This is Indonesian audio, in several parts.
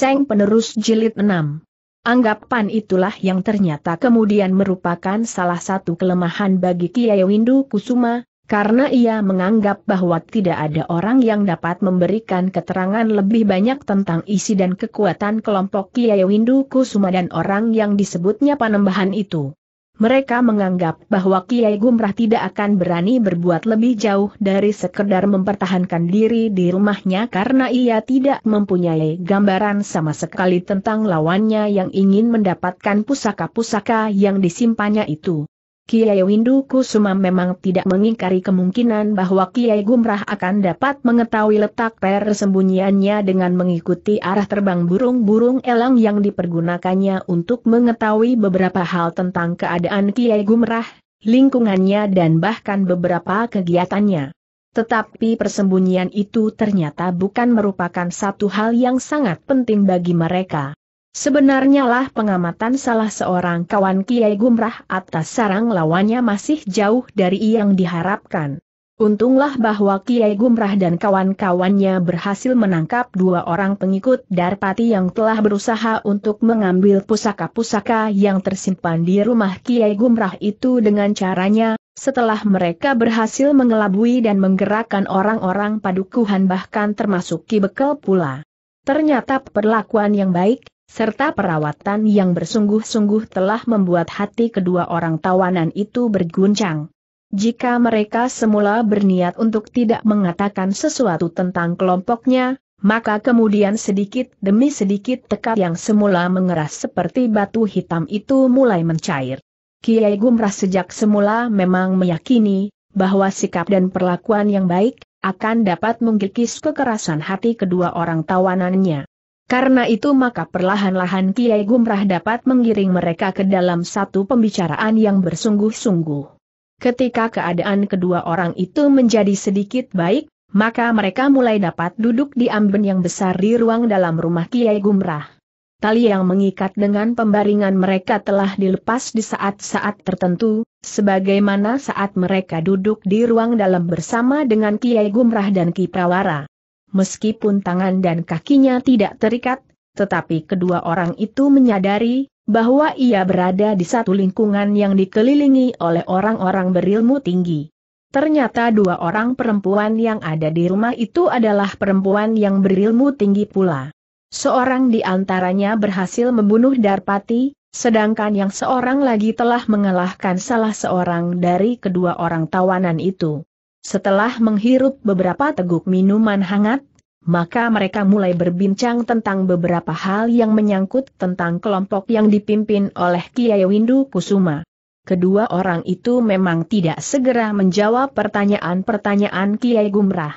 Seng Penerus Jilid 6. Anggapan itulah yang ternyata kemudian merupakan salah satu kelemahan bagi Kiai Windu Kusuma, karena ia menganggap bahwa tidak ada orang yang dapat memberikan keterangan lebih banyak tentang isi dan kekuatan kelompok Kiai Windu Kusuma dan orang yang disebutnya panembahan itu mereka menganggap bahwa Kiai Gumrah tidak akan berani berbuat lebih jauh dari sekedar mempertahankan diri di rumahnya karena ia tidak mempunyai gambaran sama sekali tentang lawannya yang ingin mendapatkan pusaka-pusaka yang disimpannya itu. Kiai Windu Kusuma memang tidak mengingkari kemungkinan bahwa Kiai Gumrah akan dapat mengetahui letak persembunyiannya dengan mengikuti arah terbang burung-burung elang yang dipergunakannya untuk mengetahui beberapa hal tentang keadaan Kiai Gumrah, lingkungannya dan bahkan beberapa kegiatannya. Tetapi persembunyian itu ternyata bukan merupakan satu hal yang sangat penting bagi mereka. Sebenarnya lah pengamatan salah seorang kawan Kiai Gumrah atas sarang lawannya masih jauh dari yang diharapkan. Untunglah bahwa Kiai Gumrah dan kawan-kawannya berhasil menangkap dua orang pengikut Darpati yang telah berusaha untuk mengambil pusaka-pusaka yang tersimpan di rumah Kiai Gumrah itu dengan caranya, setelah mereka berhasil mengelabui dan menggerakkan orang-orang padukuhan bahkan termasuk Ki Bekel pula. Ternyata perlakuan yang baik, serta perawatan yang bersungguh-sungguh telah membuat hati kedua orang tawanan itu berguncang. Jika mereka semula berniat untuk tidak mengatakan sesuatu tentang kelompoknya, maka kemudian sedikit demi sedikit tekad yang semula mengeras seperti batu hitam itu mulai mencair. Kiai Gumrah sejak semula memang meyakini bahwa sikap dan perlakuan yang baik akan dapat menggigis kekerasan hati kedua orang tawanannya. Karena itu maka perlahan-lahan Kiai Gumrah dapat mengiring mereka ke dalam satu pembicaraan yang bersungguh-sungguh. Ketika keadaan kedua orang itu menjadi sedikit baik, maka mereka mulai dapat duduk di amben yang besar di ruang dalam rumah Kiai Gumrah. Tali yang mengikat dengan pembaringan mereka telah dilepas di saat-saat tertentu, sebagaimana saat mereka duduk di ruang dalam bersama dengan Kiai Gumrah dan Ki Prawara meskipun tangan dan kakinya tidak terikat, tetapi kedua orang itu menyadari bahwa ia berada di satu lingkungan yang dikelilingi oleh orang-orang berilmu tinggi. Ternyata dua orang perempuan yang ada di rumah itu adalah perempuan yang berilmu tinggi pula. Seorang di antaranya berhasil membunuh Darpati, sedangkan yang seorang lagi telah mengalahkan salah seorang dari kedua orang tawanan itu. Setelah menghirup beberapa teguk minuman hangat, maka mereka mulai berbincang tentang beberapa hal yang menyangkut tentang kelompok yang dipimpin oleh Kiai Windu Kusuma. Kedua orang itu memang tidak segera menjawab pertanyaan-pertanyaan Kiai Gumrah.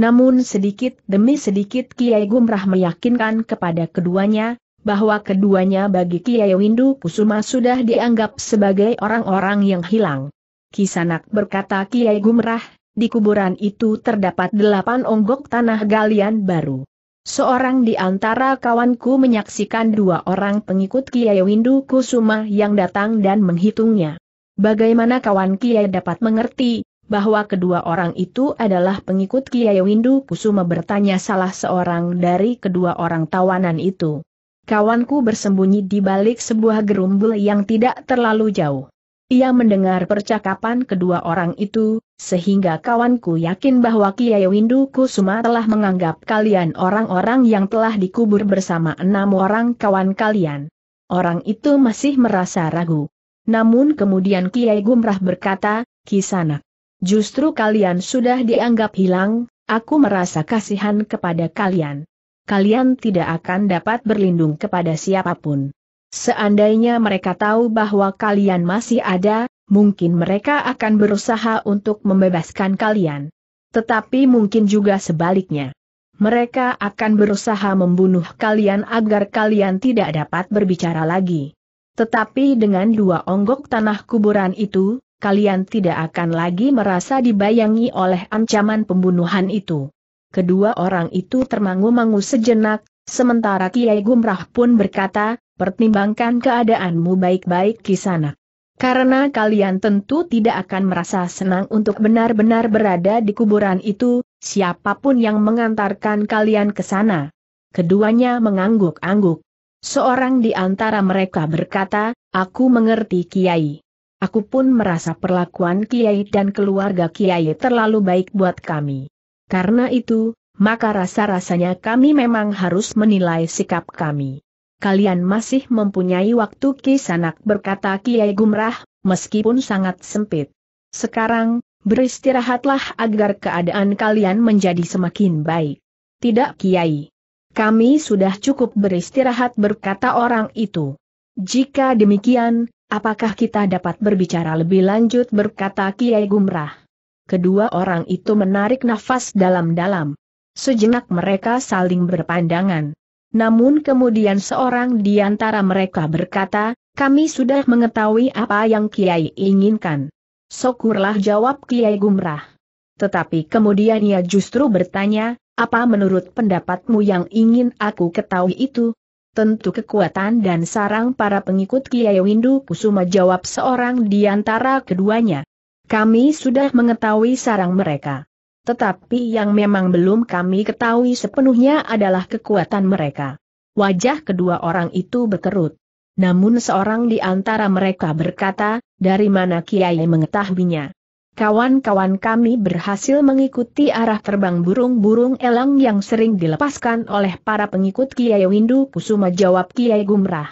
Namun sedikit demi sedikit Kiai Gumrah meyakinkan kepada keduanya, bahwa keduanya bagi Kiai Windu Kusuma sudah dianggap sebagai orang-orang yang hilang. Kisanak berkata Kiai Gumrah, di kuburan itu terdapat delapan onggok tanah galian baru. Seorang di antara kawanku menyaksikan dua orang pengikut Kiai Windu Kusuma yang datang dan menghitungnya. Bagaimana kawan Kiai dapat mengerti bahwa kedua orang itu adalah pengikut Kiai Windu Kusuma bertanya salah seorang dari kedua orang tawanan itu. Kawanku bersembunyi di balik sebuah gerumbul yang tidak terlalu jauh. Ia mendengar percakapan kedua orang itu, sehingga kawanku yakin bahwa Kiai Windu Kusuma telah menganggap kalian orang-orang yang telah dikubur bersama enam orang kawan kalian. Orang itu masih merasa ragu. Namun kemudian Kiai Gumrah berkata, Kisana, justru kalian sudah dianggap hilang, aku merasa kasihan kepada kalian. Kalian tidak akan dapat berlindung kepada siapapun. Seandainya mereka tahu bahwa kalian masih ada, mungkin mereka akan berusaha untuk membebaskan kalian. Tetapi mungkin juga sebaliknya. Mereka akan berusaha membunuh kalian agar kalian tidak dapat berbicara lagi. Tetapi dengan dua onggok tanah kuburan itu, kalian tidak akan lagi merasa dibayangi oleh ancaman pembunuhan itu. Kedua orang itu termangu-mangu sejenak, sementara Kiai Gumrah pun berkata, pertimbangkan keadaanmu baik-baik di sana. Karena kalian tentu tidak akan merasa senang untuk benar-benar berada di kuburan itu, siapapun yang mengantarkan kalian ke sana. Keduanya mengangguk-angguk. Seorang di antara mereka berkata, aku mengerti Kiai. Aku pun merasa perlakuan Kiai dan keluarga Kiai terlalu baik buat kami. Karena itu, maka rasa-rasanya kami memang harus menilai sikap kami kalian masih mempunyai waktu kisanak berkata Kiai Gumrah, meskipun sangat sempit. Sekarang, beristirahatlah agar keadaan kalian menjadi semakin baik. Tidak Kiai. Kami sudah cukup beristirahat berkata orang itu. Jika demikian, apakah kita dapat berbicara lebih lanjut berkata Kiai Gumrah. Kedua orang itu menarik nafas dalam-dalam. Sejenak mereka saling berpandangan. Namun kemudian seorang di antara mereka berkata, kami sudah mengetahui apa yang Kiai inginkan. Syukurlah jawab Kiai Gumrah. Tetapi kemudian ia justru bertanya, apa menurut pendapatmu yang ingin aku ketahui itu? Tentu kekuatan dan sarang para pengikut Kiai Windu Kusuma jawab seorang di antara keduanya. Kami sudah mengetahui sarang mereka. Tetapi yang memang belum kami ketahui sepenuhnya adalah kekuatan mereka. Wajah kedua orang itu berkerut. Namun seorang di antara mereka berkata, dari mana Kiai mengetahuinya. Kawan-kawan kami berhasil mengikuti arah terbang burung-burung elang yang sering dilepaskan oleh para pengikut Kiai Windu Kusuma jawab Kiai Gumrah.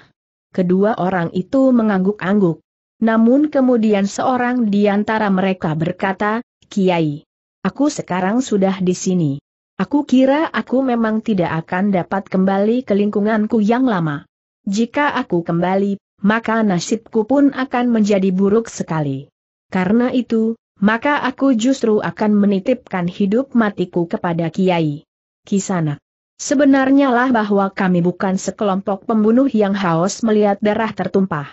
Kedua orang itu mengangguk-angguk. Namun kemudian seorang di antara mereka berkata, Kiai, Aku sekarang sudah di sini. Aku kira aku memang tidak akan dapat kembali ke lingkunganku yang lama. Jika aku kembali, maka nasibku pun akan menjadi buruk sekali. Karena itu, maka aku justru akan menitipkan hidup matiku kepada Kiai. Kisana. Sebenarnya lah bahwa kami bukan sekelompok pembunuh yang haus melihat darah tertumpah.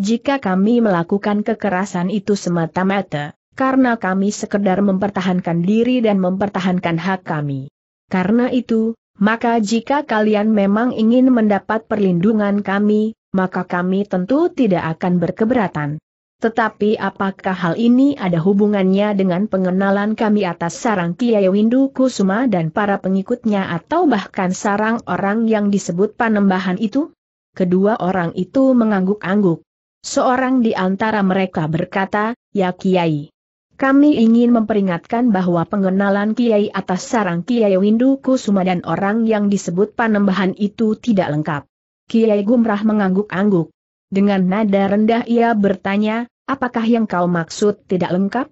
Jika kami melakukan kekerasan itu semata-mata, karena kami sekedar mempertahankan diri dan mempertahankan hak kami. Karena itu, maka jika kalian memang ingin mendapat perlindungan kami, maka kami tentu tidak akan berkeberatan. Tetapi apakah hal ini ada hubungannya dengan pengenalan kami atas sarang Kiai Windu Kusuma dan para pengikutnya atau bahkan sarang orang yang disebut panembahan itu? Kedua orang itu mengangguk-angguk. Seorang di antara mereka berkata, Ya Kiai, kami ingin memperingatkan bahwa pengenalan Kiai atas sarang Kiai Windu Kusuma dan orang yang disebut panembahan itu tidak lengkap. Kiai Gumrah mengangguk-angguk. Dengan nada rendah ia bertanya, apakah yang kau maksud tidak lengkap?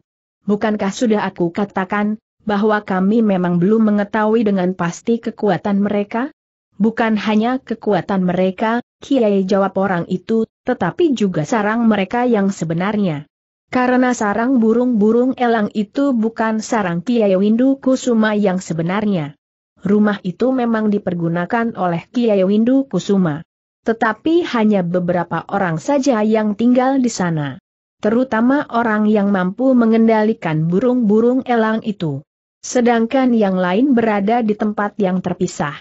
Bukankah sudah aku katakan, bahwa kami memang belum mengetahui dengan pasti kekuatan mereka? Bukan hanya kekuatan mereka, Kiai jawab orang itu, tetapi juga sarang mereka yang sebenarnya. Karena sarang burung-burung elang itu bukan sarang Kiai Windu Kusuma yang sebenarnya. Rumah itu memang dipergunakan oleh Kiai Windu Kusuma. Tetapi hanya beberapa orang saja yang tinggal di sana. Terutama orang yang mampu mengendalikan burung-burung elang itu. Sedangkan yang lain berada di tempat yang terpisah.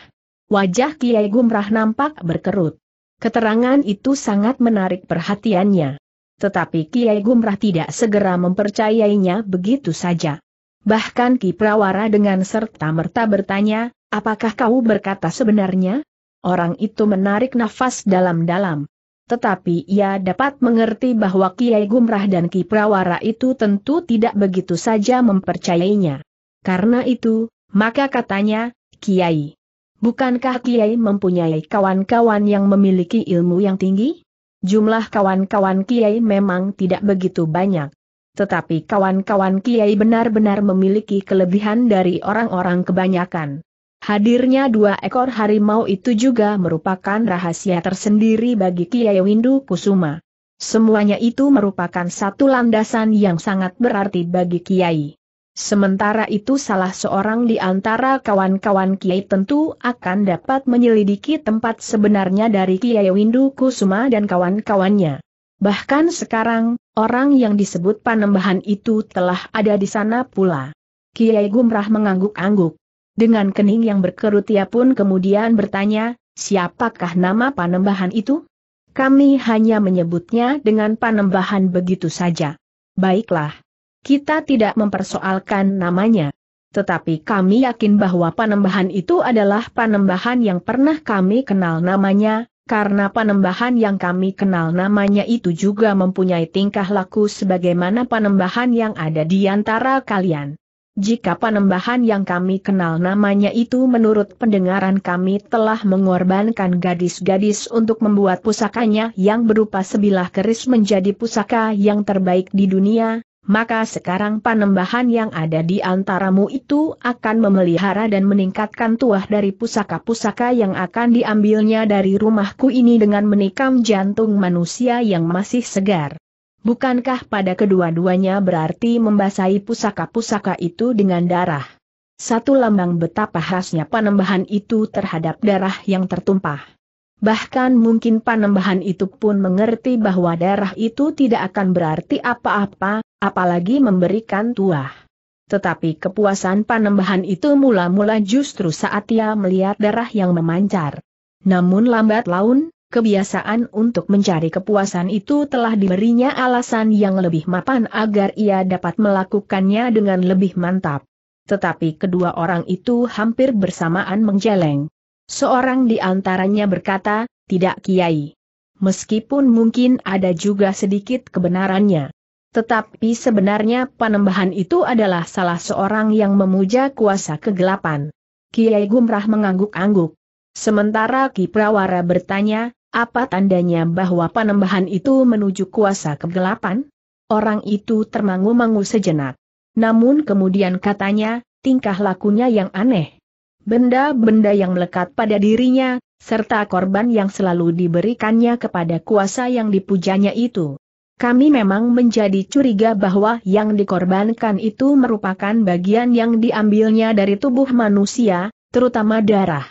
Wajah Kiai Gumrah nampak berkerut. Keterangan itu sangat menarik perhatiannya. Tetapi Kiai Gumrah tidak segera mempercayainya begitu saja. Bahkan Ki Prawara dengan serta-merta bertanya, apakah kau berkata sebenarnya? Orang itu menarik nafas dalam-dalam. Tetapi ia dapat mengerti bahwa Kiai Gumrah dan Ki Prawara itu tentu tidak begitu saja mempercayainya. Karena itu, maka katanya, Kiai, bukankah Kiai mempunyai kawan-kawan yang memiliki ilmu yang tinggi? jumlah kawan-kawan Kiai memang tidak begitu banyak. Tetapi kawan-kawan Kiai benar-benar memiliki kelebihan dari orang-orang kebanyakan. Hadirnya dua ekor harimau itu juga merupakan rahasia tersendiri bagi Kiai Windu Kusuma. Semuanya itu merupakan satu landasan yang sangat berarti bagi Kiai. Sementara itu salah seorang di antara kawan-kawan Kiai tentu akan dapat menyelidiki tempat sebenarnya dari Kiai Windu Kusuma dan kawan-kawannya. Bahkan sekarang, orang yang disebut panembahan itu telah ada di sana pula. Kiai Gumrah mengangguk-angguk. Dengan kening yang berkerut ia pun kemudian bertanya, siapakah nama panembahan itu? Kami hanya menyebutnya dengan panembahan begitu saja. Baiklah kita tidak mempersoalkan namanya. Tetapi kami yakin bahwa panembahan itu adalah panembahan yang pernah kami kenal namanya, karena panembahan yang kami kenal namanya itu juga mempunyai tingkah laku sebagaimana panembahan yang ada di antara kalian. Jika panembahan yang kami kenal namanya itu menurut pendengaran kami telah mengorbankan gadis-gadis untuk membuat pusakanya yang berupa sebilah keris menjadi pusaka yang terbaik di dunia, maka sekarang panembahan yang ada di antaramu itu akan memelihara dan meningkatkan tuah dari pusaka-pusaka yang akan diambilnya dari rumahku ini dengan menikam jantung manusia yang masih segar. Bukankah pada kedua-duanya berarti membasahi pusaka-pusaka itu dengan darah? Satu lambang betapa khasnya panembahan itu terhadap darah yang tertumpah. Bahkan mungkin panembahan itu pun mengerti bahwa darah itu tidak akan berarti apa-apa, apalagi memberikan tuah. Tetapi kepuasan panembahan itu mula-mula justru saat ia melihat darah yang memancar. Namun lambat laun, kebiasaan untuk mencari kepuasan itu telah diberinya alasan yang lebih mapan agar ia dapat melakukannya dengan lebih mantap. Tetapi kedua orang itu hampir bersamaan menjeleng. Seorang di antaranya berkata, tidak kiai. Meskipun mungkin ada juga sedikit kebenarannya. Tetapi sebenarnya panembahan itu adalah salah seorang yang memuja kuasa kegelapan. Kiai Gumrah mengangguk-angguk. Sementara Ki Prawara bertanya, apa tandanya bahwa panembahan itu menuju kuasa kegelapan? Orang itu termangu-mangu sejenak. Namun kemudian katanya, tingkah lakunya yang aneh. Benda-benda yang melekat pada dirinya, serta korban yang selalu diberikannya kepada kuasa yang dipujanya itu. Kami memang menjadi curiga bahwa yang dikorbankan itu merupakan bagian yang diambilnya dari tubuh manusia, terutama darah.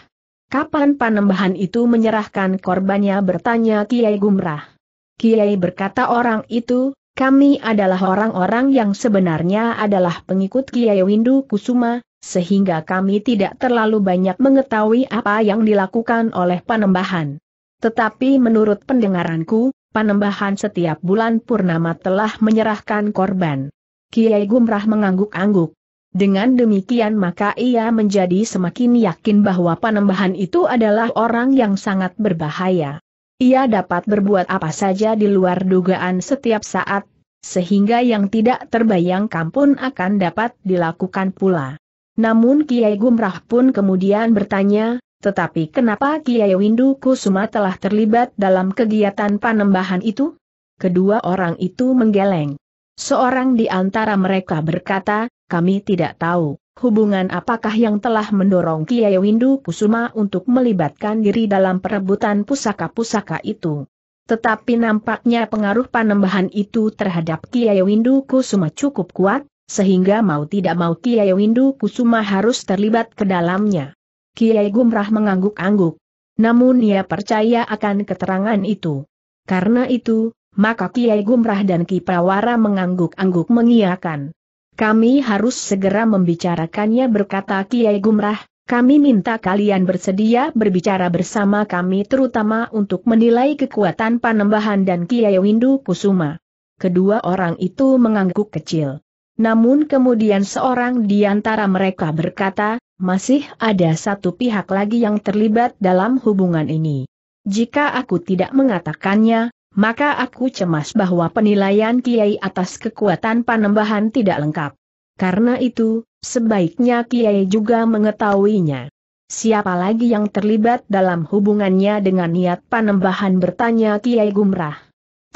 Kapan panembahan itu menyerahkan korbannya bertanya Kiai Gumrah. Kiai berkata orang itu, kami adalah orang-orang yang sebenarnya adalah pengikut Kiai Windu Kusuma, sehingga kami tidak terlalu banyak mengetahui apa yang dilakukan oleh panembahan. Tetapi menurut pendengaranku, panembahan setiap bulan Purnama telah menyerahkan korban. Kiai Gumrah mengangguk-angguk. Dengan demikian maka ia menjadi semakin yakin bahwa panembahan itu adalah orang yang sangat berbahaya. Ia dapat berbuat apa saja di luar dugaan setiap saat, sehingga yang tidak terbayang pun akan dapat dilakukan pula. Namun Kiai Gumrah pun kemudian bertanya, tetapi kenapa Kiai Windu Kusuma telah terlibat dalam kegiatan panembahan itu? Kedua orang itu menggeleng. Seorang di antara mereka berkata, kami tidak tahu, hubungan apakah yang telah mendorong Kiai Windu Kusuma untuk melibatkan diri dalam perebutan pusaka-pusaka itu. Tetapi nampaknya pengaruh panembahan itu terhadap Kiai Windu Kusuma cukup kuat, sehingga mau tidak mau Kiai Windu Kusuma harus terlibat ke dalamnya. Kiai Gumrah mengangguk-angguk. Namun ia percaya akan keterangan itu. Karena itu, maka Kiai Gumrah dan Ki Kiprawara mengangguk-angguk mengiakan. Kami harus segera membicarakannya berkata Kiai Gumrah, kami minta kalian bersedia berbicara bersama kami terutama untuk menilai kekuatan Panembahan dan Kiai Windu Kusuma. Kedua orang itu mengangguk kecil. Namun kemudian seorang di antara mereka berkata, masih ada satu pihak lagi yang terlibat dalam hubungan ini. Jika aku tidak mengatakannya, maka aku cemas bahwa penilaian Kiai atas kekuatan panembahan tidak lengkap. Karena itu, sebaiknya Kiai juga mengetahuinya. Siapa lagi yang terlibat dalam hubungannya dengan niat panembahan bertanya Kiai Gumrah.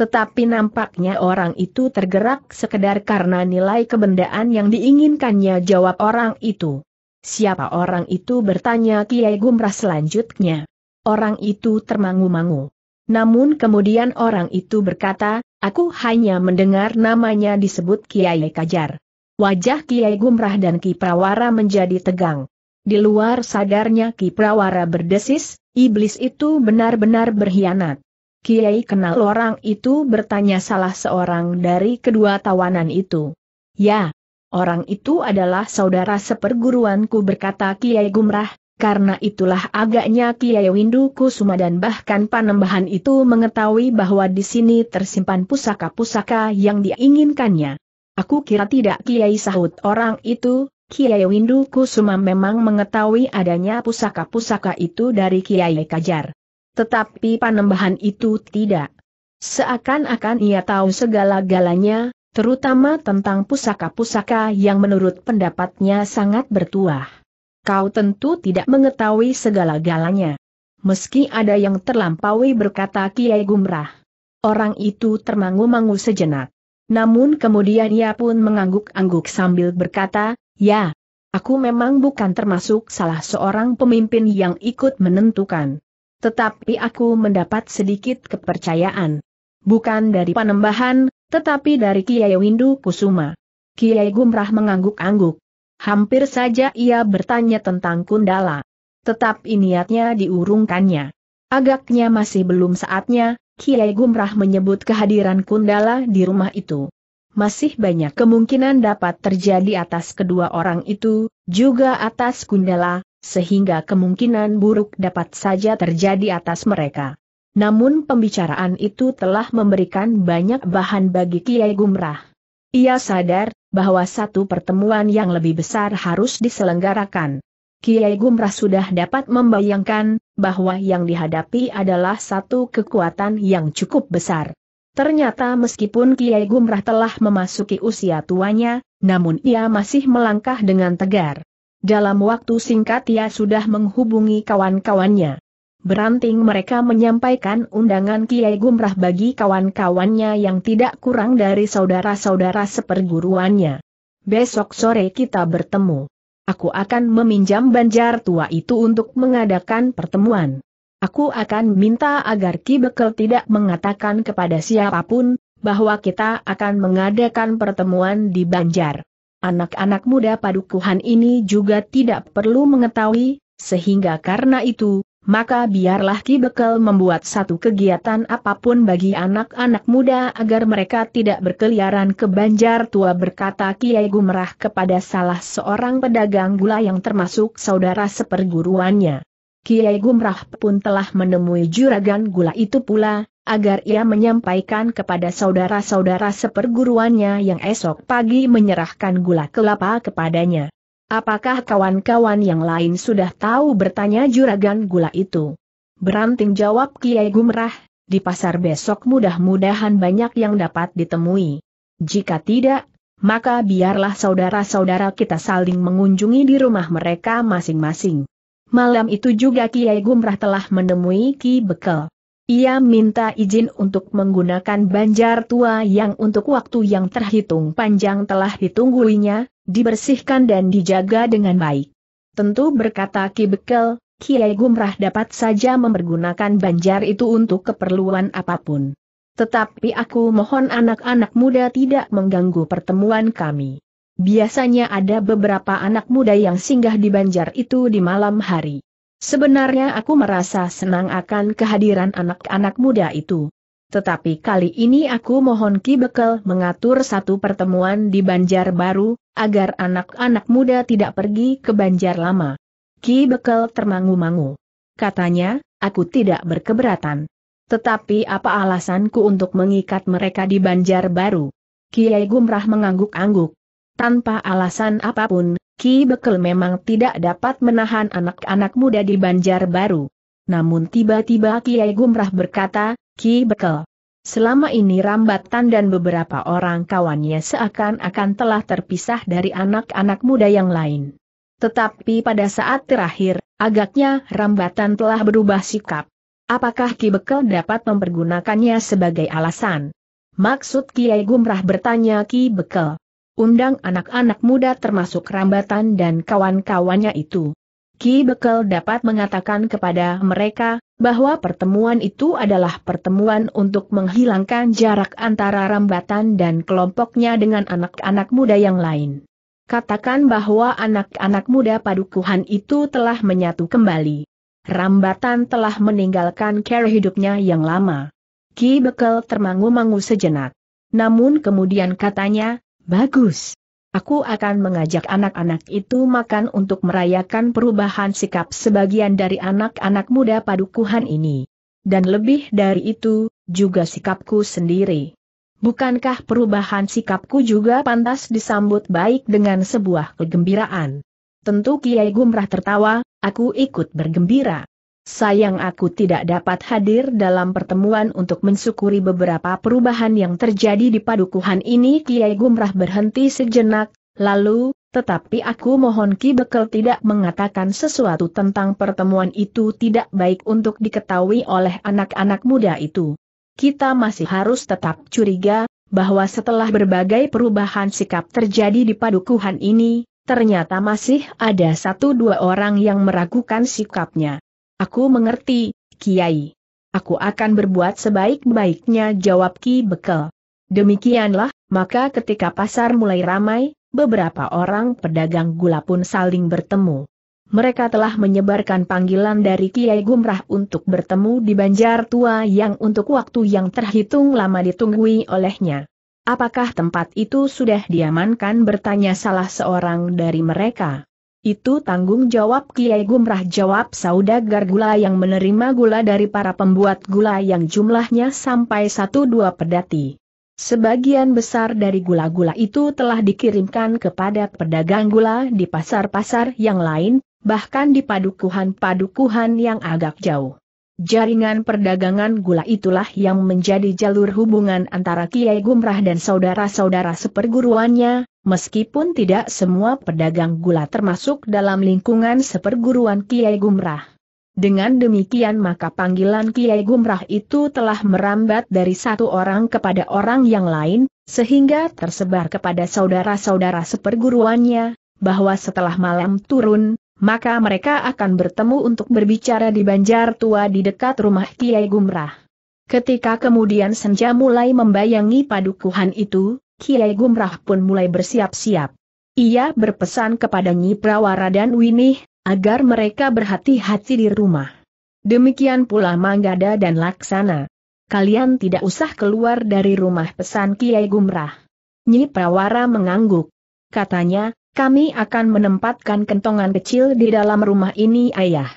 Tetapi nampaknya orang itu tergerak sekedar karena nilai kebendaan yang diinginkannya jawab orang itu. Siapa orang itu bertanya Kiai Gumrah selanjutnya. Orang itu termangu-mangu. Namun kemudian orang itu berkata, aku hanya mendengar namanya disebut Kiai Kajar. Wajah Kiai Gumrah dan Ki Prawara menjadi tegang. Di luar sadarnya Ki Prawara berdesis, iblis itu benar-benar berkhianat. Kiai kenal orang itu bertanya salah seorang dari kedua tawanan itu. Ya, orang itu adalah saudara seperguruanku berkata Kiai Gumrah, karena itulah agaknya Kiai Windu Kusuma dan bahkan Panembahan itu mengetahui bahwa di sini tersimpan pusaka-pusaka yang diinginkannya. Aku kira tidak Kiai sahut orang itu, Kiai Windu Kusuma memang mengetahui adanya pusaka-pusaka itu dari Kiai Kajar. Tetapi panembahan itu tidak. Seakan-akan ia tahu segala-galanya, terutama tentang pusaka-pusaka yang menurut pendapatnya sangat bertuah. Kau tentu tidak mengetahui segala-galanya. Meski ada yang terlampaui berkata Kiai Gumrah. Orang itu termangu-mangu sejenak. Namun kemudian ia pun mengangguk-angguk sambil berkata, ya, aku memang bukan termasuk salah seorang pemimpin yang ikut menentukan tetapi aku mendapat sedikit kepercayaan. Bukan dari panembahan, tetapi dari Kiai Windu Kusuma. Kiai Gumrah mengangguk-angguk. Hampir saja ia bertanya tentang Kundala. Tetapi niatnya diurungkannya. Agaknya masih belum saatnya, Kiai Gumrah menyebut kehadiran Kundala di rumah itu. Masih banyak kemungkinan dapat terjadi atas kedua orang itu, juga atas Kundala, sehingga kemungkinan buruk dapat saja terjadi atas mereka. Namun pembicaraan itu telah memberikan banyak bahan bagi Kiai Gumrah. Ia sadar bahwa satu pertemuan yang lebih besar harus diselenggarakan. Kiai Gumrah sudah dapat membayangkan bahwa yang dihadapi adalah satu kekuatan yang cukup besar. Ternyata meskipun Kiai Gumrah telah memasuki usia tuanya, namun ia masih melangkah dengan tegar. Dalam waktu singkat ia sudah menghubungi kawan-kawannya. Beranting mereka menyampaikan undangan Kiai Gumrah bagi kawan-kawannya yang tidak kurang dari saudara-saudara seperguruannya. Besok sore kita bertemu. Aku akan meminjam banjar tua itu untuk mengadakan pertemuan. Aku akan minta agar Ki Bekel tidak mengatakan kepada siapapun, bahwa kita akan mengadakan pertemuan di banjar. Anak-anak muda padukuhan ini juga tidak perlu mengetahui, sehingga karena itu, maka biarlah Ki Bekel membuat satu kegiatan apapun bagi anak-anak muda agar mereka tidak berkeliaran ke Banjar Tua berkata Kiai Gumrah kepada salah seorang pedagang gula yang termasuk saudara seperguruannya. Kiai Gumrah pun telah menemui juragan gula itu pula, agar ia menyampaikan kepada saudara-saudara seperguruannya yang esok pagi menyerahkan gula kelapa kepadanya. Apakah kawan-kawan yang lain sudah tahu bertanya juragan gula itu? Beranting jawab Kiai Gumrah, di pasar besok mudah-mudahan banyak yang dapat ditemui. Jika tidak, maka biarlah saudara-saudara kita saling mengunjungi di rumah mereka masing-masing. Malam itu juga Kiai Gumrah telah menemui Ki Bekel. Ia minta izin untuk menggunakan banjar tua yang untuk waktu yang terhitung panjang telah ditungguinya, dibersihkan dan dijaga dengan baik. Tentu berkata Ki Bekel, Kiai Gumrah dapat saja mempergunakan banjar itu untuk keperluan apapun. Tetapi aku mohon anak-anak muda tidak mengganggu pertemuan kami. Biasanya ada beberapa anak muda yang singgah di banjar itu di malam hari. Sebenarnya aku merasa senang akan kehadiran anak-anak muda itu. Tetapi kali ini aku mohon Ki Bekel mengatur satu pertemuan di Banjar Baru, agar anak-anak muda tidak pergi ke Banjar Lama. Ki Bekel termangu-mangu. Katanya, aku tidak berkeberatan. Tetapi apa alasanku untuk mengikat mereka di Banjar Baru? Kiai Gumrah mengangguk-angguk. Tanpa alasan apapun, Ki Bekel memang tidak dapat menahan anak-anak muda di Banjar Baru. Namun tiba-tiba Kiai Gumrah berkata, Ki Bekel. Selama ini Rambatan dan beberapa orang kawannya seakan-akan telah terpisah dari anak-anak muda yang lain. Tetapi pada saat terakhir, agaknya Rambatan telah berubah sikap. Apakah Ki Bekel dapat mempergunakannya sebagai alasan? Maksud Kiai Gumrah bertanya Ki Bekel undang anak-anak muda termasuk rambatan dan kawan-kawannya itu. Ki Bekel dapat mengatakan kepada mereka, bahwa pertemuan itu adalah pertemuan untuk menghilangkan jarak antara rambatan dan kelompoknya dengan anak-anak muda yang lain. Katakan bahwa anak-anak muda padukuhan itu telah menyatu kembali. Rambatan telah meninggalkan care hidupnya yang lama. Ki Bekel termangu-mangu sejenak. Namun kemudian katanya, Bagus. Aku akan mengajak anak-anak itu makan untuk merayakan perubahan sikap sebagian dari anak-anak muda padukuhan ini. Dan lebih dari itu, juga sikapku sendiri. Bukankah perubahan sikapku juga pantas disambut baik dengan sebuah kegembiraan? Tentu Kiai Gumrah tertawa, aku ikut bergembira. Sayang aku tidak dapat hadir dalam pertemuan untuk mensyukuri beberapa perubahan yang terjadi di padukuhan ini Kiai Gumrah berhenti sejenak, lalu, tetapi aku mohon Ki Bekel tidak mengatakan sesuatu tentang pertemuan itu tidak baik untuk diketahui oleh anak-anak muda itu. Kita masih harus tetap curiga, bahwa setelah berbagai perubahan sikap terjadi di padukuhan ini, ternyata masih ada satu dua orang yang meragukan sikapnya. Aku mengerti, Kiai. Aku akan berbuat sebaik-baiknya jawab Ki Bekel. Demikianlah, maka ketika pasar mulai ramai, beberapa orang pedagang gula pun saling bertemu. Mereka telah menyebarkan panggilan dari Kiai Gumrah untuk bertemu di Banjar Tua yang untuk waktu yang terhitung lama ditunggui olehnya. Apakah tempat itu sudah diamankan bertanya salah seorang dari mereka. Itu tanggung jawab Kiai Gumrah jawab saudagar gula yang menerima gula dari para pembuat gula yang jumlahnya sampai satu dua pedati. Sebagian besar dari gula-gula itu telah dikirimkan kepada pedagang gula di pasar-pasar yang lain, bahkan di padukuhan-padukuhan yang agak jauh. Jaringan perdagangan gula itulah yang menjadi jalur hubungan antara Kiai Gumrah dan saudara-saudara seperguruannya, Meskipun tidak semua pedagang gula termasuk dalam lingkungan seperguruan Kiai Gumrah. Dengan demikian maka panggilan Kiai Gumrah itu telah merambat dari satu orang kepada orang yang lain, sehingga tersebar kepada saudara-saudara seperguruannya, bahwa setelah malam turun, maka mereka akan bertemu untuk berbicara di banjar tua di dekat rumah Kiai Gumrah. Ketika kemudian senja mulai membayangi padukuhan itu, Kiai Gumrah pun mulai bersiap-siap. Ia berpesan kepada Nyi Prawara dan Winih, agar mereka berhati-hati di rumah. Demikian pula Manggada dan Laksana. Kalian tidak usah keluar dari rumah pesan Kiai Gumrah. Nyi Prawara mengangguk. Katanya, kami akan menempatkan kentongan kecil di dalam rumah ini ayah.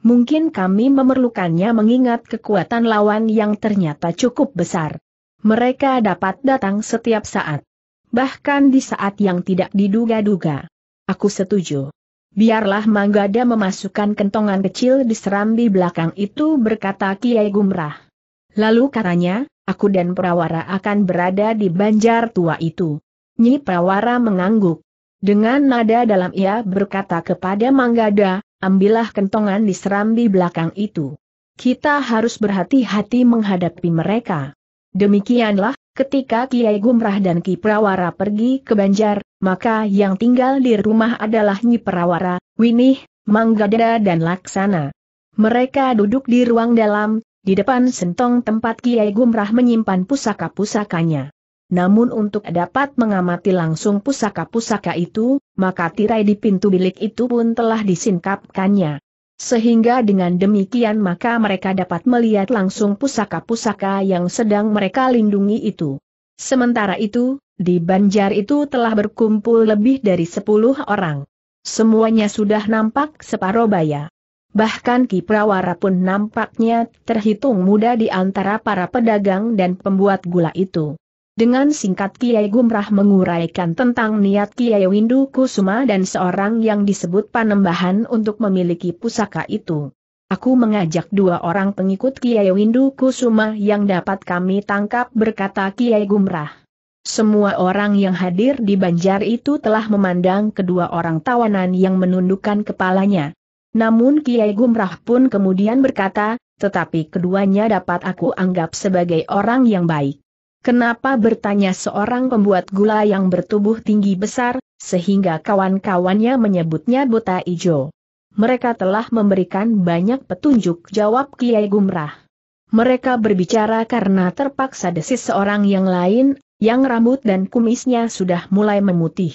Mungkin kami memerlukannya mengingat kekuatan lawan yang ternyata cukup besar. Mereka dapat datang setiap saat. Bahkan di saat yang tidak diduga-duga. Aku setuju. Biarlah Manggada memasukkan kentongan kecil di serambi belakang itu berkata Kiai Gumrah. Lalu katanya, aku dan Prawara akan berada di banjar tua itu. Nyi Prawara mengangguk. Dengan nada dalam ia berkata kepada Manggada, ambillah kentongan di serambi belakang itu. Kita harus berhati-hati menghadapi mereka. Demikianlah, ketika Kiai Gumrah dan Ki Prawara pergi ke Banjar, maka yang tinggal di rumah adalah Nyi Prawara, Winih, Manggadada dan Laksana. Mereka duduk di ruang dalam, di depan sentong tempat Kiai Gumrah menyimpan pusaka-pusakanya. Namun untuk dapat mengamati langsung pusaka-pusaka itu, maka tirai di pintu bilik itu pun telah disingkapkannya sehingga dengan demikian maka mereka dapat melihat langsung pusaka-pusaka yang sedang mereka lindungi itu. Sementara itu, di banjar itu telah berkumpul lebih dari sepuluh orang. Semuanya sudah nampak separobaya. Bahkan Ki Prawara pun nampaknya terhitung muda di antara para pedagang dan pembuat gula itu. Dengan singkat Kiai Gumrah menguraikan tentang niat Kiai Windu Kusuma dan seorang yang disebut Panembahan untuk memiliki pusaka itu. Aku mengajak dua orang pengikut Kiai Windu Kusuma yang dapat kami tangkap berkata Kiai Gumrah. Semua orang yang hadir di banjar itu telah memandang kedua orang tawanan yang menundukkan kepalanya. Namun Kiai Gumrah pun kemudian berkata, tetapi keduanya dapat aku anggap sebagai orang yang baik. Kenapa bertanya seorang pembuat gula yang bertubuh tinggi besar, sehingga kawan-kawannya menyebutnya buta ijo. Mereka telah memberikan banyak petunjuk jawab Kiai Gumrah. Mereka berbicara karena terpaksa desis seorang yang lain, yang rambut dan kumisnya sudah mulai memutih.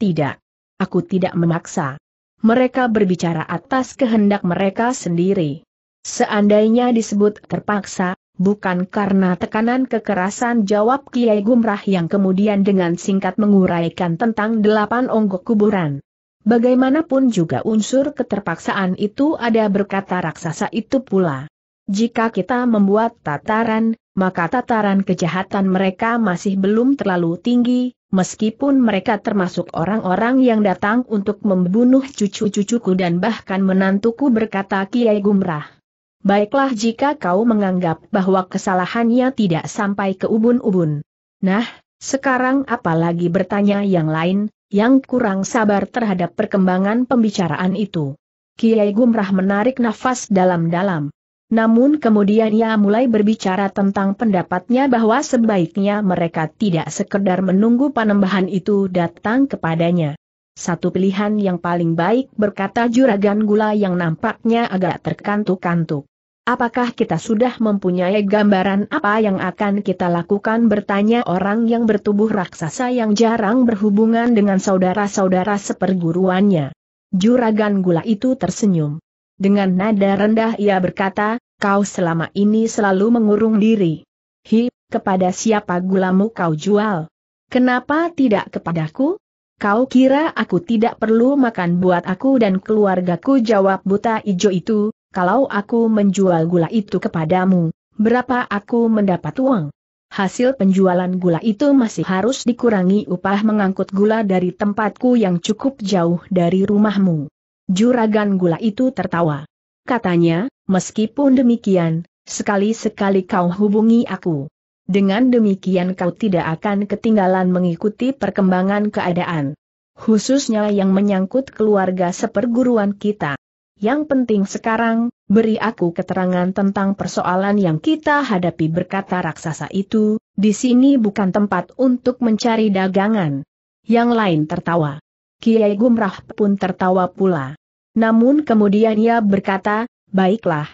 Tidak. Aku tidak memaksa. Mereka berbicara atas kehendak mereka sendiri. Seandainya disebut terpaksa, bukan karena tekanan kekerasan jawab Kiai Gumrah yang kemudian dengan singkat menguraikan tentang delapan onggok kuburan. Bagaimanapun juga unsur keterpaksaan itu ada berkata raksasa itu pula. Jika kita membuat tataran, maka tataran kejahatan mereka masih belum terlalu tinggi, meskipun mereka termasuk orang-orang yang datang untuk membunuh cucu-cucuku dan bahkan menantuku berkata Kiai Gumrah. Baiklah jika kau menganggap bahwa kesalahannya tidak sampai ke ubun-ubun. Nah, sekarang apalagi bertanya yang lain, yang kurang sabar terhadap perkembangan pembicaraan itu. Kiai Gumrah menarik nafas dalam-dalam. Namun kemudian ia mulai berbicara tentang pendapatnya bahwa sebaiknya mereka tidak sekedar menunggu panembahan itu datang kepadanya. Satu pilihan yang paling baik berkata juragan gula yang nampaknya agak terkantuk-kantuk. Apakah kita sudah mempunyai gambaran apa yang akan kita lakukan bertanya orang yang bertubuh raksasa yang jarang berhubungan dengan saudara-saudara seperguruannya. Juragan gula itu tersenyum. Dengan nada rendah ia berkata, kau selama ini selalu mengurung diri. Hi, kepada siapa gulamu kau jual? Kenapa tidak kepadaku? Kau kira aku tidak perlu makan buat aku dan keluargaku jawab buta ijo itu, kalau aku menjual gula itu kepadamu, berapa aku mendapat uang? Hasil penjualan gula itu masih harus dikurangi upah mengangkut gula dari tempatku yang cukup jauh dari rumahmu. Juragan gula itu tertawa. Katanya, meskipun demikian, sekali-sekali kau hubungi aku. Dengan demikian kau tidak akan ketinggalan mengikuti perkembangan keadaan. Khususnya yang menyangkut keluarga seperguruan kita yang penting sekarang, beri aku keterangan tentang persoalan yang kita hadapi berkata raksasa itu, di sini bukan tempat untuk mencari dagangan. Yang lain tertawa. Kiai Gumrah pun tertawa pula. Namun kemudian ia berkata, baiklah.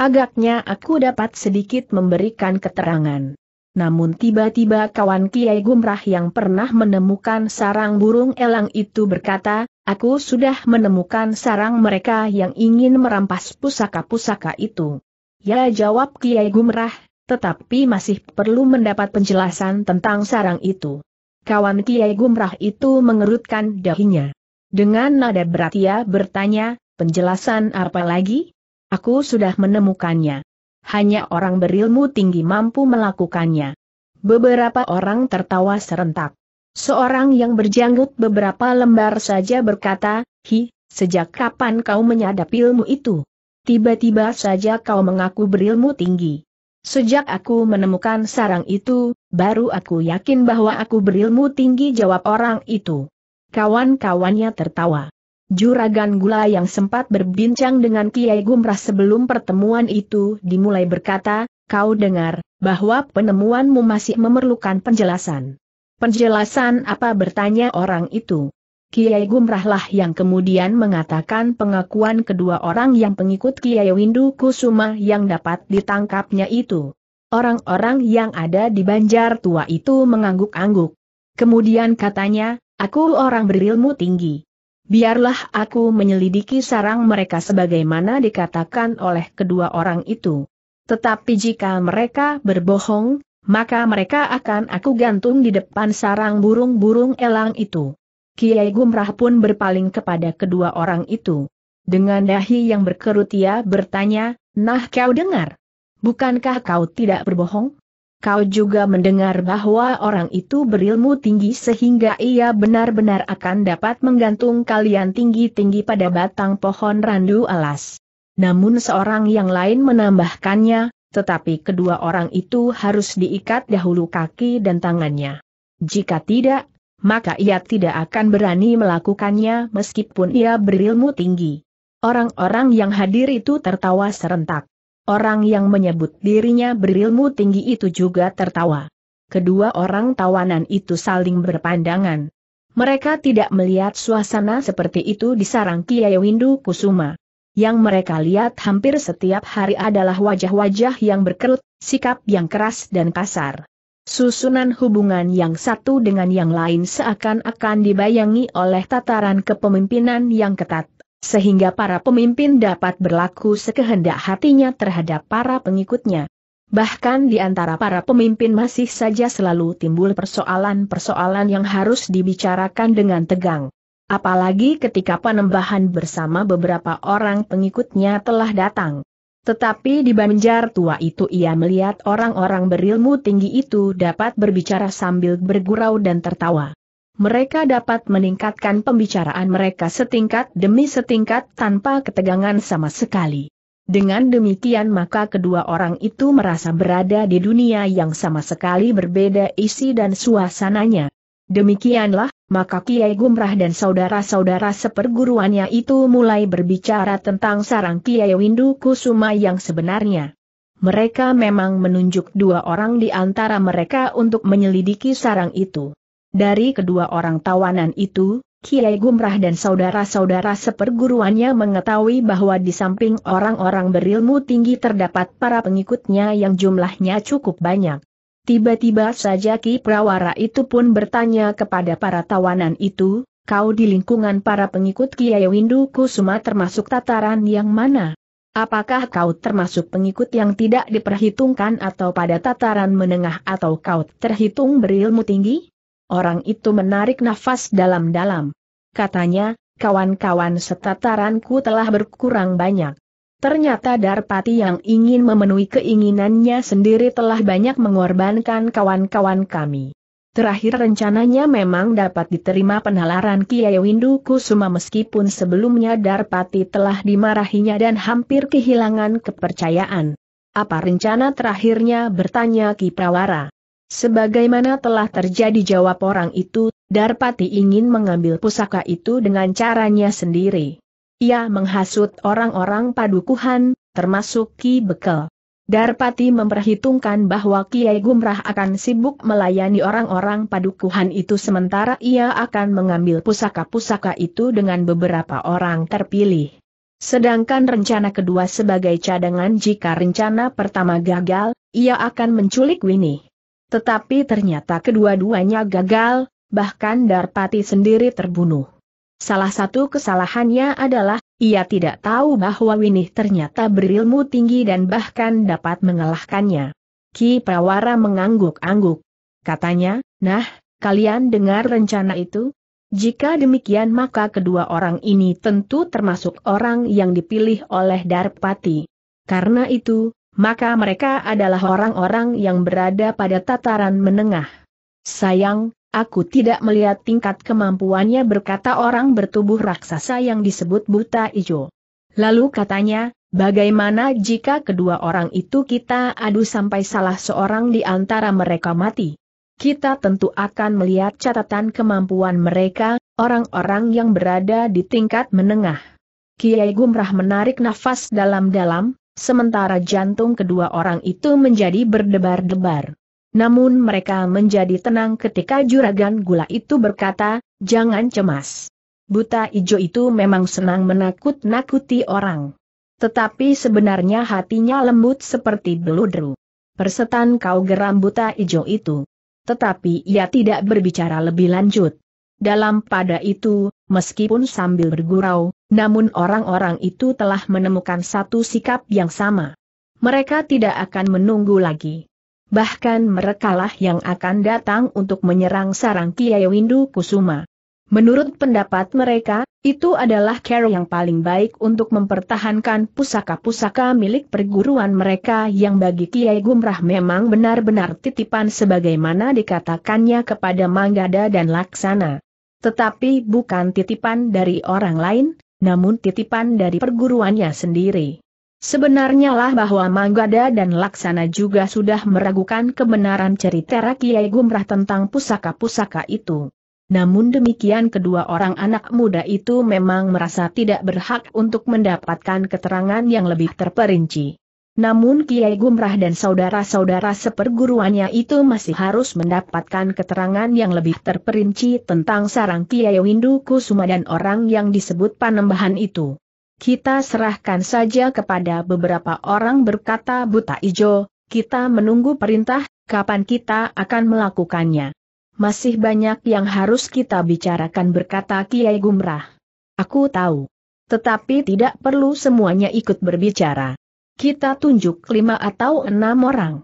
Agaknya aku dapat sedikit memberikan keterangan. Namun tiba-tiba kawan Kiai Gumrah yang pernah menemukan sarang burung elang itu berkata, Aku sudah menemukan sarang mereka yang ingin merampas pusaka-pusaka itu. Ya jawab Kiai Gumrah, tetapi masih perlu mendapat penjelasan tentang sarang itu. Kawan Kiai Gumrah itu mengerutkan dahinya. Dengan nada berat ia bertanya, penjelasan apa lagi? Aku sudah menemukannya. Hanya orang berilmu tinggi mampu melakukannya. Beberapa orang tertawa serentak. Seorang yang berjanggut beberapa lembar saja berkata, Hi, sejak kapan kau menyadap ilmu itu? Tiba-tiba saja kau mengaku berilmu tinggi. Sejak aku menemukan sarang itu, baru aku yakin bahwa aku berilmu tinggi jawab orang itu. Kawan-kawannya tertawa. Juragan Gula yang sempat berbincang dengan Kiai Gumrah sebelum pertemuan itu dimulai berkata, kau dengar, bahwa penemuanmu masih memerlukan penjelasan. Penjelasan apa bertanya orang itu? Kiai Gumrahlah yang kemudian mengatakan pengakuan kedua orang yang pengikut Kiai Windu Kusuma yang dapat ditangkapnya itu. Orang-orang yang ada di Banjar Tua itu mengangguk-angguk. Kemudian katanya, aku orang berilmu tinggi. Biarlah aku menyelidiki sarang mereka sebagaimana dikatakan oleh kedua orang itu. Tetapi jika mereka berbohong, maka mereka akan aku gantung di depan sarang burung-burung elang itu. Kiai Gumrah pun berpaling kepada kedua orang itu. Dengan dahi yang berkerut ia bertanya, nah kau dengar? Bukankah kau tidak berbohong? Kau juga mendengar bahwa orang itu berilmu tinggi sehingga ia benar-benar akan dapat menggantung kalian tinggi-tinggi pada batang pohon randu alas. Namun seorang yang lain menambahkannya, tetapi kedua orang itu harus diikat dahulu kaki dan tangannya. Jika tidak, maka ia tidak akan berani melakukannya meskipun ia berilmu tinggi. Orang-orang yang hadir itu tertawa serentak. Orang yang menyebut dirinya berilmu tinggi itu juga tertawa. Kedua orang tawanan itu saling berpandangan. Mereka tidak melihat suasana seperti itu di sarang Kiai Windu Kusuma. Yang mereka lihat hampir setiap hari adalah wajah-wajah yang berkerut, sikap yang keras dan kasar. Susunan hubungan yang satu dengan yang lain seakan-akan dibayangi oleh tataran kepemimpinan yang ketat, sehingga para pemimpin dapat berlaku sekehendak hatinya terhadap para pengikutnya. Bahkan di antara para pemimpin masih saja selalu timbul persoalan-persoalan yang harus dibicarakan dengan tegang. Apalagi ketika penembahan bersama beberapa orang pengikutnya telah datang. Tetapi di banjar tua itu ia melihat orang-orang berilmu tinggi itu dapat berbicara sambil bergurau dan tertawa. Mereka dapat meningkatkan pembicaraan mereka setingkat demi setingkat tanpa ketegangan sama sekali. Dengan demikian maka kedua orang itu merasa berada di dunia yang sama sekali berbeda isi dan suasananya. Demikianlah maka Kiai Gumrah dan saudara-saudara seperguruannya itu mulai berbicara tentang sarang Kiai Windu Kusuma yang sebenarnya. Mereka memang menunjuk dua orang di antara mereka untuk menyelidiki sarang itu. Dari kedua orang tawanan itu, Kiai Gumrah dan saudara-saudara seperguruannya mengetahui bahwa di samping orang-orang berilmu tinggi terdapat para pengikutnya yang jumlahnya cukup banyak. Tiba-tiba saja Ki Prawara itu pun bertanya kepada para tawanan itu, kau di lingkungan para pengikut Kiai Windu Kusuma termasuk tataran yang mana? Apakah kau termasuk pengikut yang tidak diperhitungkan atau pada tataran menengah atau kau terhitung berilmu tinggi? Orang itu menarik nafas dalam-dalam. Katanya, kawan-kawan setataranku telah berkurang banyak. Ternyata Darpati yang ingin memenuhi keinginannya sendiri telah banyak mengorbankan kawan-kawan kami. Terakhir rencananya memang dapat diterima penalaran Kiai Windu Kusuma meskipun sebelumnya Darpati telah dimarahinya dan hampir kehilangan kepercayaan. Apa rencana terakhirnya bertanya Ki Prawara. Sebagaimana telah terjadi jawab orang itu, Darpati ingin mengambil pusaka itu dengan caranya sendiri. Ia menghasut orang-orang padukuhan, termasuk Ki Bekel. Darpati memperhitungkan bahwa Kiai Gumrah akan sibuk melayani orang-orang padukuhan itu sementara ia akan mengambil pusaka-pusaka itu dengan beberapa orang terpilih. Sedangkan rencana kedua sebagai cadangan jika rencana pertama gagal, ia akan menculik Winnie. Tetapi ternyata kedua-duanya gagal, bahkan Darpati sendiri terbunuh. Salah satu kesalahannya adalah, ia tidak tahu bahwa Winih ternyata berilmu tinggi dan bahkan dapat mengalahkannya. Ki Prawara mengangguk-angguk. Katanya, nah, kalian dengar rencana itu? Jika demikian maka kedua orang ini tentu termasuk orang yang dipilih oleh Darpati. Karena itu, maka mereka adalah orang-orang yang berada pada tataran menengah. Sayang, Aku tidak melihat tingkat kemampuannya berkata orang bertubuh raksasa yang disebut buta ijo. Lalu katanya, bagaimana jika kedua orang itu kita adu sampai salah seorang di antara mereka mati? Kita tentu akan melihat catatan kemampuan mereka, orang-orang yang berada di tingkat menengah. Kiai Gumrah menarik nafas dalam-dalam, sementara jantung kedua orang itu menjadi berdebar-debar. Namun mereka menjadi tenang ketika juragan gula itu berkata, jangan cemas. Buta ijo itu memang senang menakut-nakuti orang. Tetapi sebenarnya hatinya lembut seperti beludru. Persetan kau geram buta ijo itu. Tetapi ia tidak berbicara lebih lanjut. Dalam pada itu, meskipun sambil bergurau, namun orang-orang itu telah menemukan satu sikap yang sama. Mereka tidak akan menunggu lagi bahkan merekalah yang akan datang untuk menyerang sarang Kiai Windu Kusuma. Menurut pendapat mereka, itu adalah cara yang paling baik untuk mempertahankan pusaka-pusaka milik perguruan mereka yang bagi Kiai Gumrah memang benar-benar titipan sebagaimana dikatakannya kepada Manggada dan Laksana. Tetapi bukan titipan dari orang lain, namun titipan dari perguruannya sendiri. Sebenarnya lah bahwa Manggada dan Laksana juga sudah meragukan kebenaran cerita Kiai Gumrah tentang pusaka-pusaka itu. Namun demikian kedua orang anak muda itu memang merasa tidak berhak untuk mendapatkan keterangan yang lebih terperinci. Namun Kiai Gumrah dan saudara-saudara seperguruannya itu masih harus mendapatkan keterangan yang lebih terperinci tentang sarang Kiai Windu Kusuma dan orang yang disebut Panembahan itu. Kita serahkan saja kepada beberapa orang berkata buta ijo, kita menunggu perintah, kapan kita akan melakukannya. Masih banyak yang harus kita bicarakan berkata Kiai Gumrah. Aku tahu. Tetapi tidak perlu semuanya ikut berbicara. Kita tunjuk lima atau enam orang.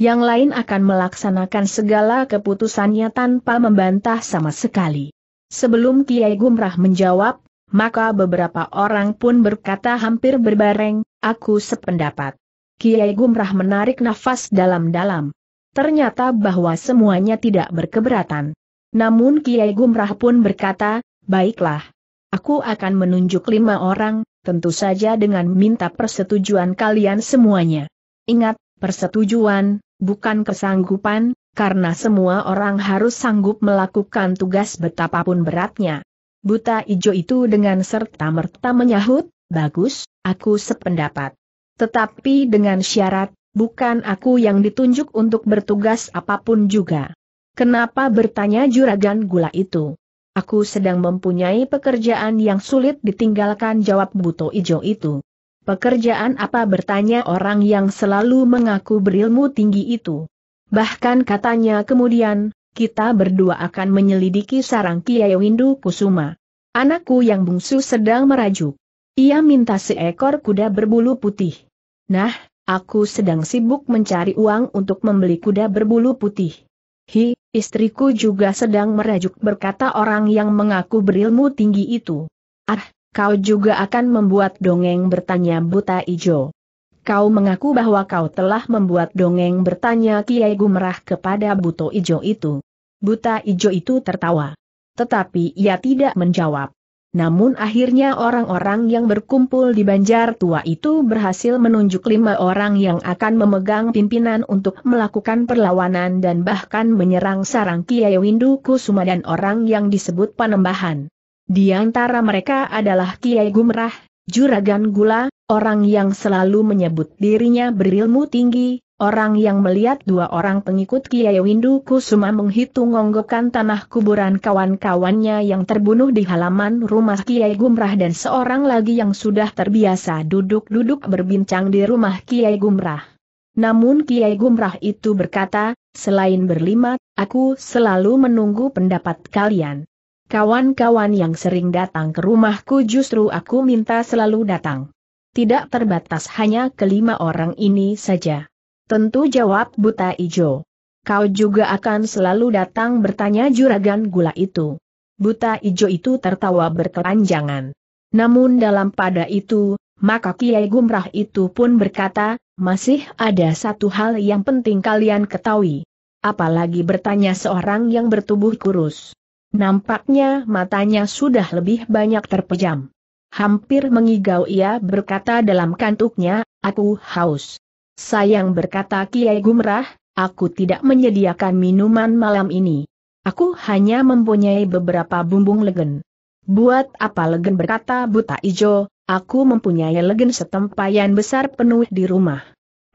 Yang lain akan melaksanakan segala keputusannya tanpa membantah sama sekali. Sebelum Kiai Gumrah menjawab, maka beberapa orang pun berkata hampir berbareng, aku sependapat. Kiai Gumrah menarik nafas dalam-dalam. Ternyata bahwa semuanya tidak berkeberatan. Namun Kiai Gumrah pun berkata, baiklah. Aku akan menunjuk lima orang, tentu saja dengan minta persetujuan kalian semuanya. Ingat, persetujuan, bukan kesanggupan, karena semua orang harus sanggup melakukan tugas betapapun beratnya. Buta Ijo itu dengan serta-merta menyahut, bagus, aku sependapat. Tetapi dengan syarat, bukan aku yang ditunjuk untuk bertugas apapun juga. Kenapa bertanya juragan gula itu? Aku sedang mempunyai pekerjaan yang sulit ditinggalkan jawab Buto Ijo itu. Pekerjaan apa bertanya orang yang selalu mengaku berilmu tinggi itu. Bahkan katanya kemudian, kita berdua akan menyelidiki sarang Kiai Windu Kusuma. Anakku yang bungsu sedang merajuk. Ia minta seekor kuda berbulu putih. Nah, aku sedang sibuk mencari uang untuk membeli kuda berbulu putih. Hi, istriku juga sedang merajuk berkata orang yang mengaku berilmu tinggi itu. Ah, kau juga akan membuat dongeng bertanya buta ijo. Kau mengaku bahwa kau telah membuat dongeng bertanya Kiai Gumrah kepada Buto Ijo itu. Buta Ijo itu tertawa. Tetapi ia tidak menjawab. Namun akhirnya orang-orang yang berkumpul di Banjar Tua itu berhasil menunjuk lima orang yang akan memegang pimpinan untuk melakukan perlawanan dan bahkan menyerang sarang Kiai Windu Kusuma dan orang yang disebut Panembahan. Di antara mereka adalah Kiai Gumrah, Juragan Gula, orang yang selalu menyebut dirinya berilmu tinggi, orang yang melihat dua orang pengikut Kiai Windu Kusuma menghitung onggokan tanah kuburan kawan-kawannya yang terbunuh di halaman rumah Kiai Gumrah dan seorang lagi yang sudah terbiasa duduk-duduk berbincang di rumah Kiai Gumrah. Namun Kiai Gumrah itu berkata, selain berlima, aku selalu menunggu pendapat kalian kawan-kawan yang sering datang ke rumahku justru aku minta selalu datang. Tidak terbatas hanya kelima orang ini saja. Tentu jawab Buta Ijo. Kau juga akan selalu datang bertanya juragan gula itu. Buta Ijo itu tertawa berkelanjangan. Namun dalam pada itu, maka Kiai Gumrah itu pun berkata, masih ada satu hal yang penting kalian ketahui. Apalagi bertanya seorang yang bertubuh kurus. Nampaknya matanya sudah lebih banyak terpejam. Hampir mengigau ia berkata dalam kantuknya, aku haus. Sayang berkata Kiai Gumrah, aku tidak menyediakan minuman malam ini. Aku hanya mempunyai beberapa bumbung legen. Buat apa legen berkata buta ijo, aku mempunyai legen setempayan besar penuh di rumah.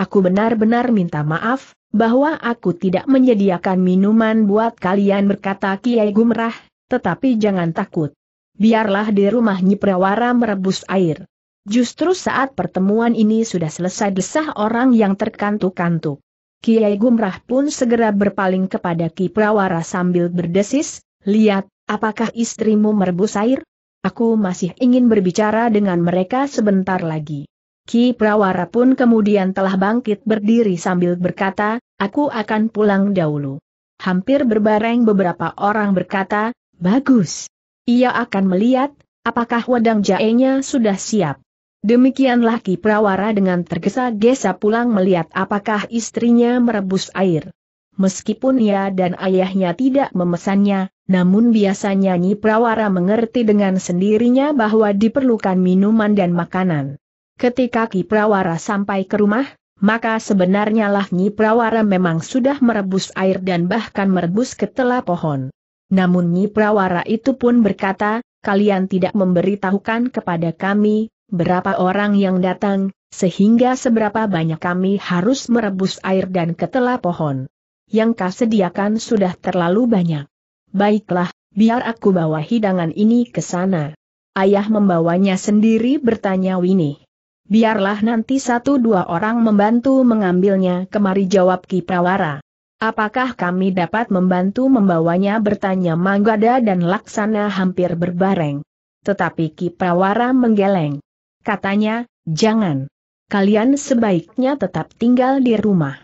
Aku benar-benar minta maaf, bahwa aku tidak menyediakan minuman buat kalian berkata Kiai Gumrah, tetapi jangan takut. Biarlah di rumah Nyi Prawara merebus air. Justru saat pertemuan ini sudah selesai desah orang yang terkantuk-kantuk. Kiai Gumrah pun segera berpaling kepada Ki Prawara sambil berdesis, lihat, apakah istrimu merebus air? Aku masih ingin berbicara dengan mereka sebentar lagi. Ki Prawara pun kemudian telah bangkit berdiri sambil berkata, aku akan pulang dahulu. Hampir berbareng beberapa orang berkata, bagus. Ia akan melihat, apakah wedang jaenya sudah siap. Demikianlah Ki Prawara dengan tergesa-gesa pulang melihat apakah istrinya merebus air. Meskipun ia dan ayahnya tidak memesannya, namun biasanya Nyi Prawara mengerti dengan sendirinya bahwa diperlukan minuman dan makanan. Ketika Ki Prawara sampai ke rumah, maka sebenarnya lah Nyi Prawara memang sudah merebus air dan bahkan merebus ketela pohon. Namun Nyi Prawara itu pun berkata, kalian tidak memberitahukan kepada kami, berapa orang yang datang, sehingga seberapa banyak kami harus merebus air dan ketela pohon. Yang kau sediakan sudah terlalu banyak. Baiklah, biar aku bawa hidangan ini ke sana. Ayah membawanya sendiri bertanya Winnie. Biarlah nanti satu dua orang membantu mengambilnya kemari jawab Ki Prawara. Apakah kami dapat membantu membawanya bertanya Manggada dan Laksana hampir berbareng. Tetapi Ki Prawara menggeleng. Katanya, jangan. Kalian sebaiknya tetap tinggal di rumah.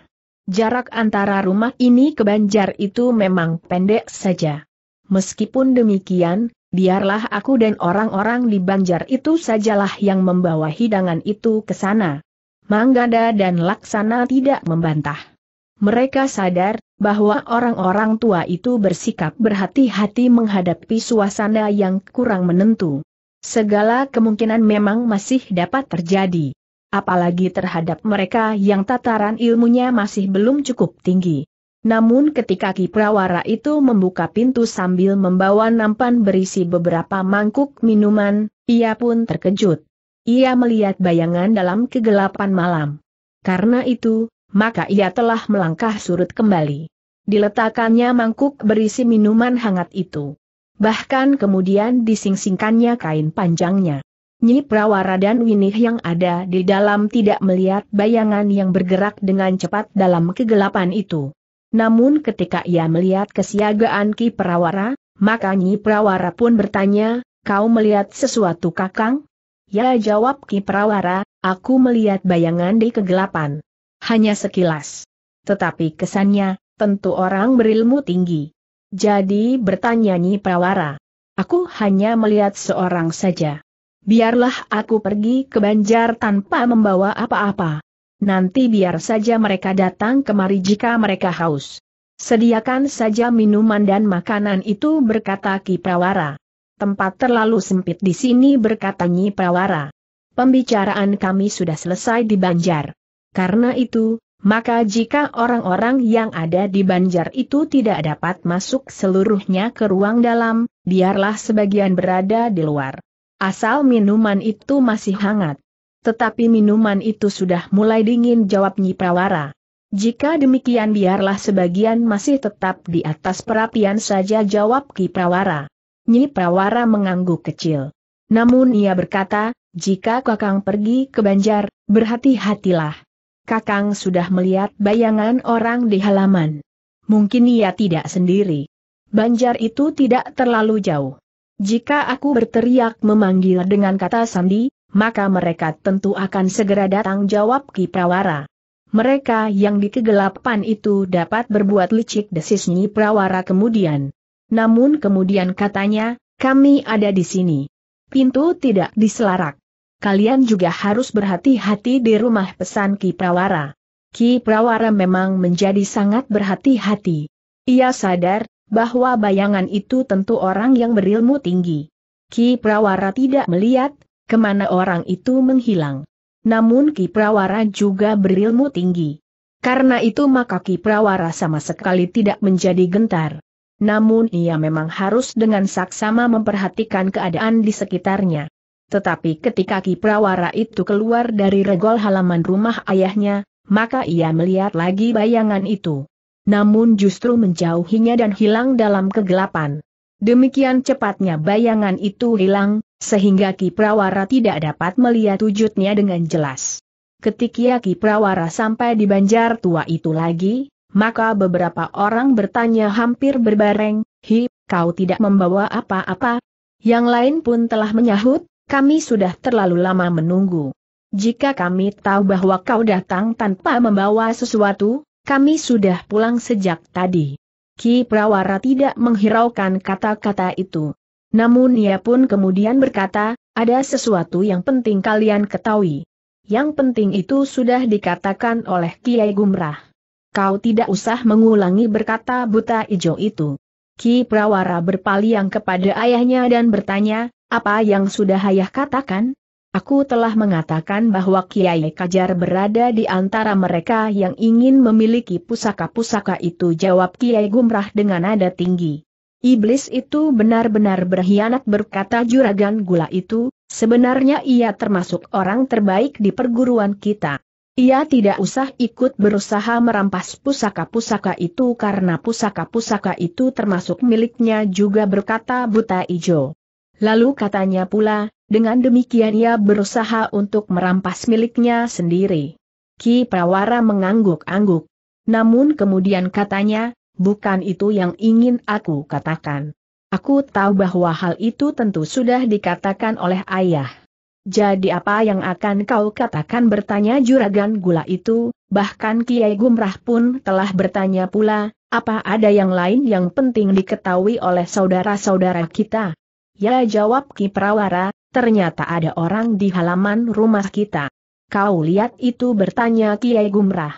Jarak antara rumah ini ke banjar itu memang pendek saja. Meskipun demikian, biarlah aku dan orang-orang di Banjar itu sajalah yang membawa hidangan itu ke sana. Manggada dan Laksana tidak membantah. Mereka sadar bahwa orang-orang tua itu bersikap berhati-hati menghadapi suasana yang kurang menentu. Segala kemungkinan memang masih dapat terjadi. Apalagi terhadap mereka yang tataran ilmunya masih belum cukup tinggi. Namun ketika Kiprawara itu membuka pintu sambil membawa nampan berisi beberapa mangkuk minuman, ia pun terkejut. Ia melihat bayangan dalam kegelapan malam. Karena itu, maka ia telah melangkah surut kembali. Diletakkannya mangkuk berisi minuman hangat itu. Bahkan kemudian disingsingkannya kain panjangnya. Nyi Prawara dan Winih yang ada di dalam tidak melihat bayangan yang bergerak dengan cepat dalam kegelapan itu. Namun ketika ia melihat kesiagaan Ki Prawara, maka Nyi Prawara pun bertanya, kau melihat sesuatu kakang? Ya jawab Ki Prawara, aku melihat bayangan di kegelapan. Hanya sekilas. Tetapi kesannya, tentu orang berilmu tinggi. Jadi bertanya Nyi Prawara. Aku hanya melihat seorang saja. Biarlah aku pergi ke Banjar tanpa membawa apa-apa nanti biar saja mereka datang kemari jika mereka haus. Sediakan saja minuman dan makanan itu berkata Ki Prawara. Tempat terlalu sempit di sini berkata Nyi Prawara. Pembicaraan kami sudah selesai di Banjar. Karena itu, maka jika orang-orang yang ada di Banjar itu tidak dapat masuk seluruhnya ke ruang dalam, biarlah sebagian berada di luar. Asal minuman itu masih hangat. Tetapi minuman itu sudah mulai dingin jawab Nyi Prawara. Jika demikian biarlah sebagian masih tetap di atas perapian saja jawab Ki Prawara. Nyi Prawara mengangguk kecil. Namun ia berkata, jika Kakang pergi ke Banjar, berhati-hatilah. Kakang sudah melihat bayangan orang di halaman. Mungkin ia tidak sendiri. Banjar itu tidak terlalu jauh. Jika aku berteriak memanggil dengan kata sandi, maka mereka tentu akan segera datang jawab Ki Prawara. Mereka yang di kegelapan itu dapat berbuat licik desis Nyi Prawara kemudian. Namun kemudian katanya, kami ada di sini. Pintu tidak diselarak. Kalian juga harus berhati-hati di rumah pesan Ki Prawara. Ki Prawara memang menjadi sangat berhati-hati. Ia sadar, bahwa bayangan itu tentu orang yang berilmu tinggi. Ki Prawara tidak melihat kemana orang itu menghilang. Namun Ki Prawara juga berilmu tinggi. Karena itu maka Ki Prawara sama sekali tidak menjadi gentar. Namun ia memang harus dengan saksama memperhatikan keadaan di sekitarnya. Tetapi ketika Ki Prawara itu keluar dari regol halaman rumah ayahnya, maka ia melihat lagi bayangan itu. Namun justru menjauhinya dan hilang dalam kegelapan. Demikian cepatnya bayangan itu hilang, sehingga Ki Prawara tidak dapat melihat wujudnya dengan jelas. Ketika ya Ki Prawara sampai di banjar tua itu lagi, maka beberapa orang bertanya hampir berbareng, Hi, kau tidak membawa apa-apa? Yang lain pun telah menyahut, kami sudah terlalu lama menunggu. Jika kami tahu bahwa kau datang tanpa membawa sesuatu, kami sudah pulang sejak tadi. Ki Prawara tidak menghiraukan kata-kata itu. Namun ia pun kemudian berkata, ada sesuatu yang penting kalian ketahui. Yang penting itu sudah dikatakan oleh Kiai Gumrah. Kau tidak usah mengulangi berkata buta ijo itu. Ki Prawara berpaling kepada ayahnya dan bertanya, apa yang sudah ayah katakan? Aku telah mengatakan bahwa Kiai Kajar berada di antara mereka yang ingin memiliki pusaka-pusaka itu jawab Kiai Gumrah dengan nada tinggi. Iblis itu benar-benar berkhianat berkata juragan gula itu, sebenarnya ia termasuk orang terbaik di perguruan kita. Ia tidak usah ikut berusaha merampas pusaka-pusaka itu karena pusaka-pusaka itu termasuk miliknya juga berkata buta ijo. Lalu katanya pula, dengan demikian ia berusaha untuk merampas miliknya sendiri. Ki Prawara mengangguk-angguk. Namun kemudian katanya, bukan itu yang ingin aku katakan. Aku tahu bahwa hal itu tentu sudah dikatakan oleh ayah. Jadi apa yang akan kau katakan bertanya juragan gula itu, bahkan Kiai Gumrah pun telah bertanya pula, apa ada yang lain yang penting diketahui oleh saudara-saudara kita? Ya jawab Ki Prawara, ternyata ada orang di halaman rumah kita. Kau lihat itu bertanya Kiai Gumrah.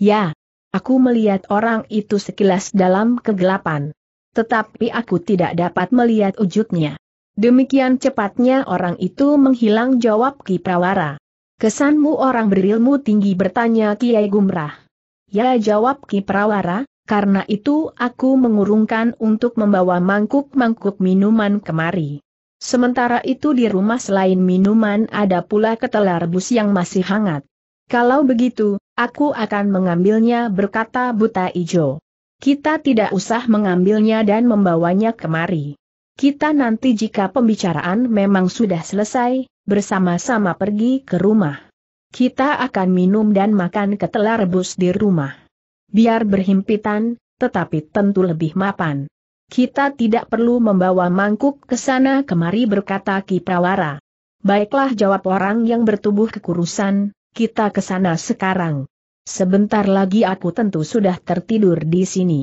Ya, Aku melihat orang itu sekilas dalam kegelapan. Tetapi aku tidak dapat melihat wujudnya. Demikian cepatnya orang itu menghilang jawab Ki Prawara. Kesanmu orang berilmu tinggi bertanya Kiai Gumrah. Ya jawab Ki Prawara, karena itu aku mengurungkan untuk membawa mangkuk-mangkuk minuman kemari. Sementara itu di rumah selain minuman ada pula ketel rebus yang masih hangat. Kalau begitu, Aku akan mengambilnya berkata buta ijo. Kita tidak usah mengambilnya dan membawanya kemari. Kita nanti jika pembicaraan memang sudah selesai, bersama-sama pergi ke rumah. Kita akan minum dan makan ketela rebus di rumah. Biar berhimpitan, tetapi tentu lebih mapan. Kita tidak perlu membawa mangkuk ke sana kemari berkata Ki Prawara. Baiklah jawab orang yang bertubuh kekurusan, kita ke sana sekarang. Sebentar lagi aku tentu sudah tertidur di sini.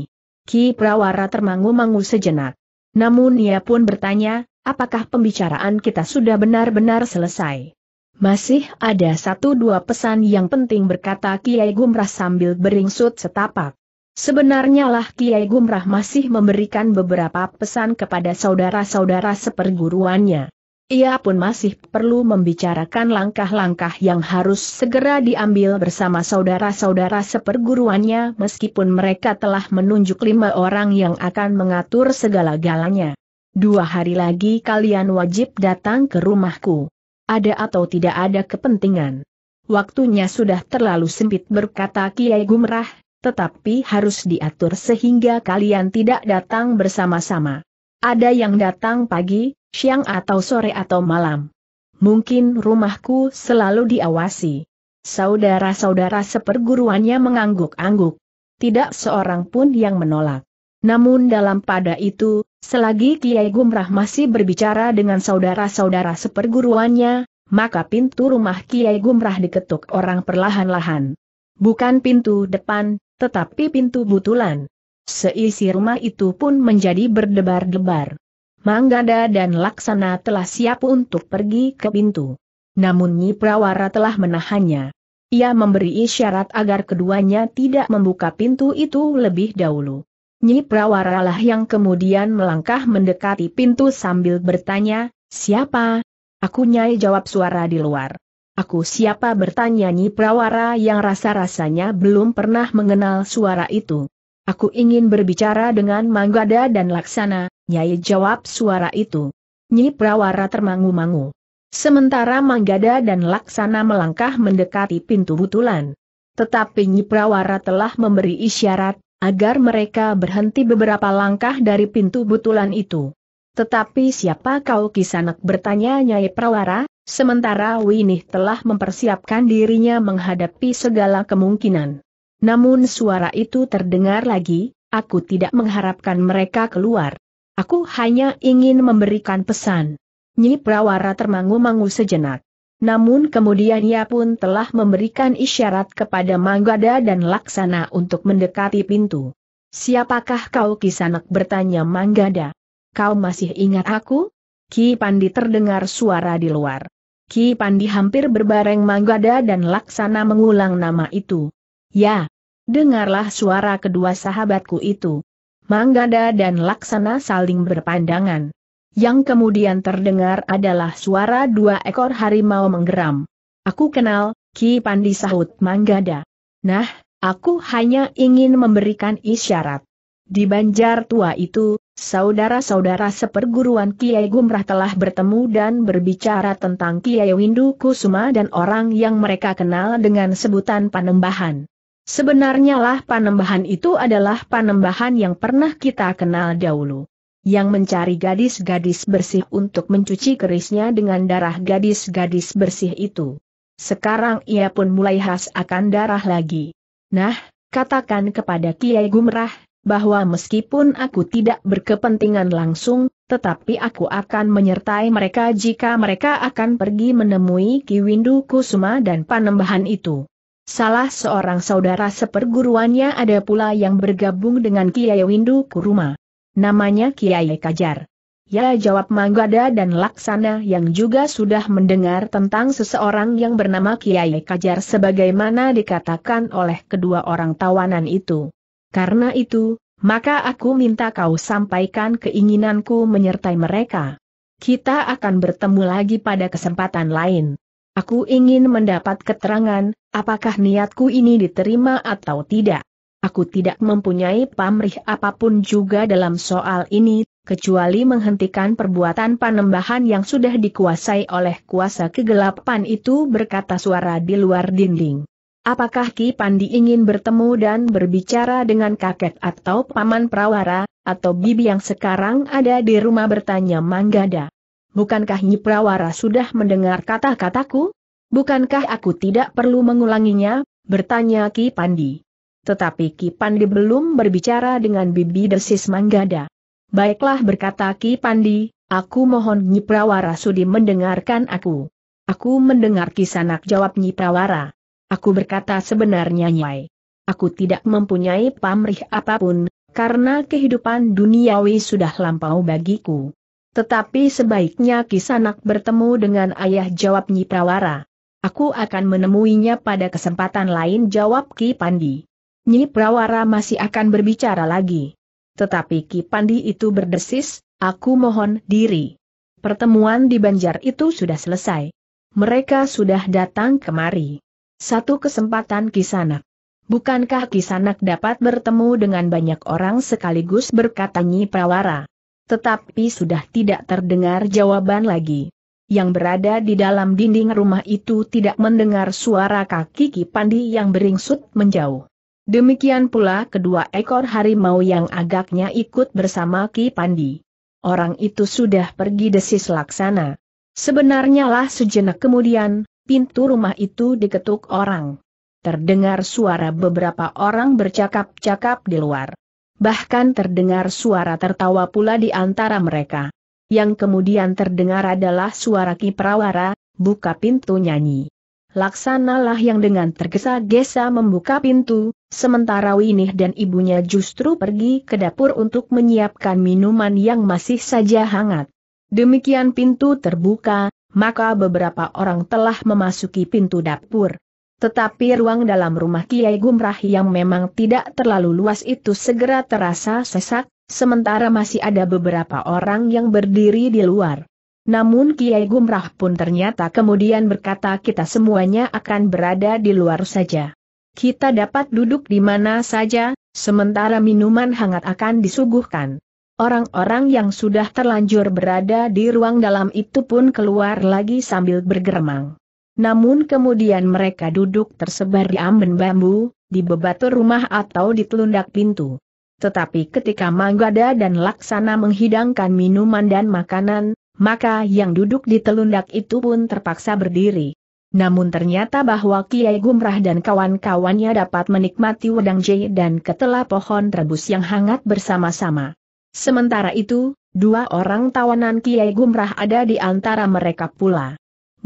Ki Prawara termangu-mangu sejenak. Namun ia pun bertanya, apakah pembicaraan kita sudah benar-benar selesai? Masih ada satu dua pesan yang penting berkata Kiai Gumrah sambil beringsut setapak. Sebenarnya lah Kiai Gumrah masih memberikan beberapa pesan kepada saudara-saudara seperguruannya. Ia pun masih perlu membicarakan langkah-langkah yang harus segera diambil bersama saudara-saudara seperguruannya meskipun mereka telah menunjuk lima orang yang akan mengatur segala-galanya. Dua hari lagi kalian wajib datang ke rumahku. Ada atau tidak ada kepentingan. Waktunya sudah terlalu sempit berkata Kiai Gumrah, tetapi harus diatur sehingga kalian tidak datang bersama-sama. Ada yang datang pagi, siang atau sore atau malam. Mungkin rumahku selalu diawasi. Saudara-saudara seperguruannya mengangguk-angguk. Tidak seorang pun yang menolak. Namun dalam pada itu, selagi Kiai Gumrah masih berbicara dengan saudara-saudara seperguruannya, maka pintu rumah Kiai Gumrah diketuk orang perlahan-lahan. Bukan pintu depan, tetapi pintu butulan. Seisi rumah itu pun menjadi berdebar-debar. Manggada dan Laksana telah siap untuk pergi ke pintu. Namun Nyi Prawara telah menahannya. Ia memberi isyarat agar keduanya tidak membuka pintu itu lebih dahulu. Nyi Prawara lah yang kemudian melangkah mendekati pintu sambil bertanya, Siapa? Aku Nyai jawab suara di luar. Aku siapa bertanya Nyi Prawara yang rasa-rasanya belum pernah mengenal suara itu. Aku ingin berbicara dengan Manggada dan Laksana, Nyai jawab suara itu. Nyi Prawara termangu-mangu. Sementara Manggada dan Laksana melangkah mendekati pintu butulan. Tetapi Nyi Prawara telah memberi isyarat, agar mereka berhenti beberapa langkah dari pintu butulan itu. Tetapi siapa kau kisanak bertanya Nyai Prawara, sementara Winih telah mempersiapkan dirinya menghadapi segala kemungkinan. Namun suara itu terdengar lagi, aku tidak mengharapkan mereka keluar. Aku hanya ingin memberikan pesan. Nyi Prawara termangu-mangu sejenak. Namun kemudian ia pun telah memberikan isyarat kepada Manggada dan Laksana untuk mendekati pintu. Siapakah kau kisanak bertanya Manggada? Kau masih ingat aku? Ki Pandi terdengar suara di luar. Ki Pandi hampir berbareng Manggada dan Laksana mengulang nama itu. Ya, dengarlah suara kedua sahabatku itu. Manggada dan Laksana saling berpandangan. Yang kemudian terdengar adalah suara dua ekor harimau menggeram. Aku kenal, Ki Pandi sahut Manggada. Nah, aku hanya ingin memberikan isyarat. Di banjar tua itu, saudara-saudara seperguruan Kiai Gumrah telah bertemu dan berbicara tentang Kiai Windu Kusuma dan orang yang mereka kenal dengan sebutan Panembahan. Sebenarnya lah panembahan itu adalah panembahan yang pernah kita kenal dahulu. Yang mencari gadis-gadis bersih untuk mencuci kerisnya dengan darah gadis-gadis bersih itu. Sekarang ia pun mulai khas akan darah lagi. Nah, katakan kepada Kiai Gumrah, bahwa meskipun aku tidak berkepentingan langsung, tetapi aku akan menyertai mereka jika mereka akan pergi menemui Ki Windu Kusuma dan panembahan itu. Salah seorang saudara seperguruannya ada pula yang bergabung dengan Kiai Windu Kuruma. Namanya Kiai Kajar. Ya jawab Manggada dan Laksana yang juga sudah mendengar tentang seseorang yang bernama Kiai Kajar sebagaimana dikatakan oleh kedua orang tawanan itu. Karena itu, maka aku minta kau sampaikan keinginanku menyertai mereka. Kita akan bertemu lagi pada kesempatan lain. Aku ingin mendapat keterangan, apakah niatku ini diterima atau tidak. Aku tidak mempunyai pamrih apapun juga dalam soal ini, kecuali menghentikan perbuatan panembahan yang sudah dikuasai oleh kuasa kegelapan itu berkata suara di luar dinding. Apakah Ki Pandi ingin bertemu dan berbicara dengan kakek atau paman prawara, atau bibi yang sekarang ada di rumah bertanya Manggada bukankah Nyiprawara sudah mendengar kata-kataku? Bukankah aku tidak perlu mengulanginya? bertanya Ki Pandi. Tetapi Ki Pandi belum berbicara dengan Bibi Desis Manggada. Baiklah berkata Ki Pandi, aku mohon Nyiprawara sudi mendengarkan aku. Aku mendengar kisanak jawab Nyiprawara. Aku berkata sebenarnya Nyai. Aku tidak mempunyai pamrih apapun, karena kehidupan duniawi sudah lampau bagiku. Tetapi sebaiknya Kisanak bertemu dengan ayah jawab Nyi Prawara. Aku akan menemuinya pada kesempatan lain jawab Ki Pandi. Nyi Prawara masih akan berbicara lagi. Tetapi Ki Pandi itu berdesis, aku mohon diri. Pertemuan di Banjar itu sudah selesai. Mereka sudah datang kemari. Satu kesempatan Kisanak. Bukankah Kisanak dapat bertemu dengan banyak orang sekaligus berkata Nyi Prawara? Tetapi sudah tidak terdengar jawaban lagi. Yang berada di dalam dinding rumah itu tidak mendengar suara kaki Ki Pandi yang beringsut menjauh. Demikian pula kedua ekor harimau yang agaknya ikut bersama Ki Pandi. Orang itu sudah pergi desis laksana. Sebenarnya lah sejenak kemudian, pintu rumah itu diketuk orang. Terdengar suara beberapa orang bercakap-cakap di luar bahkan terdengar suara tertawa pula di antara mereka. Yang kemudian terdengar adalah suara Ki Prawara, buka pintu nyanyi. Laksanalah yang dengan tergesa-gesa membuka pintu, sementara Winih dan ibunya justru pergi ke dapur untuk menyiapkan minuman yang masih saja hangat. Demikian pintu terbuka, maka beberapa orang telah memasuki pintu dapur. Tetapi ruang dalam rumah Kiai Gumrah yang memang tidak terlalu luas itu segera terasa sesak, sementara masih ada beberapa orang yang berdiri di luar. Namun Kiai Gumrah pun ternyata kemudian berkata kita semuanya akan berada di luar saja. Kita dapat duduk di mana saja, sementara minuman hangat akan disuguhkan. Orang-orang yang sudah terlanjur berada di ruang dalam itu pun keluar lagi sambil bergermang. Namun kemudian mereka duduk tersebar di amben bambu, di bebatu rumah atau di telundak pintu. Tetapi ketika Manggada dan Laksana menghidangkan minuman dan makanan, maka yang duduk di telundak itu pun terpaksa berdiri. Namun ternyata bahwa Kiai Gumrah dan kawan-kawannya dapat menikmati wedang jahe dan ketela pohon rebus yang hangat bersama-sama. Sementara itu, dua orang tawanan Kiai Gumrah ada di antara mereka pula.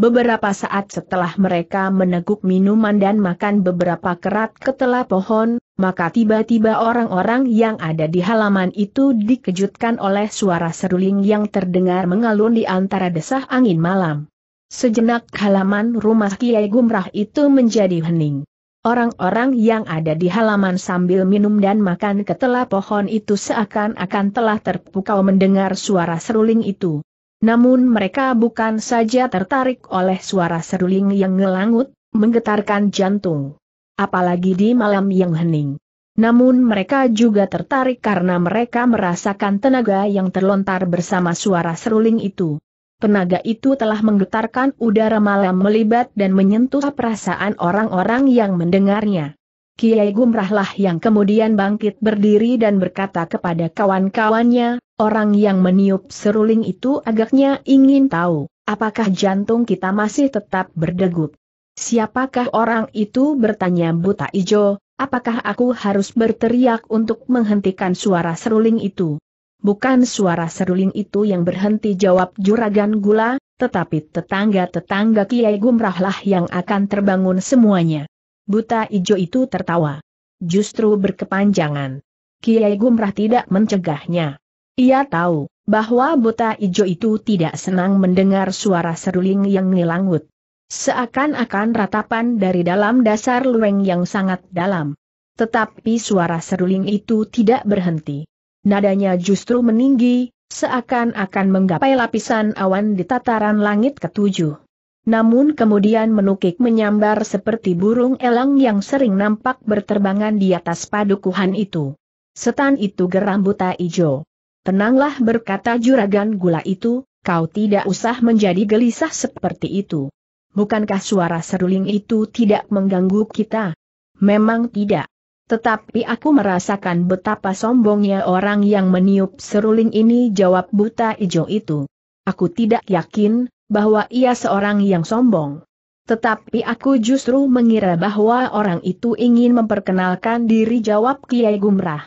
Beberapa saat setelah mereka meneguk minuman dan makan beberapa kerat ketela pohon, maka tiba-tiba orang-orang yang ada di halaman itu dikejutkan oleh suara seruling yang terdengar mengalun di antara desah angin malam. Sejenak halaman rumah Kiai Gumrah itu menjadi hening. Orang-orang yang ada di halaman sambil minum dan makan ketela pohon itu seakan-akan telah terpukau mendengar suara seruling itu. Namun mereka bukan saja tertarik oleh suara seruling yang ngelangut, menggetarkan jantung. Apalagi di malam yang hening. Namun mereka juga tertarik karena mereka merasakan tenaga yang terlontar bersama suara seruling itu. Tenaga itu telah menggetarkan udara malam melibat dan menyentuh perasaan orang-orang yang mendengarnya. Kiai Gumrahlah yang kemudian bangkit berdiri dan berkata kepada kawan-kawannya, orang yang meniup seruling itu agaknya ingin tahu, apakah jantung kita masih tetap berdegup. Siapakah orang itu bertanya buta ijo, apakah aku harus berteriak untuk menghentikan suara seruling itu? Bukan suara seruling itu yang berhenti jawab juragan gula, tetapi tetangga-tetangga Kiai Gumrahlah yang akan terbangun semuanya. Buta Ijo itu tertawa. Justru berkepanjangan. Kiai Gumrah tidak mencegahnya. Ia tahu bahwa Buta Ijo itu tidak senang mendengar suara seruling yang ngilangut. Seakan-akan ratapan dari dalam dasar lueng yang sangat dalam. Tetapi suara seruling itu tidak berhenti. Nadanya justru meninggi, seakan-akan menggapai lapisan awan di tataran langit ketujuh namun kemudian menukik menyambar seperti burung elang yang sering nampak berterbangan di atas padukuhan itu. Setan itu geram buta ijo. Tenanglah berkata juragan gula itu, kau tidak usah menjadi gelisah seperti itu. Bukankah suara seruling itu tidak mengganggu kita? Memang tidak. Tetapi aku merasakan betapa sombongnya orang yang meniup seruling ini jawab buta ijo itu. Aku tidak yakin, bahwa ia seorang yang sombong. Tetapi aku justru mengira bahwa orang itu ingin memperkenalkan diri jawab Kiai Gumrah.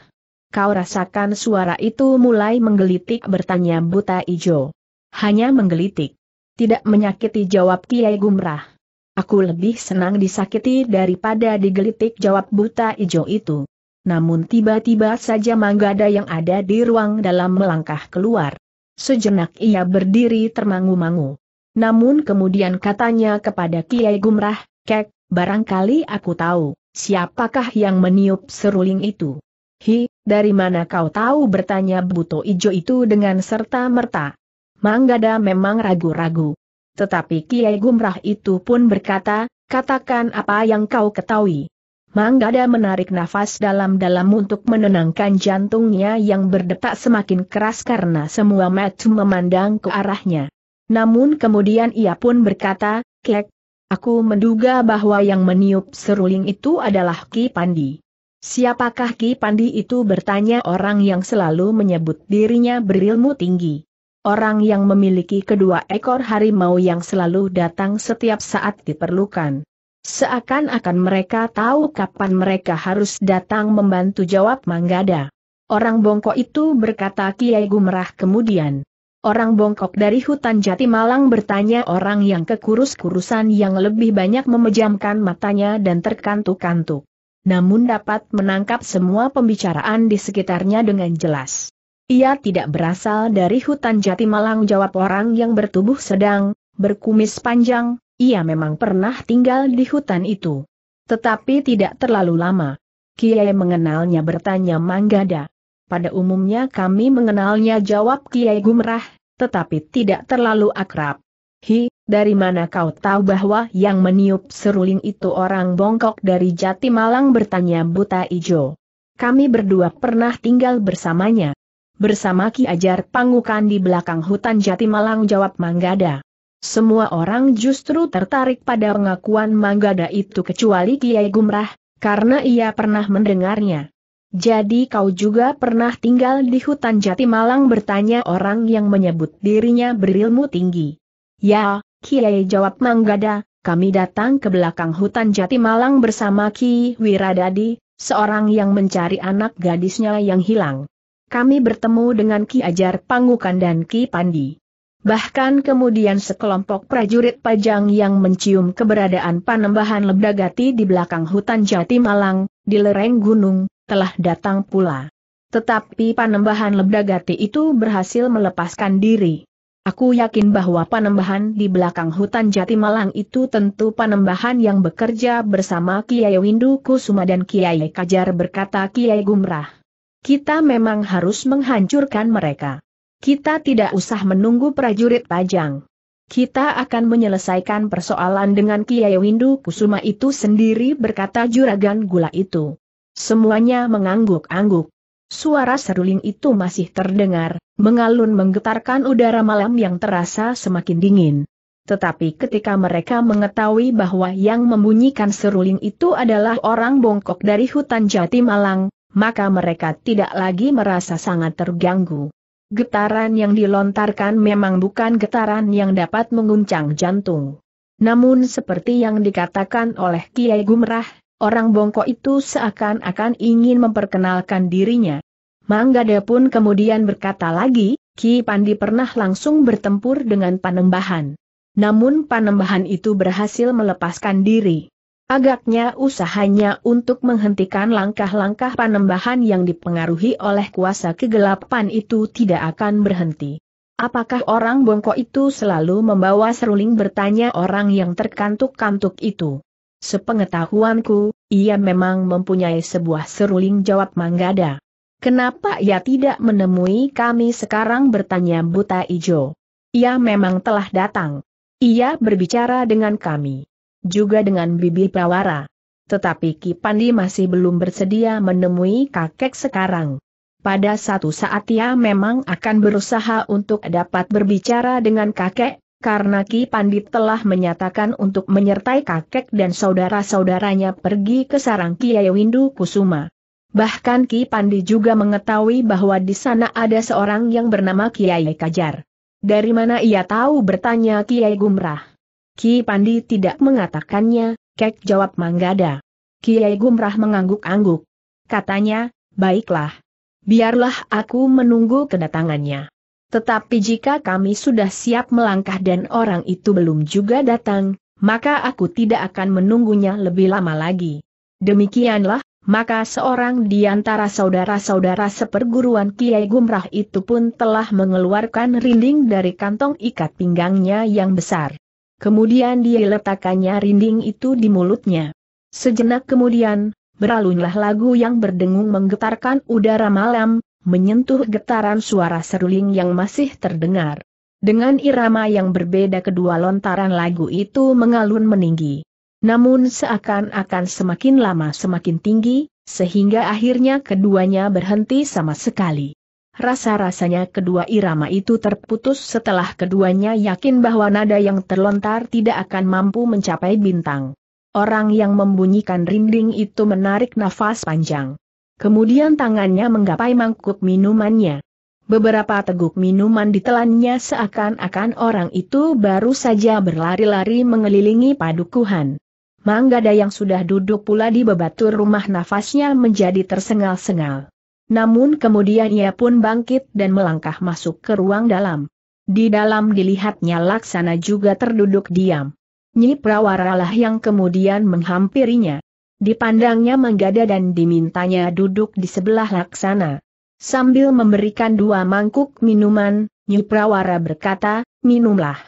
Kau rasakan suara itu mulai menggelitik bertanya buta ijo. Hanya menggelitik. Tidak menyakiti jawab Kiai Gumrah. Aku lebih senang disakiti daripada digelitik jawab buta ijo itu. Namun tiba-tiba saja manggada yang ada di ruang dalam melangkah keluar. Sejenak ia berdiri termangu-mangu. Namun kemudian katanya kepada Kiai Gumrah, Kek, barangkali aku tahu, siapakah yang meniup seruling itu? Hi, dari mana kau tahu bertanya Buto Ijo itu dengan serta-merta. Manggada memang ragu-ragu. Tetapi Kiai Gumrah itu pun berkata, katakan apa yang kau ketahui. Manggada menarik nafas dalam-dalam untuk menenangkan jantungnya yang berdetak semakin keras karena semua mata memandang ke arahnya. Namun kemudian ia pun berkata, Kek, aku menduga bahwa yang meniup seruling itu adalah Ki Pandi. Siapakah Ki Pandi itu bertanya orang yang selalu menyebut dirinya berilmu tinggi. Orang yang memiliki kedua ekor harimau yang selalu datang setiap saat diperlukan. Seakan-akan mereka tahu kapan mereka harus datang membantu jawab Manggada. Orang bongkok itu berkata Kiai Gumerah kemudian. Orang bongkok dari hutan jati malang bertanya orang yang kekurus-kurusan yang lebih banyak memejamkan matanya dan terkantuk-kantuk. Namun dapat menangkap semua pembicaraan di sekitarnya dengan jelas. Ia tidak berasal dari hutan jati malang jawab orang yang bertubuh sedang, berkumis panjang, ia memang pernah tinggal di hutan itu. Tetapi tidak terlalu lama. Kiai mengenalnya bertanya Manggada. Pada umumnya kami mengenalnya jawab Kiai Gumrah, tetapi tidak terlalu akrab. Hi, dari mana kau tahu bahwa yang meniup seruling itu orang bongkok dari Jati Malang bertanya Buta Ijo. Kami berdua pernah tinggal bersamanya. Bersama Ki Ajar Pangukan di belakang hutan Jati Malang jawab Manggada. Semua orang justru tertarik pada pengakuan Manggada itu kecuali Kiai Gumrah, karena ia pernah mendengarnya. Jadi kau juga pernah tinggal di hutan jati malang bertanya orang yang menyebut dirinya berilmu tinggi. Ya, Kiai jawab Manggada, kami datang ke belakang hutan jati malang bersama Ki Wiradadi, seorang yang mencari anak gadisnya yang hilang. Kami bertemu dengan Ki Ajar Pangukan dan Ki Pandi. Bahkan kemudian sekelompok prajurit pajang yang mencium keberadaan panembahan Lebdagati di belakang hutan Jati Malang, di lereng gunung, telah datang pula. Tetapi panembahan Lebdagati itu berhasil melepaskan diri. Aku yakin bahwa panembahan di belakang hutan Jati Malang itu tentu panembahan yang bekerja bersama Kiai Windu Kusuma dan Kiai Kajar berkata Kiai Gumrah. Kita memang harus menghancurkan mereka. Kita tidak usah menunggu prajurit pajang. Kita akan menyelesaikan persoalan dengan Kiai Windu Kusuma itu sendiri berkata juragan gula itu. Semuanya mengangguk-angguk. Suara seruling itu masih terdengar, mengalun menggetarkan udara malam yang terasa semakin dingin. Tetapi ketika mereka mengetahui bahwa yang membunyikan seruling itu adalah orang bongkok dari hutan Jati Malang, maka mereka tidak lagi merasa sangat terganggu. Getaran yang dilontarkan memang bukan getaran yang dapat menguncang jantung. Namun seperti yang dikatakan oleh Kiai Gumrah, Orang bongkok itu seakan-akan ingin memperkenalkan dirinya. Manggada pun kemudian berkata lagi, Ki Pandi pernah langsung bertempur dengan Panembahan. Namun Panembahan itu berhasil melepaskan diri. Agaknya usahanya untuk menghentikan langkah-langkah Panembahan yang dipengaruhi oleh kuasa kegelapan itu tidak akan berhenti. Apakah orang bongkok itu selalu membawa seruling bertanya orang yang terkantuk-kantuk itu? Sepengetahuanku, ia memang mempunyai sebuah seruling jawab Manggada. Kenapa ia tidak menemui kami sekarang bertanya Buta Ijo. Ia memang telah datang. Ia berbicara dengan kami. Juga dengan Bibi Prawara. Tetapi Ki Pandi masih belum bersedia menemui kakek sekarang. Pada satu saat ia memang akan berusaha untuk dapat berbicara dengan kakek, karena Ki Pandit telah menyatakan untuk menyertai kakek dan saudara-saudaranya pergi ke sarang Kiai Windu Kusuma. Bahkan Ki Pandi juga mengetahui bahwa di sana ada seorang yang bernama Kiai Kajar. Dari mana ia tahu bertanya Kiai Gumrah. Ki Pandi tidak mengatakannya, Kek jawab Manggada. Kiai Gumrah mengangguk-angguk. Katanya, baiklah. Biarlah aku menunggu kedatangannya. Tetapi jika kami sudah siap melangkah dan orang itu belum juga datang, maka aku tidak akan menunggunya lebih lama lagi. Demikianlah, maka seorang di antara saudara-saudara seperguruan Kiai Gumrah itu pun telah mengeluarkan rinding dari kantong ikat pinggangnya yang besar. Kemudian dia letakkannya rinding itu di mulutnya. Sejenak kemudian, beralunlah lagu yang berdengung menggetarkan udara malam, menyentuh getaran suara seruling yang masih terdengar. Dengan irama yang berbeda kedua lontaran lagu itu mengalun meninggi. Namun seakan-akan semakin lama semakin tinggi, sehingga akhirnya keduanya berhenti sama sekali. Rasa-rasanya kedua irama itu terputus setelah keduanya yakin bahwa nada yang terlontar tidak akan mampu mencapai bintang. Orang yang membunyikan rinding itu menarik nafas panjang. Kemudian tangannya menggapai mangkuk minumannya. Beberapa teguk minuman ditelannya seakan-akan orang itu baru saja berlari-lari mengelilingi padukuhan. Manggada yang sudah duduk pula di bebatur rumah nafasnya menjadi tersengal-sengal. Namun kemudian ia pun bangkit dan melangkah masuk ke ruang dalam. Di dalam dilihatnya laksana juga terduduk diam. Nyi Prawaralah yang kemudian menghampirinya. Dipandangnya menggada dan dimintanya duduk di sebelah laksana. Sambil memberikan dua mangkuk minuman, Prawara berkata, minumlah.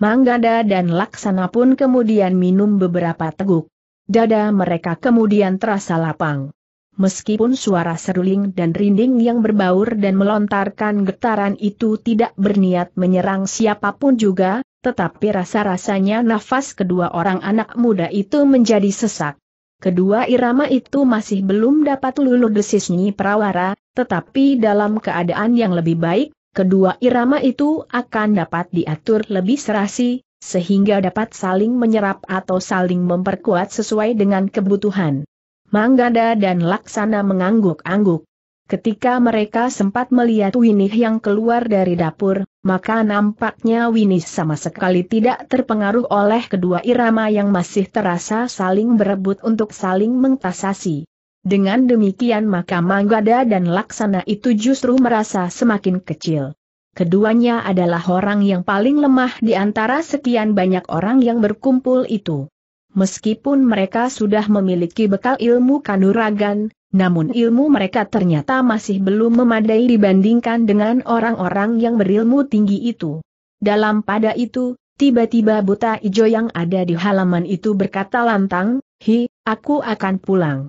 Manggada dan Laksana pun kemudian minum beberapa teguk. Dada mereka kemudian terasa lapang. Meskipun suara seruling dan rinding yang berbaur dan melontarkan getaran itu tidak berniat menyerang siapapun juga, tetapi rasa-rasanya nafas kedua orang anak muda itu menjadi sesak. Kedua irama itu masih belum dapat luluh desis Nyi Prawara, tetapi dalam keadaan yang lebih baik, kedua irama itu akan dapat diatur lebih serasi, sehingga dapat saling menyerap atau saling memperkuat sesuai dengan kebutuhan. Manggada dan Laksana mengangguk-angguk. Ketika mereka sempat melihat Winih yang keluar dari dapur, maka nampaknya Winis sama sekali tidak terpengaruh oleh kedua irama yang masih terasa saling berebut untuk saling mengtasasi. Dengan demikian maka Manggada dan Laksana itu justru merasa semakin kecil. Keduanya adalah orang yang paling lemah di antara sekian banyak orang yang berkumpul itu. Meskipun mereka sudah memiliki bekal ilmu kanuragan, namun ilmu mereka ternyata masih belum memadai dibandingkan dengan orang-orang yang berilmu tinggi itu. Dalam pada itu, tiba-tiba buta ijo yang ada di halaman itu berkata lantang, Hi, aku akan pulang.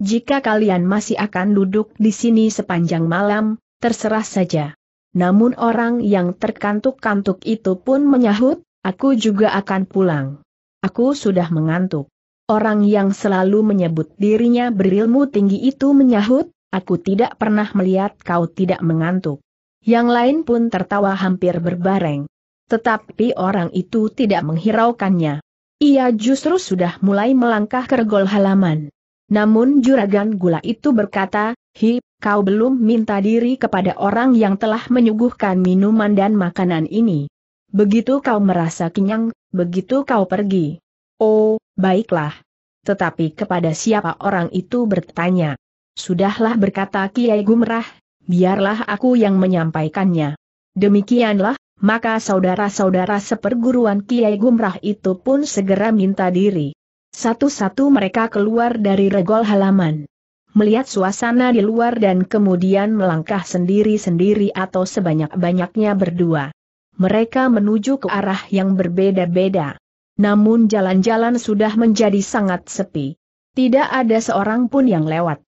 Jika kalian masih akan duduk di sini sepanjang malam, terserah saja. Namun orang yang terkantuk-kantuk itu pun menyahut, aku juga akan pulang. Aku sudah mengantuk. Orang yang selalu menyebut dirinya berilmu tinggi itu menyahut, aku tidak pernah melihat kau tidak mengantuk. Yang lain pun tertawa hampir berbareng. Tetapi orang itu tidak menghiraukannya. Ia justru sudah mulai melangkah ke gol halaman. Namun juragan gula itu berkata, Hi, kau belum minta diri kepada orang yang telah menyuguhkan minuman dan makanan ini. Begitu kau merasa kenyang, begitu kau pergi. Oh, baiklah. Tetapi kepada siapa orang itu bertanya? Sudahlah berkata Kiai Gumrah, biarlah aku yang menyampaikannya. Demikianlah, maka saudara-saudara seperguruan Kiai Gumrah itu pun segera minta diri. Satu-satu mereka keluar dari regol halaman. Melihat suasana di luar dan kemudian melangkah sendiri-sendiri atau sebanyak-banyaknya berdua. Mereka menuju ke arah yang berbeda-beda namun jalan-jalan sudah menjadi sangat sepi. Tidak ada seorang pun yang lewat.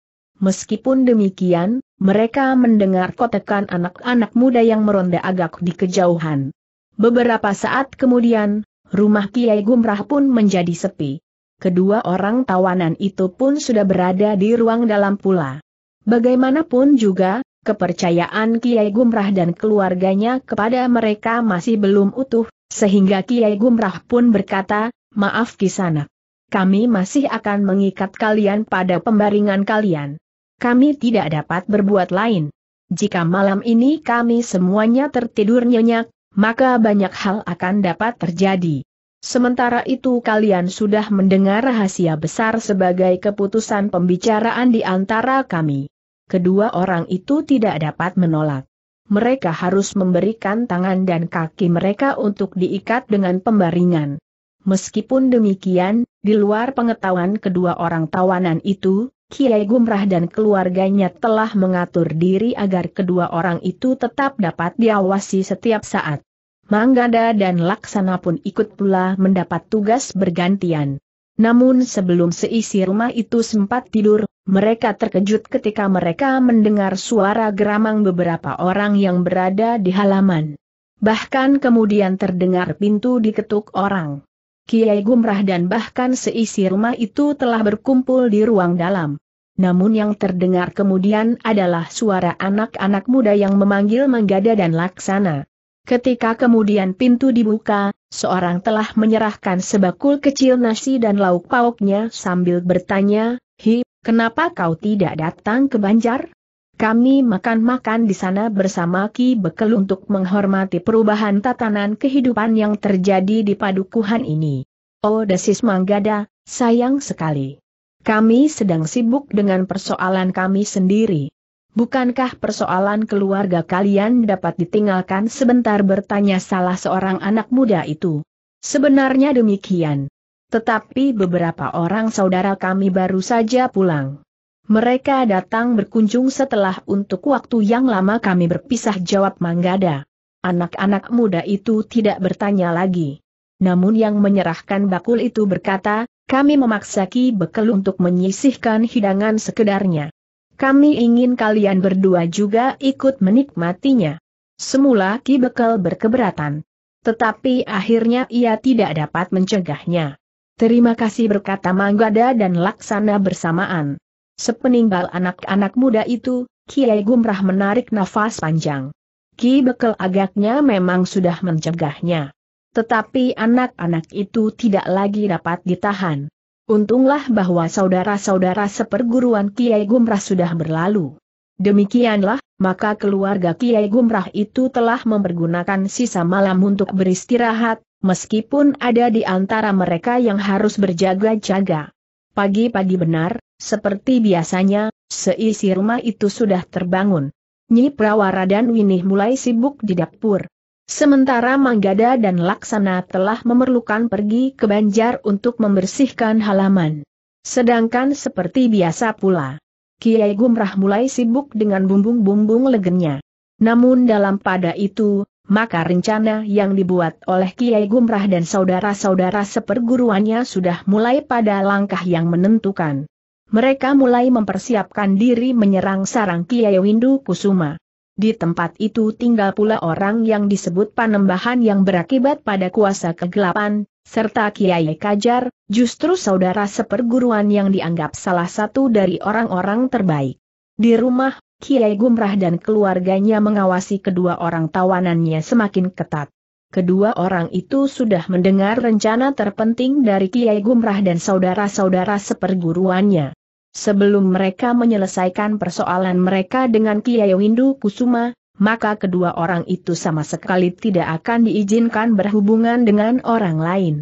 Meskipun demikian, mereka mendengar kotekan anak-anak muda yang meronda agak di kejauhan. Beberapa saat kemudian, rumah Kiai Gumrah pun menjadi sepi. Kedua orang tawanan itu pun sudah berada di ruang dalam pula. Bagaimanapun juga, Kepercayaan Kiai Gumrah dan keluarganya kepada mereka masih belum utuh, sehingga Kiai Gumrah pun berkata, maaf Kisana. Kami masih akan mengikat kalian pada pembaringan kalian. Kami tidak dapat berbuat lain. Jika malam ini kami semuanya tertidur nyenyak, maka banyak hal akan dapat terjadi. Sementara itu kalian sudah mendengar rahasia besar sebagai keputusan pembicaraan di antara kami kedua orang itu tidak dapat menolak. Mereka harus memberikan tangan dan kaki mereka untuk diikat dengan pembaringan. Meskipun demikian, di luar pengetahuan kedua orang tawanan itu, Kiai Gumrah dan keluarganya telah mengatur diri agar kedua orang itu tetap dapat diawasi setiap saat. Manggada dan Laksana pun ikut pula mendapat tugas bergantian. Namun sebelum seisi rumah itu sempat tidur, mereka terkejut ketika mereka mendengar suara geramang beberapa orang yang berada di halaman. Bahkan kemudian terdengar pintu diketuk orang. Kiai Gumrah dan bahkan seisi rumah itu telah berkumpul di ruang dalam. Namun yang terdengar kemudian adalah suara anak-anak muda yang memanggil Menggada dan Laksana. Ketika kemudian pintu dibuka, seorang telah menyerahkan sebakul kecil nasi dan lauk pauknya sambil bertanya, Hi, kenapa kau tidak datang ke Banjar? Kami makan-makan di sana bersama Ki Bekel untuk menghormati perubahan tatanan kehidupan yang terjadi di padukuhan ini. Oh Desis Manggada, sayang sekali. Kami sedang sibuk dengan persoalan kami sendiri. Bukankah persoalan keluarga kalian dapat ditinggalkan sebentar bertanya salah seorang anak muda itu? Sebenarnya demikian. Tetapi beberapa orang saudara kami baru saja pulang. Mereka datang berkunjung setelah untuk waktu yang lama kami berpisah jawab Manggada. Anak-anak muda itu tidak bertanya lagi. Namun yang menyerahkan bakul itu berkata, kami memaksa Ki Bekel untuk menyisihkan hidangan sekedarnya. Kami ingin kalian berdua juga ikut menikmatinya. Semula Ki Bekel berkeberatan. Tetapi akhirnya ia tidak dapat mencegahnya. Terima kasih berkata Manggada dan Laksana bersamaan. Sepeninggal anak-anak muda itu, Kiai Gumrah menarik nafas panjang. Ki Bekel agaknya memang sudah mencegahnya. Tetapi anak-anak itu tidak lagi dapat ditahan. Untunglah bahwa saudara-saudara seperguruan Kiai Gumrah sudah berlalu. Demikianlah, maka keluarga Kiai Gumrah itu telah mempergunakan sisa malam untuk beristirahat, meskipun ada di antara mereka yang harus berjaga-jaga. Pagi-pagi benar, seperti biasanya, seisi rumah itu sudah terbangun. Nyi Prawara dan Winih mulai sibuk di dapur. Sementara Manggada dan Laksana telah memerlukan pergi ke Banjar untuk membersihkan halaman. Sedangkan seperti biasa pula, Kiai Gumrah mulai sibuk dengan bumbung-bumbung legennya. Namun dalam pada itu, maka rencana yang dibuat oleh Kiai Gumrah dan saudara-saudara seperguruannya sudah mulai pada langkah yang menentukan. Mereka mulai mempersiapkan diri menyerang sarang Kiai Windu Kusuma. Di tempat itu tinggal pula orang yang disebut panembahan yang berakibat pada kuasa kegelapan, serta Kiai Kajar, justru saudara seperguruan yang dianggap salah satu dari orang-orang terbaik. Di rumah, Kiai Gumrah dan keluarganya mengawasi kedua orang tawanannya semakin ketat. Kedua orang itu sudah mendengar rencana terpenting dari Kiai Gumrah dan saudara-saudara seperguruannya. Sebelum mereka menyelesaikan persoalan mereka dengan Kiai Windu Kusuma, maka kedua orang itu sama sekali tidak akan diizinkan berhubungan dengan orang lain.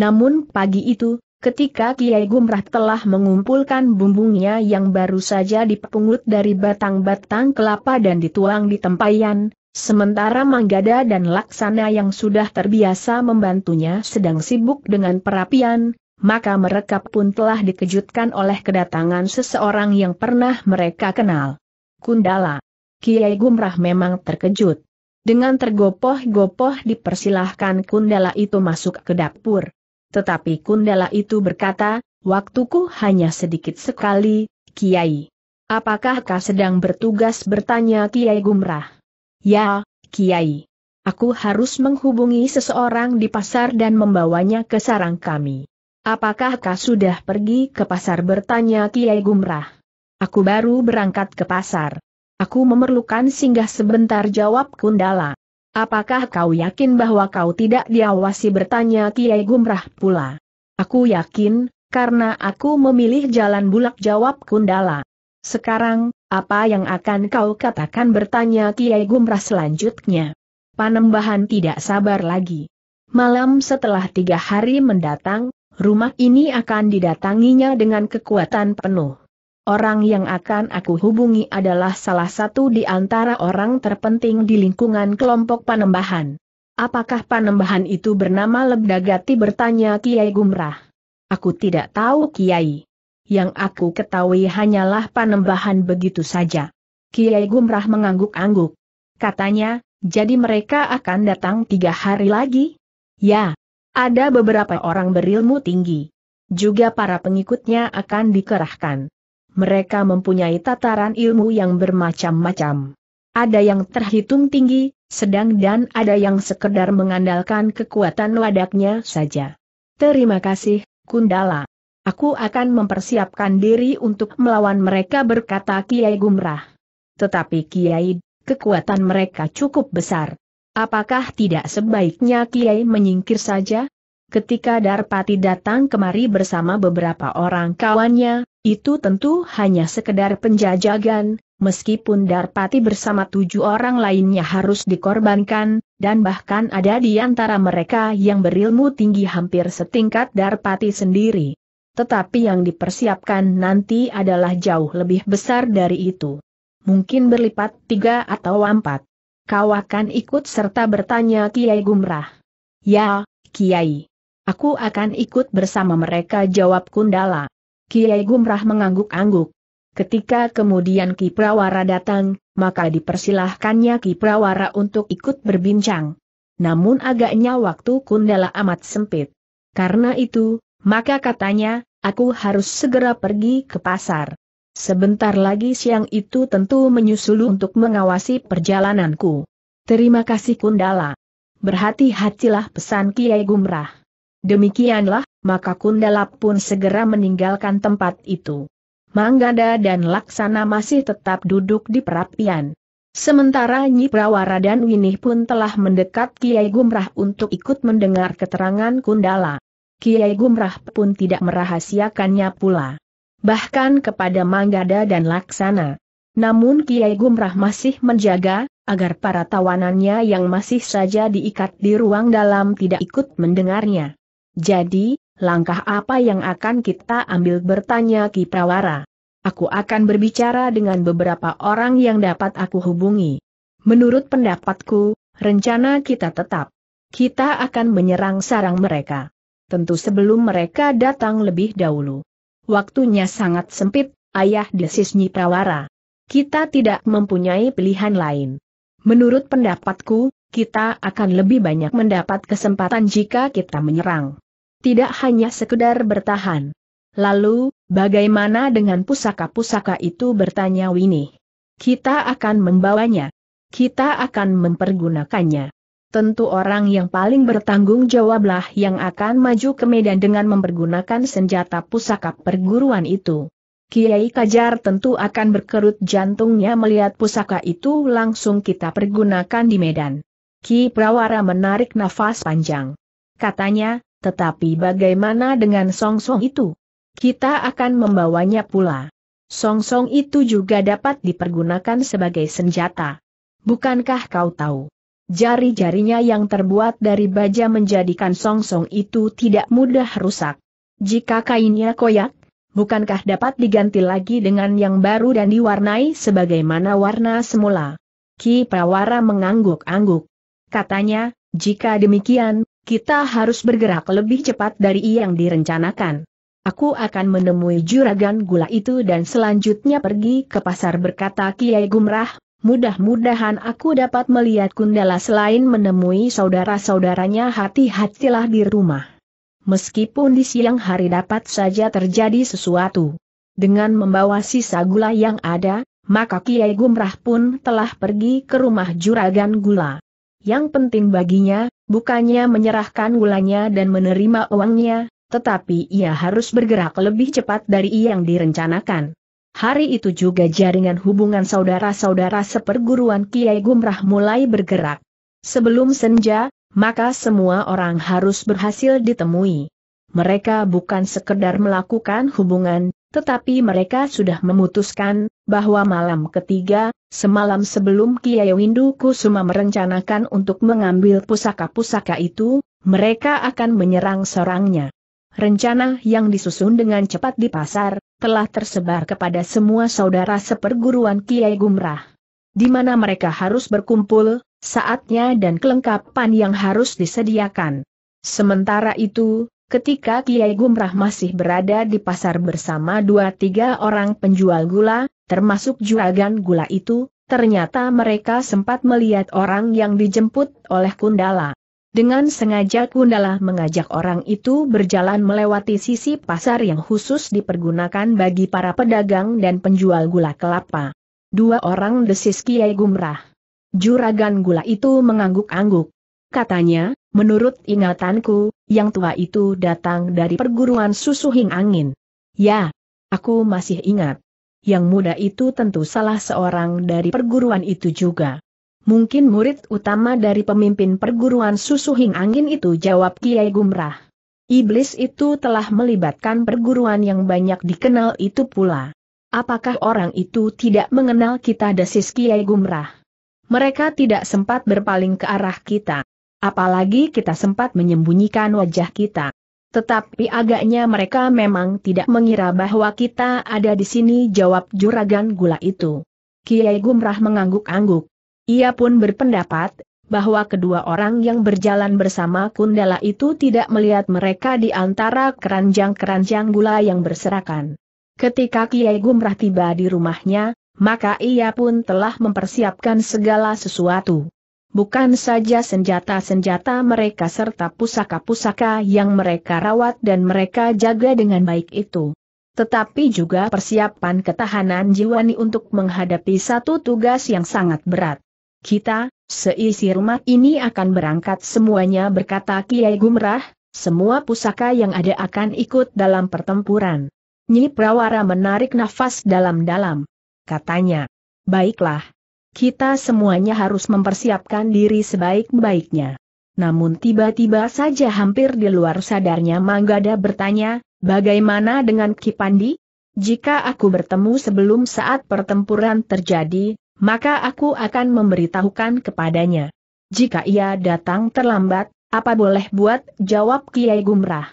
Namun pagi itu, ketika Kiai Gumrah telah mengumpulkan bumbungnya yang baru saja dipungut dari batang-batang kelapa dan dituang di tempayan, Sementara Manggada dan Laksana yang sudah terbiasa membantunya sedang sibuk dengan perapian, maka mereka pun telah dikejutkan oleh kedatangan seseorang yang pernah mereka kenal. Kundala. Kiai Gumrah memang terkejut. Dengan tergopoh-gopoh dipersilahkan Kundala itu masuk ke dapur. Tetapi Kundala itu berkata, waktuku hanya sedikit sekali, Kiai. Apakah kau sedang bertugas bertanya Kiai Gumrah? Ya, Kiai. Aku harus menghubungi seseorang di pasar dan membawanya ke sarang kami. Apakah kau sudah pergi ke pasar bertanya Kiai Gumrah? Aku baru berangkat ke pasar. Aku memerlukan singgah sebentar jawab Kundala. Apakah kau yakin bahwa kau tidak diawasi bertanya Kiai Gumrah pula? Aku yakin, karena aku memilih jalan bulak jawab Kundala. Sekarang, apa yang akan kau katakan bertanya Kiai Gumrah selanjutnya? Panembahan tidak sabar lagi. Malam setelah tiga hari mendatang, rumah ini akan didatanginya dengan kekuatan penuh. Orang yang akan aku hubungi adalah salah satu di antara orang terpenting di lingkungan kelompok panembahan. Apakah panembahan itu bernama Lebdagati bertanya Kiai Gumrah. Aku tidak tahu Kiai. Yang aku ketahui hanyalah panembahan begitu saja. Kiai Gumrah mengangguk-angguk. Katanya, jadi mereka akan datang tiga hari lagi? Ya, ada beberapa orang berilmu tinggi. Juga para pengikutnya akan dikerahkan. Mereka mempunyai tataran ilmu yang bermacam-macam. Ada yang terhitung tinggi, sedang dan ada yang sekedar mengandalkan kekuatan wadaknya saja. Terima kasih, Kundala. Aku akan mempersiapkan diri untuk melawan mereka berkata Kiai Gumrah. Tetapi Kiai, kekuatan mereka cukup besar. Apakah tidak sebaiknya Kiai menyingkir saja? Ketika Darpati datang kemari bersama beberapa orang kawannya, itu tentu hanya sekedar penjajagan, meskipun Darpati bersama tujuh orang lainnya harus dikorbankan, dan bahkan ada di antara mereka yang berilmu tinggi hampir setingkat Darpati sendiri. Tetapi yang dipersiapkan nanti adalah jauh lebih besar dari itu. Mungkin berlipat tiga atau empat kau akan ikut serta bertanya Kiai Gumrah. Ya, Kiai. Aku akan ikut bersama mereka jawab Kundala. Kiai Gumrah mengangguk-angguk. Ketika kemudian Ki Prawara datang, maka dipersilahkannya Ki Prawara untuk ikut berbincang. Namun agaknya waktu Kundala amat sempit. Karena itu, maka katanya, aku harus segera pergi ke pasar. Sebentar lagi siang itu tentu menyusul untuk mengawasi perjalananku. Terima kasih Kundala. Berhati-hatilah pesan Kiai Gumrah. Demikianlah, maka Kundala pun segera meninggalkan tempat itu. Manggada dan Laksana masih tetap duduk di perapian. Sementara Nyi Prawara dan Winih pun telah mendekat Kiai Gumrah untuk ikut mendengar keterangan Kundala. Kiai Gumrah pun tidak merahasiakannya pula bahkan kepada Manggada dan Laksana. Namun Kiai Gumrah masih menjaga, agar para tawanannya yang masih saja diikat di ruang dalam tidak ikut mendengarnya. Jadi, langkah apa yang akan kita ambil bertanya Ki Prawara. Aku akan berbicara dengan beberapa orang yang dapat aku hubungi. Menurut pendapatku, rencana kita tetap. Kita akan menyerang sarang mereka. Tentu sebelum mereka datang lebih dahulu waktunya sangat sempit, ayah desis Nyi Prawara. Kita tidak mempunyai pilihan lain. Menurut pendapatku, kita akan lebih banyak mendapat kesempatan jika kita menyerang. Tidak hanya sekedar bertahan. Lalu, bagaimana dengan pusaka-pusaka itu bertanya Winnie? Kita akan membawanya. Kita akan mempergunakannya. Tentu orang yang paling bertanggung jawablah yang akan maju ke medan dengan mempergunakan senjata pusaka perguruan itu. Kiai Kajar tentu akan berkerut jantungnya melihat pusaka itu langsung kita pergunakan di medan. Ki Prawara menarik nafas panjang. Katanya, tetapi bagaimana dengan song -song itu? Kita akan membawanya pula. Song -song itu juga dapat dipergunakan sebagai senjata. Bukankah kau tahu? Jari-jarinya yang terbuat dari baja menjadikan song -song itu tidak mudah rusak. Jika kainnya koyak, bukankah dapat diganti lagi dengan yang baru dan diwarnai sebagaimana warna semula? Ki Prawara mengangguk-angguk. Katanya, jika demikian, kita harus bergerak lebih cepat dari yang direncanakan. Aku akan menemui juragan gula itu dan selanjutnya pergi ke pasar berkata Kiai Gumrah, Mudah-mudahan aku dapat melihat Kundala selain menemui saudara-saudaranya hati-hatilah di rumah. Meskipun di siang hari dapat saja terjadi sesuatu. Dengan membawa sisa gula yang ada, maka Kiai Gumrah pun telah pergi ke rumah juragan gula. Yang penting baginya, bukannya menyerahkan gulanya dan menerima uangnya, tetapi ia harus bergerak lebih cepat dari yang direncanakan. Hari itu juga jaringan hubungan saudara-saudara seperguruan Kiai Gumrah mulai bergerak. Sebelum senja, maka semua orang harus berhasil ditemui. Mereka bukan sekedar melakukan hubungan, tetapi mereka sudah memutuskan, bahwa malam ketiga, semalam sebelum Kiai Windu Kusuma merencanakan untuk mengambil pusaka-pusaka itu, mereka akan menyerang sorangnya. Rencana yang disusun dengan cepat di pasar, telah tersebar kepada semua saudara seperguruan Kiai Gumrah. Di mana mereka harus berkumpul, saatnya dan kelengkapan yang harus disediakan. Sementara itu, ketika Kiai Gumrah masih berada di pasar bersama dua tiga orang penjual gula, termasuk juragan gula itu, ternyata mereka sempat melihat orang yang dijemput oleh Kundala. Dengan sengaja Kundala mengajak orang itu berjalan melewati sisi pasar yang khusus dipergunakan bagi para pedagang dan penjual gula kelapa. Dua orang desis Kiai Gumrah. Juragan gula itu mengangguk-angguk. Katanya, menurut ingatanku, yang tua itu datang dari perguruan susu hing angin. Ya, aku masih ingat. Yang muda itu tentu salah seorang dari perguruan itu juga mungkin murid utama dari pemimpin perguruan susu hing angin itu jawab Kiai Gumrah. Iblis itu telah melibatkan perguruan yang banyak dikenal itu pula. Apakah orang itu tidak mengenal kita desis Kiai Gumrah? Mereka tidak sempat berpaling ke arah kita. Apalagi kita sempat menyembunyikan wajah kita. Tetapi agaknya mereka memang tidak mengira bahwa kita ada di sini jawab juragan gula itu. Kiai Gumrah mengangguk-angguk. Ia pun berpendapat, bahwa kedua orang yang berjalan bersama Kundala itu tidak melihat mereka di antara keranjang-keranjang gula yang berserakan. Ketika Kiai Gumrah tiba di rumahnya, maka ia pun telah mempersiapkan segala sesuatu. Bukan saja senjata-senjata mereka serta pusaka-pusaka yang mereka rawat dan mereka jaga dengan baik itu. Tetapi juga persiapan ketahanan jiwani untuk menghadapi satu tugas yang sangat berat. Kita, seisi rumah ini akan berangkat semuanya berkata Kiai Gumrah, semua pusaka yang ada akan ikut dalam pertempuran. Nyi Prawara menarik nafas dalam-dalam. Katanya, baiklah. Kita semuanya harus mempersiapkan diri sebaik-baiknya. Namun tiba-tiba saja hampir di luar sadarnya Manggada bertanya, bagaimana dengan Kipandi? Jika aku bertemu sebelum saat pertempuran terjadi, maka aku akan memberitahukan kepadanya. Jika ia datang terlambat, apa boleh buat, jawab Kiai Gumrah.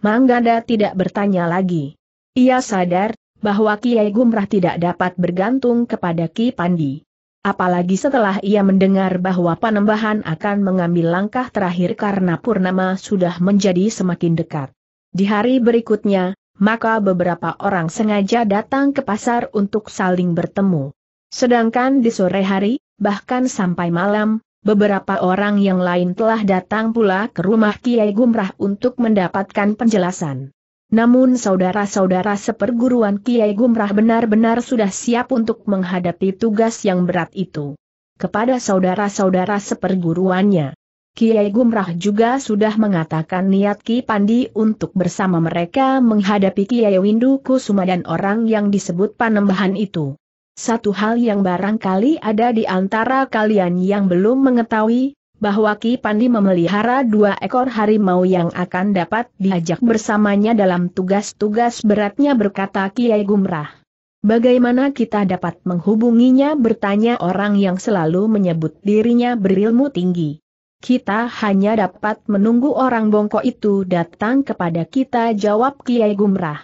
Manggada tidak bertanya lagi. Ia sadar, bahwa Kiai Gumrah tidak dapat bergantung kepada Ki Pandi. Apalagi setelah ia mendengar bahwa Panembahan akan mengambil langkah terakhir karena Purnama sudah menjadi semakin dekat. Di hari berikutnya, maka beberapa orang sengaja datang ke pasar untuk saling bertemu. Sedangkan di sore hari, bahkan sampai malam, beberapa orang yang lain telah datang pula ke rumah Kiai Gumrah untuk mendapatkan penjelasan. Namun saudara-saudara seperguruan Kiai Gumrah benar-benar sudah siap untuk menghadapi tugas yang berat itu. Kepada saudara-saudara seperguruannya, Kiai Gumrah juga sudah mengatakan niat Ki Pandi untuk bersama mereka menghadapi Kiai Windu Kusuma dan orang yang disebut Panembahan itu. Satu hal yang barangkali ada di antara kalian yang belum mengetahui, bahwa Ki Pandi memelihara dua ekor harimau yang akan dapat diajak bersamanya dalam tugas-tugas beratnya berkata Kiai Gumrah. Bagaimana kita dapat menghubunginya bertanya orang yang selalu menyebut dirinya berilmu tinggi. Kita hanya dapat menunggu orang bongkok itu datang kepada kita jawab Kiai Gumrah.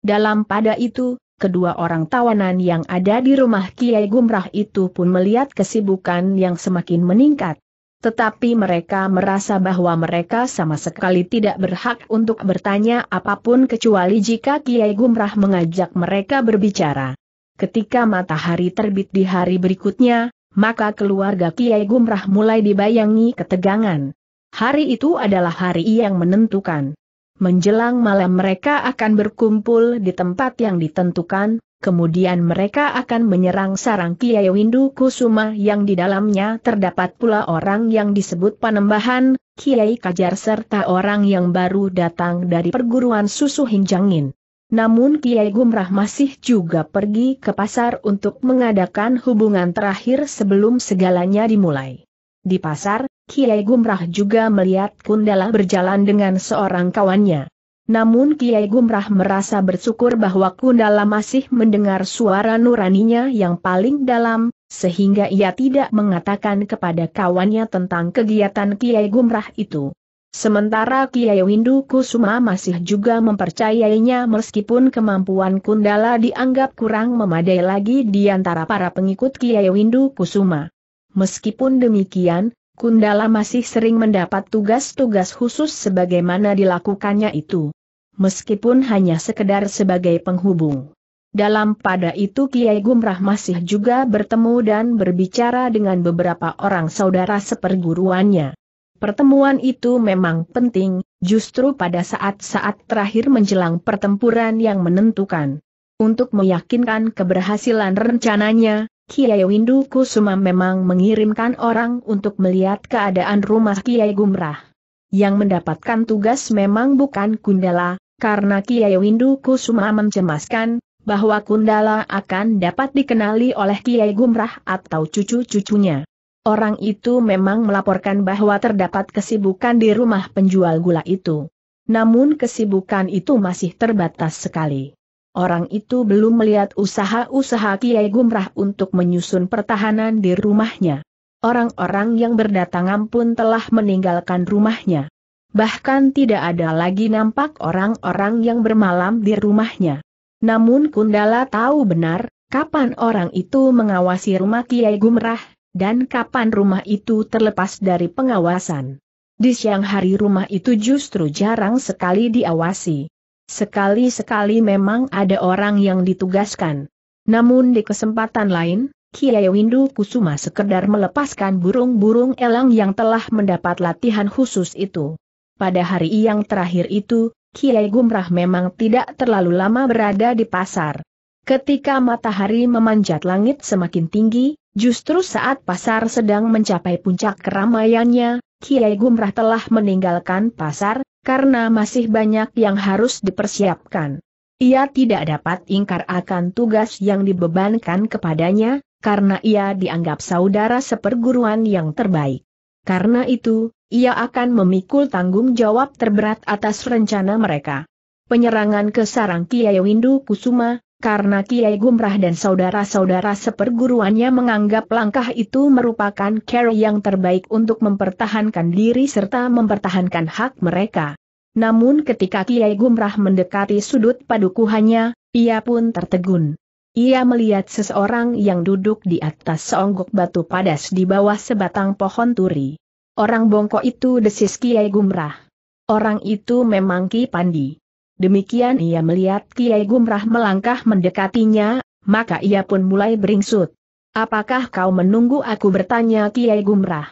Dalam pada itu, kedua orang tawanan yang ada di rumah Kiai Gumrah itu pun melihat kesibukan yang semakin meningkat. Tetapi mereka merasa bahwa mereka sama sekali tidak berhak untuk bertanya apapun kecuali jika Kiai Gumrah mengajak mereka berbicara. Ketika matahari terbit di hari berikutnya, maka keluarga Kiai Gumrah mulai dibayangi ketegangan. Hari itu adalah hari yang menentukan. Menjelang malam mereka akan berkumpul di tempat yang ditentukan, kemudian mereka akan menyerang sarang Kiai Windu Kusuma yang di dalamnya terdapat pula orang yang disebut Panembahan, Kiai Kajar serta orang yang baru datang dari perguruan susu Hinjangin. Namun Kiai Gumrah masih juga pergi ke pasar untuk mengadakan hubungan terakhir sebelum segalanya dimulai. Di pasar, Kiai Gumrah juga melihat Kundala berjalan dengan seorang kawannya. Namun Kiai Gumrah merasa bersyukur bahwa Kundala masih mendengar suara nuraninya yang paling dalam, sehingga ia tidak mengatakan kepada kawannya tentang kegiatan Kiai Gumrah itu. Sementara Kiai Windu Kusuma masih juga mempercayainya meskipun kemampuan Kundala dianggap kurang memadai lagi di antara para pengikut Kiai Windu Kusuma. Meskipun demikian, Kundala masih sering mendapat tugas-tugas khusus sebagaimana dilakukannya itu. Meskipun hanya sekedar sebagai penghubung. Dalam pada itu Kiai Gumrah masih juga bertemu dan berbicara dengan beberapa orang saudara seperguruannya. Pertemuan itu memang penting, justru pada saat-saat terakhir menjelang pertempuran yang menentukan. Untuk meyakinkan keberhasilan rencananya, Kiai Windu Kusuma memang mengirimkan orang untuk melihat keadaan rumah Kiai Gumrah. Yang mendapatkan tugas memang bukan Kundala, karena Kiai Windu Kusuma mencemaskan, bahwa Kundala akan dapat dikenali oleh Kiai Gumrah atau cucu-cucunya. Orang itu memang melaporkan bahwa terdapat kesibukan di rumah penjual gula itu. Namun kesibukan itu masih terbatas sekali. Orang itu belum melihat usaha-usaha Kiai Gumrah untuk menyusun pertahanan di rumahnya. Orang-orang yang berdatangan pun telah meninggalkan rumahnya. Bahkan tidak ada lagi nampak orang-orang yang bermalam di rumahnya. Namun Kundala tahu benar, kapan orang itu mengawasi rumah Kiai Gumrah, dan kapan rumah itu terlepas dari pengawasan. Di siang hari rumah itu justru jarang sekali diawasi. Sekali-sekali memang ada orang yang ditugaskan. Namun di kesempatan lain, Kiai Windu Kusuma sekedar melepaskan burung-burung elang yang telah mendapat latihan khusus itu. Pada hari yang terakhir itu, Kiai Gumrah memang tidak terlalu lama berada di pasar. Ketika matahari memanjat langit semakin tinggi, justru saat pasar sedang mencapai puncak keramaiannya, Kiai Gumrah telah meninggalkan pasar, karena masih banyak yang harus dipersiapkan. Ia tidak dapat ingkar akan tugas yang dibebankan kepadanya, karena ia dianggap saudara seperguruan yang terbaik. Karena itu, ia akan memikul tanggung jawab terberat atas rencana mereka. Penyerangan ke sarang Kiai Windu Kusuma, karena Kiai Gumrah dan saudara-saudara seperguruannya menganggap langkah itu merupakan cara yang terbaik untuk mempertahankan diri serta mempertahankan hak mereka. Namun ketika Kiai Gumrah mendekati sudut padukuhannya, ia pun tertegun. Ia melihat seseorang yang duduk di atas seonggok batu padas di bawah sebatang pohon turi. Orang bongkok itu desis Kiai Gumrah. Orang itu memang Ki Pandi. Demikian ia melihat Kiai Gumrah melangkah mendekatinya, maka ia pun mulai beringsut. Apakah kau menunggu aku bertanya Kiai Gumrah?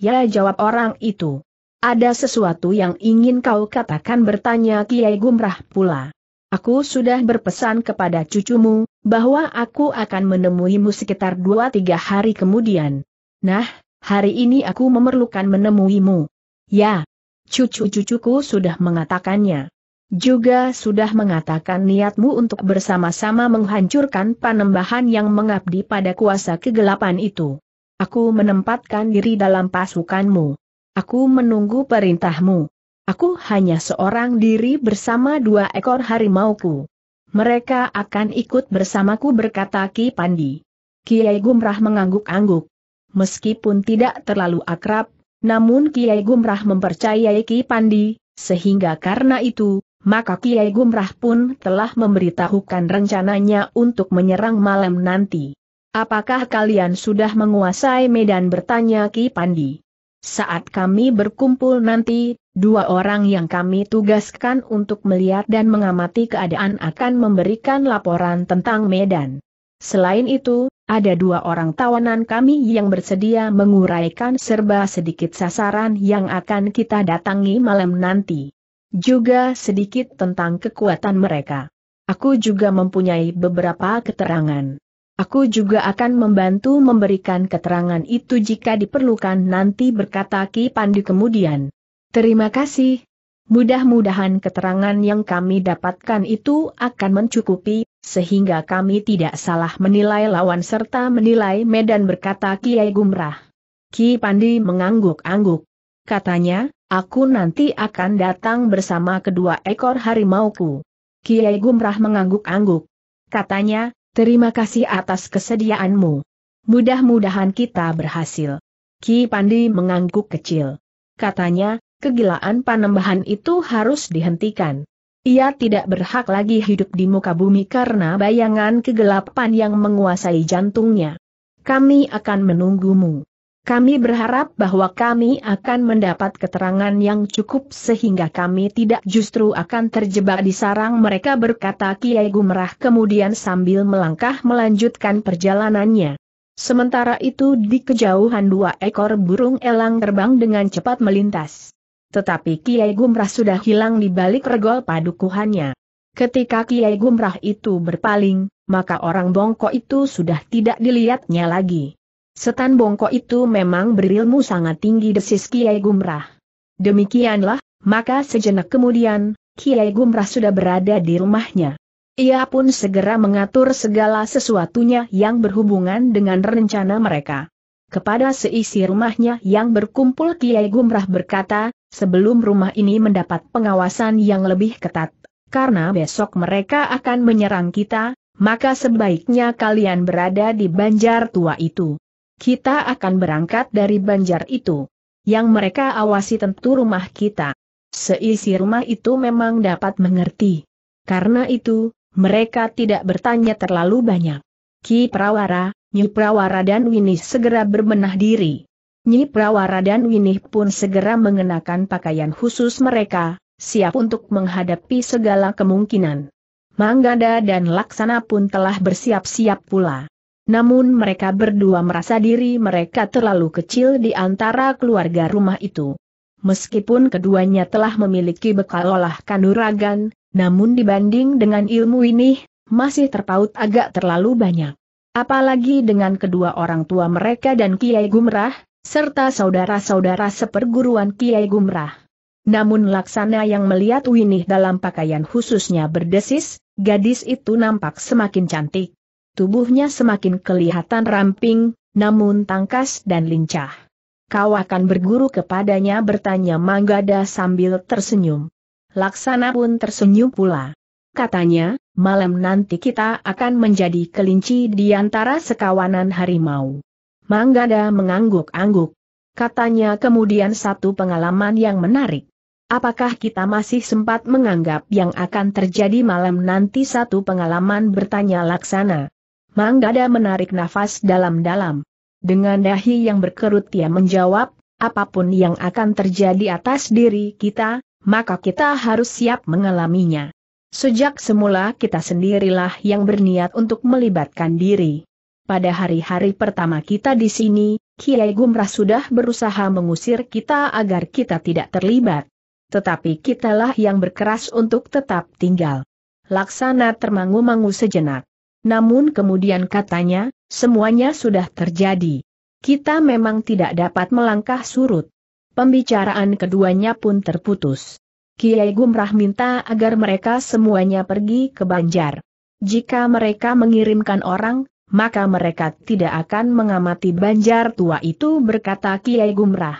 Ya jawab orang itu. Ada sesuatu yang ingin kau katakan bertanya Kiai Gumrah pula. Aku sudah berpesan kepada cucumu, bahwa aku akan menemuimu sekitar dua tiga hari kemudian. Nah, hari ini aku memerlukan menemuimu. Ya, cucu-cucuku sudah mengatakannya. Juga sudah mengatakan niatmu untuk bersama-sama menghancurkan panembahan yang mengabdi pada kuasa kegelapan itu. Aku menempatkan diri dalam pasukanmu. Aku menunggu perintahmu. Aku hanya seorang diri bersama dua ekor harimauku. Mereka akan ikut bersamaku berkata Ki Pandi. Kiai Gumrah mengangguk-angguk. Meskipun tidak terlalu akrab, namun Kiai Gumrah mempercayai Ki Pandi, sehingga karena itu, maka Kiai Gumrah pun telah memberitahukan rencananya untuk menyerang malam nanti. Apakah kalian sudah menguasai medan bertanya Ki Pandi? Saat kami berkumpul nanti, dua orang yang kami tugaskan untuk melihat dan mengamati keadaan akan memberikan laporan tentang medan. Selain itu, ada dua orang tawanan kami yang bersedia menguraikan serba sedikit sasaran yang akan kita datangi malam nanti juga sedikit tentang kekuatan mereka. Aku juga mempunyai beberapa keterangan. Aku juga akan membantu memberikan keterangan itu jika diperlukan nanti berkata Ki Pandu kemudian. Terima kasih. Mudah-mudahan keterangan yang kami dapatkan itu akan mencukupi, sehingga kami tidak salah menilai lawan serta menilai medan berkata Kiai Gumrah. Ki Pandi mengangguk-angguk. Katanya, Aku nanti akan datang bersama kedua ekor harimauku. Kiai Gumrah mengangguk-angguk. Katanya, terima kasih atas kesediaanmu. Mudah-mudahan kita berhasil. Ki Pandi mengangguk kecil. Katanya, kegilaan panembahan itu harus dihentikan. Ia tidak berhak lagi hidup di muka bumi karena bayangan kegelapan yang menguasai jantungnya. Kami akan menunggumu. Kami berharap bahwa kami akan mendapat keterangan yang cukup sehingga kami tidak justru akan terjebak di sarang mereka berkata Kiai Gumrah. kemudian sambil melangkah melanjutkan perjalanannya. Sementara itu di kejauhan dua ekor burung elang terbang dengan cepat melintas. Tetapi Kiai Gumrah sudah hilang di balik regol padukuhannya. Ketika Kiai Gumrah itu berpaling, maka orang bongkok itu sudah tidak dilihatnya lagi. Setan bongkok itu memang berilmu sangat tinggi desis Kiai Gumrah. Demikianlah, maka sejenak kemudian, Kiai Gumrah sudah berada di rumahnya. Ia pun segera mengatur segala sesuatunya yang berhubungan dengan rencana mereka. Kepada seisi rumahnya yang berkumpul Kiai Gumrah berkata, sebelum rumah ini mendapat pengawasan yang lebih ketat, karena besok mereka akan menyerang kita, maka sebaiknya kalian berada di banjar tua itu. Kita akan berangkat dari banjar itu. Yang mereka awasi tentu rumah kita. Seisi rumah itu memang dapat mengerti. Karena itu, mereka tidak bertanya terlalu banyak. Ki Prawara, Nyi Prawara dan Winih segera berbenah diri. Nyi Prawara dan Winih pun segera mengenakan pakaian khusus mereka, siap untuk menghadapi segala kemungkinan. Manggada dan Laksana pun telah bersiap-siap pula. Namun mereka berdua merasa diri mereka terlalu kecil di antara keluarga rumah itu. Meskipun keduanya telah memiliki bekal olah kanuragan, namun dibanding dengan ilmu ini, masih terpaut agak terlalu banyak. Apalagi dengan kedua orang tua mereka dan Kiai Gumrah, serta saudara-saudara seperguruan Kiai Gumrah. Namun Laksana yang melihat Winih dalam pakaian khususnya berdesis, gadis itu nampak semakin cantik. Tubuhnya semakin kelihatan ramping, namun tangkas dan lincah. Kau akan berguru kepadanya bertanya Manggada sambil tersenyum. Laksana pun tersenyum pula. Katanya, malam nanti kita akan menjadi kelinci di antara sekawanan harimau. Manggada mengangguk-angguk. Katanya kemudian satu pengalaman yang menarik. Apakah kita masih sempat menganggap yang akan terjadi malam nanti satu pengalaman bertanya laksana? Manggada menarik nafas dalam-dalam. Dengan dahi yang berkerut ia menjawab, apapun yang akan terjadi atas diri kita, maka kita harus siap mengalaminya. Sejak semula kita sendirilah yang berniat untuk melibatkan diri. Pada hari-hari pertama kita di sini, Kiai Gumrah sudah berusaha mengusir kita agar kita tidak terlibat. Tetapi kitalah yang berkeras untuk tetap tinggal. Laksana termangu-mangu sejenak. Namun kemudian katanya, semuanya sudah terjadi. Kita memang tidak dapat melangkah surut. Pembicaraan keduanya pun terputus. Kiai Gumrah minta agar mereka semuanya pergi ke Banjar. Jika mereka mengirimkan orang, maka mereka tidak akan mengamati Banjar tua itu berkata Kiai Gumrah.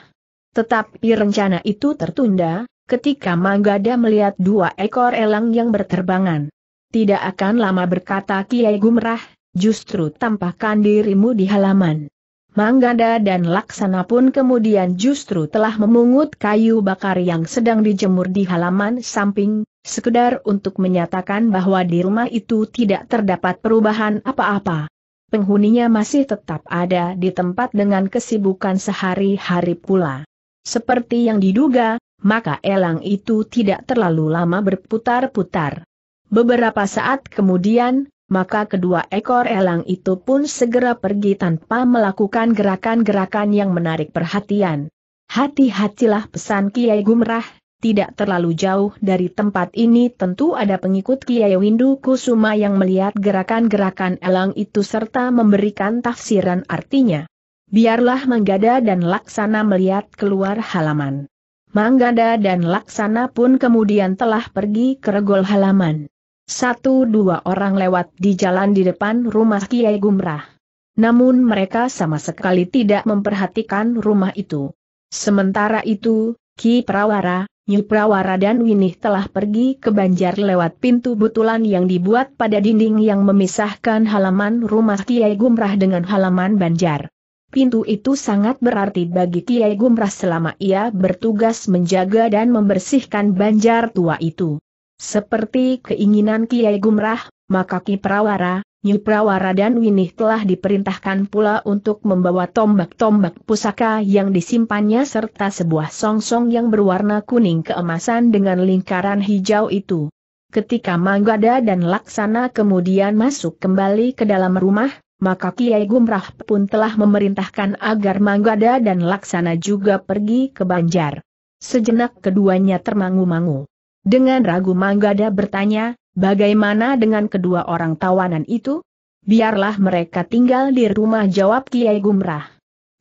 Tetapi rencana itu tertunda, ketika Manggada melihat dua ekor elang yang berterbangan. Tidak akan lama berkata Kiai Gumrah, justru tampakkan dirimu di halaman. Manggada dan Laksana pun kemudian justru telah memungut kayu bakar yang sedang dijemur di halaman samping, sekedar untuk menyatakan bahwa di rumah itu tidak terdapat perubahan apa-apa. Penghuninya masih tetap ada di tempat dengan kesibukan sehari-hari pula. Seperti yang diduga, maka elang itu tidak terlalu lama berputar-putar. Beberapa saat kemudian, maka kedua ekor elang itu pun segera pergi tanpa melakukan gerakan-gerakan yang menarik perhatian. Hati-hatilah pesan Kiai Gumrah, tidak terlalu jauh dari tempat ini tentu ada pengikut Kiai Windu Kusuma yang melihat gerakan-gerakan elang itu serta memberikan tafsiran artinya. Biarlah Manggada dan Laksana melihat keluar halaman. Manggada dan Laksana pun kemudian telah pergi ke regol halaman. Satu dua orang lewat di jalan di depan rumah Kiai Gumrah. Namun mereka sama sekali tidak memperhatikan rumah itu. Sementara itu, Ki Prawara, Nyi Prawara dan Winih telah pergi ke Banjar lewat pintu butulan yang dibuat pada dinding yang memisahkan halaman rumah Kiai Gumrah dengan halaman Banjar. Pintu itu sangat berarti bagi Kiai Gumrah selama ia bertugas menjaga dan membersihkan Banjar tua itu. Seperti keinginan Kiai Gumrah, maka Ki Prawara, Nyi Prawara dan Winih telah diperintahkan pula untuk membawa tombak-tombak pusaka yang disimpannya serta sebuah songsong -song yang berwarna kuning keemasan dengan lingkaran hijau itu. Ketika Manggada dan Laksana kemudian masuk kembali ke dalam rumah, maka Kiai Gumrah pun telah memerintahkan agar Manggada dan Laksana juga pergi ke Banjar. Sejenak keduanya termangu-mangu. Dengan ragu Manggada bertanya, bagaimana dengan kedua orang tawanan itu? Biarlah mereka tinggal di rumah jawab Kiai Gumrah.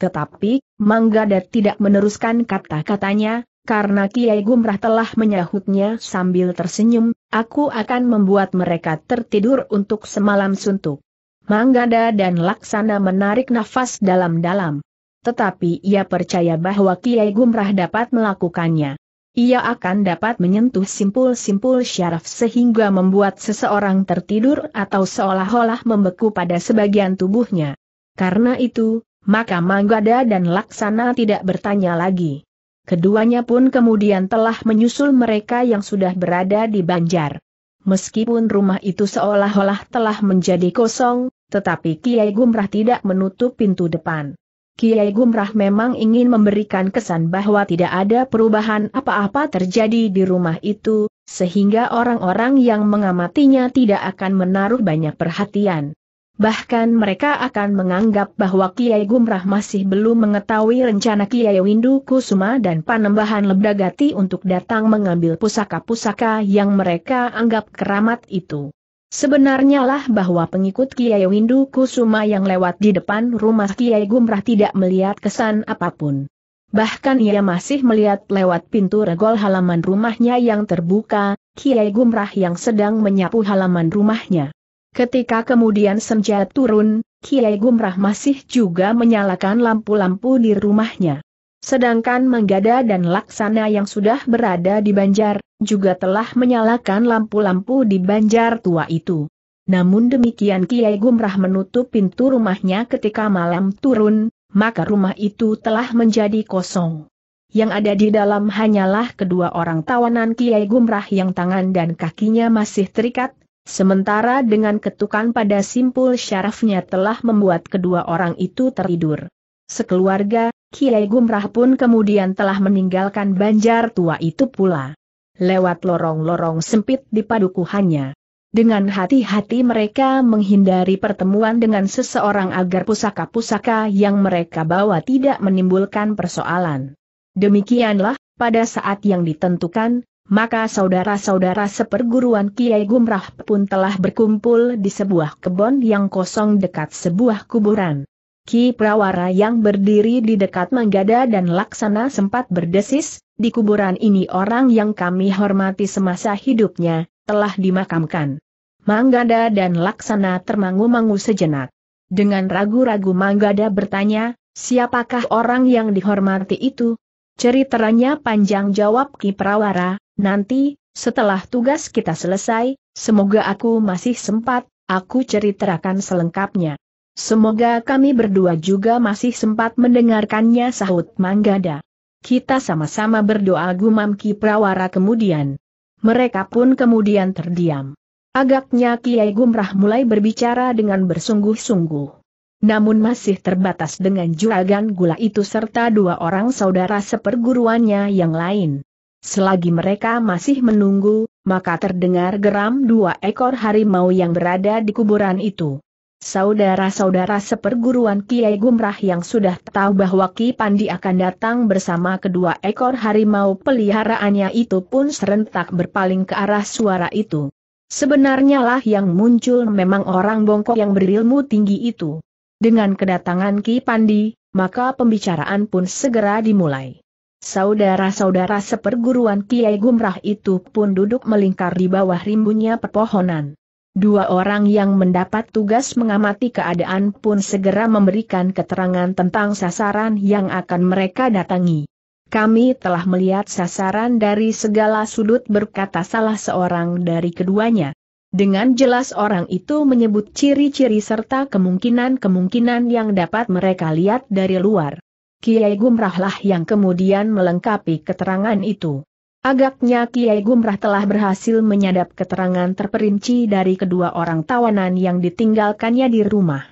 Tetapi, Manggada tidak meneruskan kata-katanya, karena Kiai Gumrah telah menyahutnya sambil tersenyum, aku akan membuat mereka tertidur untuk semalam suntuk. Manggada dan Laksana menarik nafas dalam-dalam. Tetapi ia percaya bahwa Kiai Gumrah dapat melakukannya ia akan dapat menyentuh simpul-simpul syaraf sehingga membuat seseorang tertidur atau seolah-olah membeku pada sebagian tubuhnya. Karena itu, maka Manggada dan Laksana tidak bertanya lagi. Keduanya pun kemudian telah menyusul mereka yang sudah berada di Banjar. Meskipun rumah itu seolah-olah telah menjadi kosong, tetapi Kiai Gumrah tidak menutup pintu depan. Kiai Gumrah memang ingin memberikan kesan bahwa tidak ada perubahan apa-apa terjadi di rumah itu, sehingga orang-orang yang mengamatinya tidak akan menaruh banyak perhatian. Bahkan mereka akan menganggap bahwa Kiai Gumrah masih belum mengetahui rencana Kiai Windu Kusuma dan Panembahan Lebdagati untuk datang mengambil pusaka-pusaka yang mereka anggap keramat itu. Sebenarnya lah bahwa pengikut Kiai Windu Kusuma yang lewat di depan rumah Kiai Gumrah tidak melihat kesan apapun. Bahkan ia masih melihat lewat pintu regol halaman rumahnya yang terbuka, Kiai Gumrah yang sedang menyapu halaman rumahnya. Ketika kemudian senja turun, Kiai Gumrah masih juga menyalakan lampu-lampu di rumahnya. Sedangkan Manggada dan Laksana yang sudah berada di banjar, juga telah menyalakan lampu-lampu di banjar tua itu. Namun demikian Kiai Gumrah menutup pintu rumahnya ketika malam turun, maka rumah itu telah menjadi kosong. Yang ada di dalam hanyalah kedua orang tawanan Kiai Gumrah yang tangan dan kakinya masih terikat, sementara dengan ketukan pada simpul syarafnya telah membuat kedua orang itu tertidur. Sekeluarga, Kiai Gumrah pun kemudian telah meninggalkan banjar tua itu pula. Lewat lorong-lorong sempit di padukuhannya. Dengan hati-hati mereka menghindari pertemuan dengan seseorang agar pusaka-pusaka yang mereka bawa tidak menimbulkan persoalan. Demikianlah, pada saat yang ditentukan, maka saudara-saudara seperguruan Kiai Gumrah pun telah berkumpul di sebuah kebon yang kosong dekat sebuah kuburan. Ki Prawara yang berdiri di dekat Manggada dan Laksana sempat berdesis, di kuburan ini orang yang kami hormati semasa hidupnya, telah dimakamkan. Manggada dan Laksana termangu-mangu sejenak. Dengan ragu-ragu Manggada bertanya, siapakah orang yang dihormati itu? Ceritanya panjang jawab Ki Prawara, nanti, setelah tugas kita selesai, semoga aku masih sempat, aku ceritakan selengkapnya. Semoga kami berdua juga masih sempat mendengarkannya sahut Manggada. Kita sama-sama berdoa gumam Ki Prawara kemudian. Mereka pun kemudian terdiam. Agaknya Kiai Gumrah mulai berbicara dengan bersungguh-sungguh. Namun masih terbatas dengan juragan gula itu serta dua orang saudara seperguruannya yang lain. Selagi mereka masih menunggu, maka terdengar geram dua ekor harimau yang berada di kuburan itu. Saudara-saudara seperguruan Kiai Gumrah yang sudah tahu bahwa Ki Pandi akan datang bersama kedua ekor harimau peliharaannya itu pun serentak berpaling ke arah suara itu. Sebenarnya lah yang muncul memang orang bongkok yang berilmu tinggi itu. Dengan kedatangan Ki Pandi, maka pembicaraan pun segera dimulai. Saudara-saudara seperguruan Kiai Gumrah itu pun duduk melingkar di bawah rimbunnya pepohonan. Dua orang yang mendapat tugas mengamati keadaan pun segera memberikan keterangan tentang sasaran yang akan mereka datangi. Kami telah melihat sasaran dari segala sudut berkata salah seorang dari keduanya. Dengan jelas orang itu menyebut ciri-ciri serta kemungkinan-kemungkinan yang dapat mereka lihat dari luar. Kiai Gumrahlah yang kemudian melengkapi keterangan itu. Agaknya Kiai Gumrah telah berhasil menyadap keterangan terperinci dari kedua orang tawanan yang ditinggalkannya di rumah.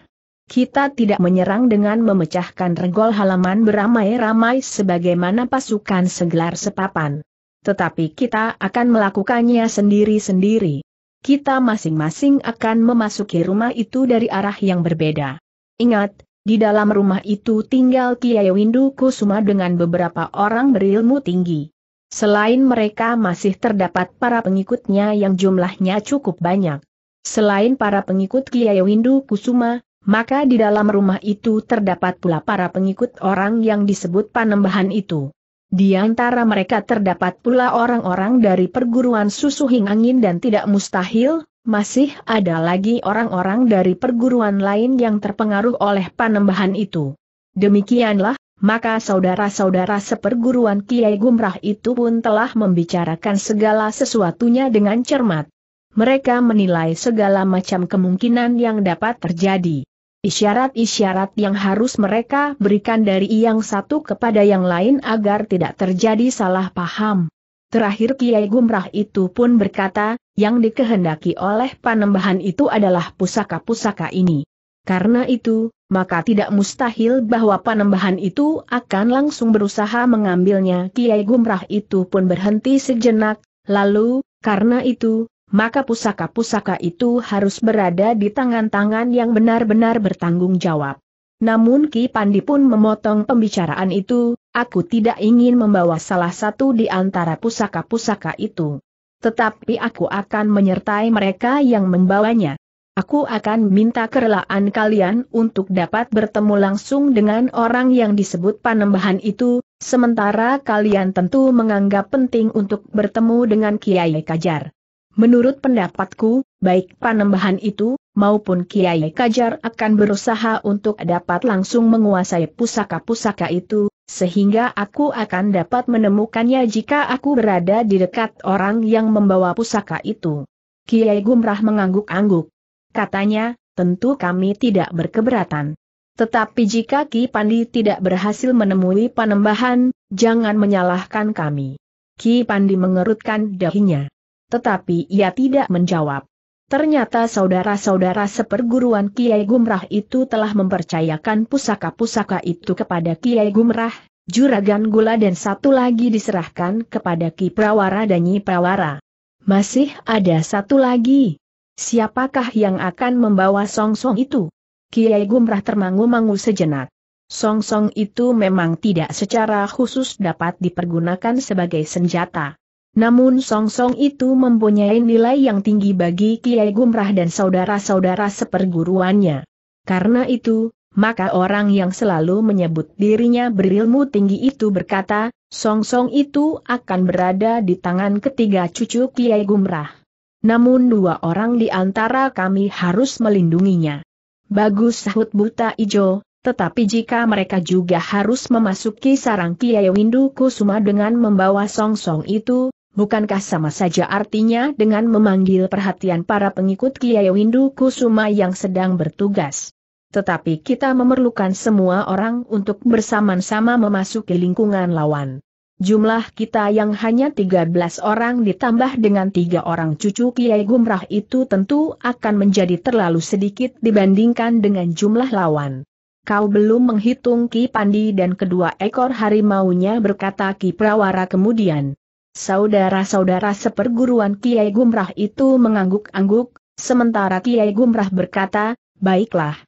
Kita tidak menyerang dengan memecahkan regol halaman beramai-ramai sebagaimana pasukan segelar sepapan. Tetapi kita akan melakukannya sendiri-sendiri. Kita masing-masing akan memasuki rumah itu dari arah yang berbeda. Ingat, di dalam rumah itu tinggal Kiai Windu Kusuma dengan beberapa orang berilmu tinggi. Selain mereka masih terdapat para pengikutnya yang jumlahnya cukup banyak. Selain para pengikut Kiai Windu Kusuma, maka di dalam rumah itu terdapat pula para pengikut orang yang disebut panembahan itu. Di antara mereka terdapat pula orang-orang dari perguruan susu hing angin dan tidak mustahil, masih ada lagi orang-orang dari perguruan lain yang terpengaruh oleh panembahan itu. Demikianlah, maka saudara-saudara seperguruan Kiai Gumrah itu pun telah membicarakan segala sesuatunya dengan cermat. Mereka menilai segala macam kemungkinan yang dapat terjadi. Isyarat-isyarat yang harus mereka berikan dari yang satu kepada yang lain agar tidak terjadi salah paham. Terakhir Kiai Gumrah itu pun berkata, yang dikehendaki oleh panembahan itu adalah pusaka-pusaka ini. Karena itu, maka tidak mustahil bahwa panembahan itu akan langsung berusaha mengambilnya. Kiai Gumrah itu pun berhenti sejenak, lalu, karena itu, maka pusaka-pusaka itu harus berada di tangan-tangan yang benar-benar bertanggung jawab. Namun Ki Pandi pun memotong pembicaraan itu, aku tidak ingin membawa salah satu di antara pusaka-pusaka itu. Tetapi aku akan menyertai mereka yang membawanya. Aku akan minta kerelaan kalian untuk dapat bertemu langsung dengan orang yang disebut panembahan itu, sementara kalian tentu menganggap penting untuk bertemu dengan Kiai Kajar. Menurut pendapatku, baik panembahan itu, maupun Kiai Kajar akan berusaha untuk dapat langsung menguasai pusaka-pusaka itu, sehingga aku akan dapat menemukannya jika aku berada di dekat orang yang membawa pusaka itu. Kiai Gumrah mengangguk-angguk katanya, tentu kami tidak berkeberatan. Tetapi jika Ki Pandi tidak berhasil menemui panembahan, jangan menyalahkan kami. Ki Pandi mengerutkan dahinya. Tetapi ia tidak menjawab. Ternyata saudara-saudara seperguruan Kiai Gumrah itu telah mempercayakan pusaka-pusaka itu kepada Kiai Gumrah, Juragan Gula dan satu lagi diserahkan kepada Ki Prawara dan Nyi Prawara. Masih ada satu lagi, Siapakah yang akan membawa song -song itu? Kiai Gumrah termangu-mangu sejenak. Song -song itu memang tidak secara khusus dapat dipergunakan sebagai senjata. Namun song -song itu mempunyai nilai yang tinggi bagi Kiai Gumrah dan saudara-saudara seperguruannya. Karena itu, maka orang yang selalu menyebut dirinya berilmu tinggi itu berkata, song -song itu akan berada di tangan ketiga cucu Kiai Gumrah. Namun dua orang di antara kami harus melindunginya. Bagus sahut buta ijo, tetapi jika mereka juga harus memasuki sarang Kiai Windu Kusuma dengan membawa song-song itu, Bukankah sama saja artinya dengan memanggil perhatian para pengikut Kiai Windu Kusuma yang sedang bertugas? Tetapi kita memerlukan semua orang untuk bersama sama memasuki lingkungan lawan jumlah kita yang hanya 13 orang ditambah dengan tiga orang cucu Kiai Gumrah itu tentu akan menjadi terlalu sedikit dibandingkan dengan jumlah lawan. Kau belum menghitung Ki Pandi dan kedua ekor harimaunya berkata Ki Prawara kemudian. Saudara-saudara seperguruan Kiai Gumrah itu mengangguk-angguk, sementara Kiai Gumrah berkata, baiklah,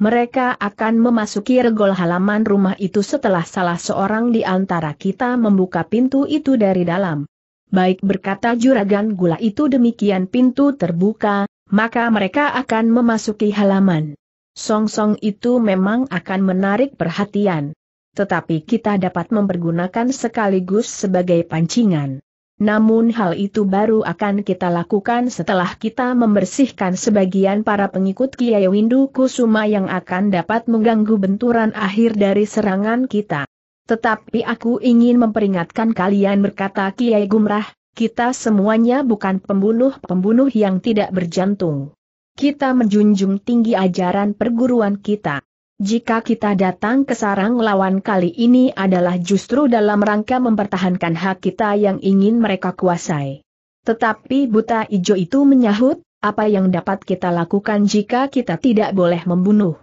mereka akan memasuki regol halaman rumah itu setelah salah seorang di antara kita membuka pintu itu dari dalam. Baik berkata juragan gula itu demikian pintu terbuka, maka mereka akan memasuki halaman. Song-song itu memang akan menarik perhatian. Tetapi kita dapat mempergunakan sekaligus sebagai pancingan. Namun hal itu baru akan kita lakukan setelah kita membersihkan sebagian para pengikut Kiai Windu Kusuma yang akan dapat mengganggu benturan akhir dari serangan kita. Tetapi aku ingin memperingatkan kalian berkata Kiai Gumrah, kita semuanya bukan pembunuh-pembunuh yang tidak berjantung. Kita menjunjung tinggi ajaran perguruan kita. Jika kita datang ke sarang lawan kali ini adalah justru dalam rangka mempertahankan hak kita yang ingin mereka kuasai. Tetapi buta ijo itu menyahut, apa yang dapat kita lakukan jika kita tidak boleh membunuh?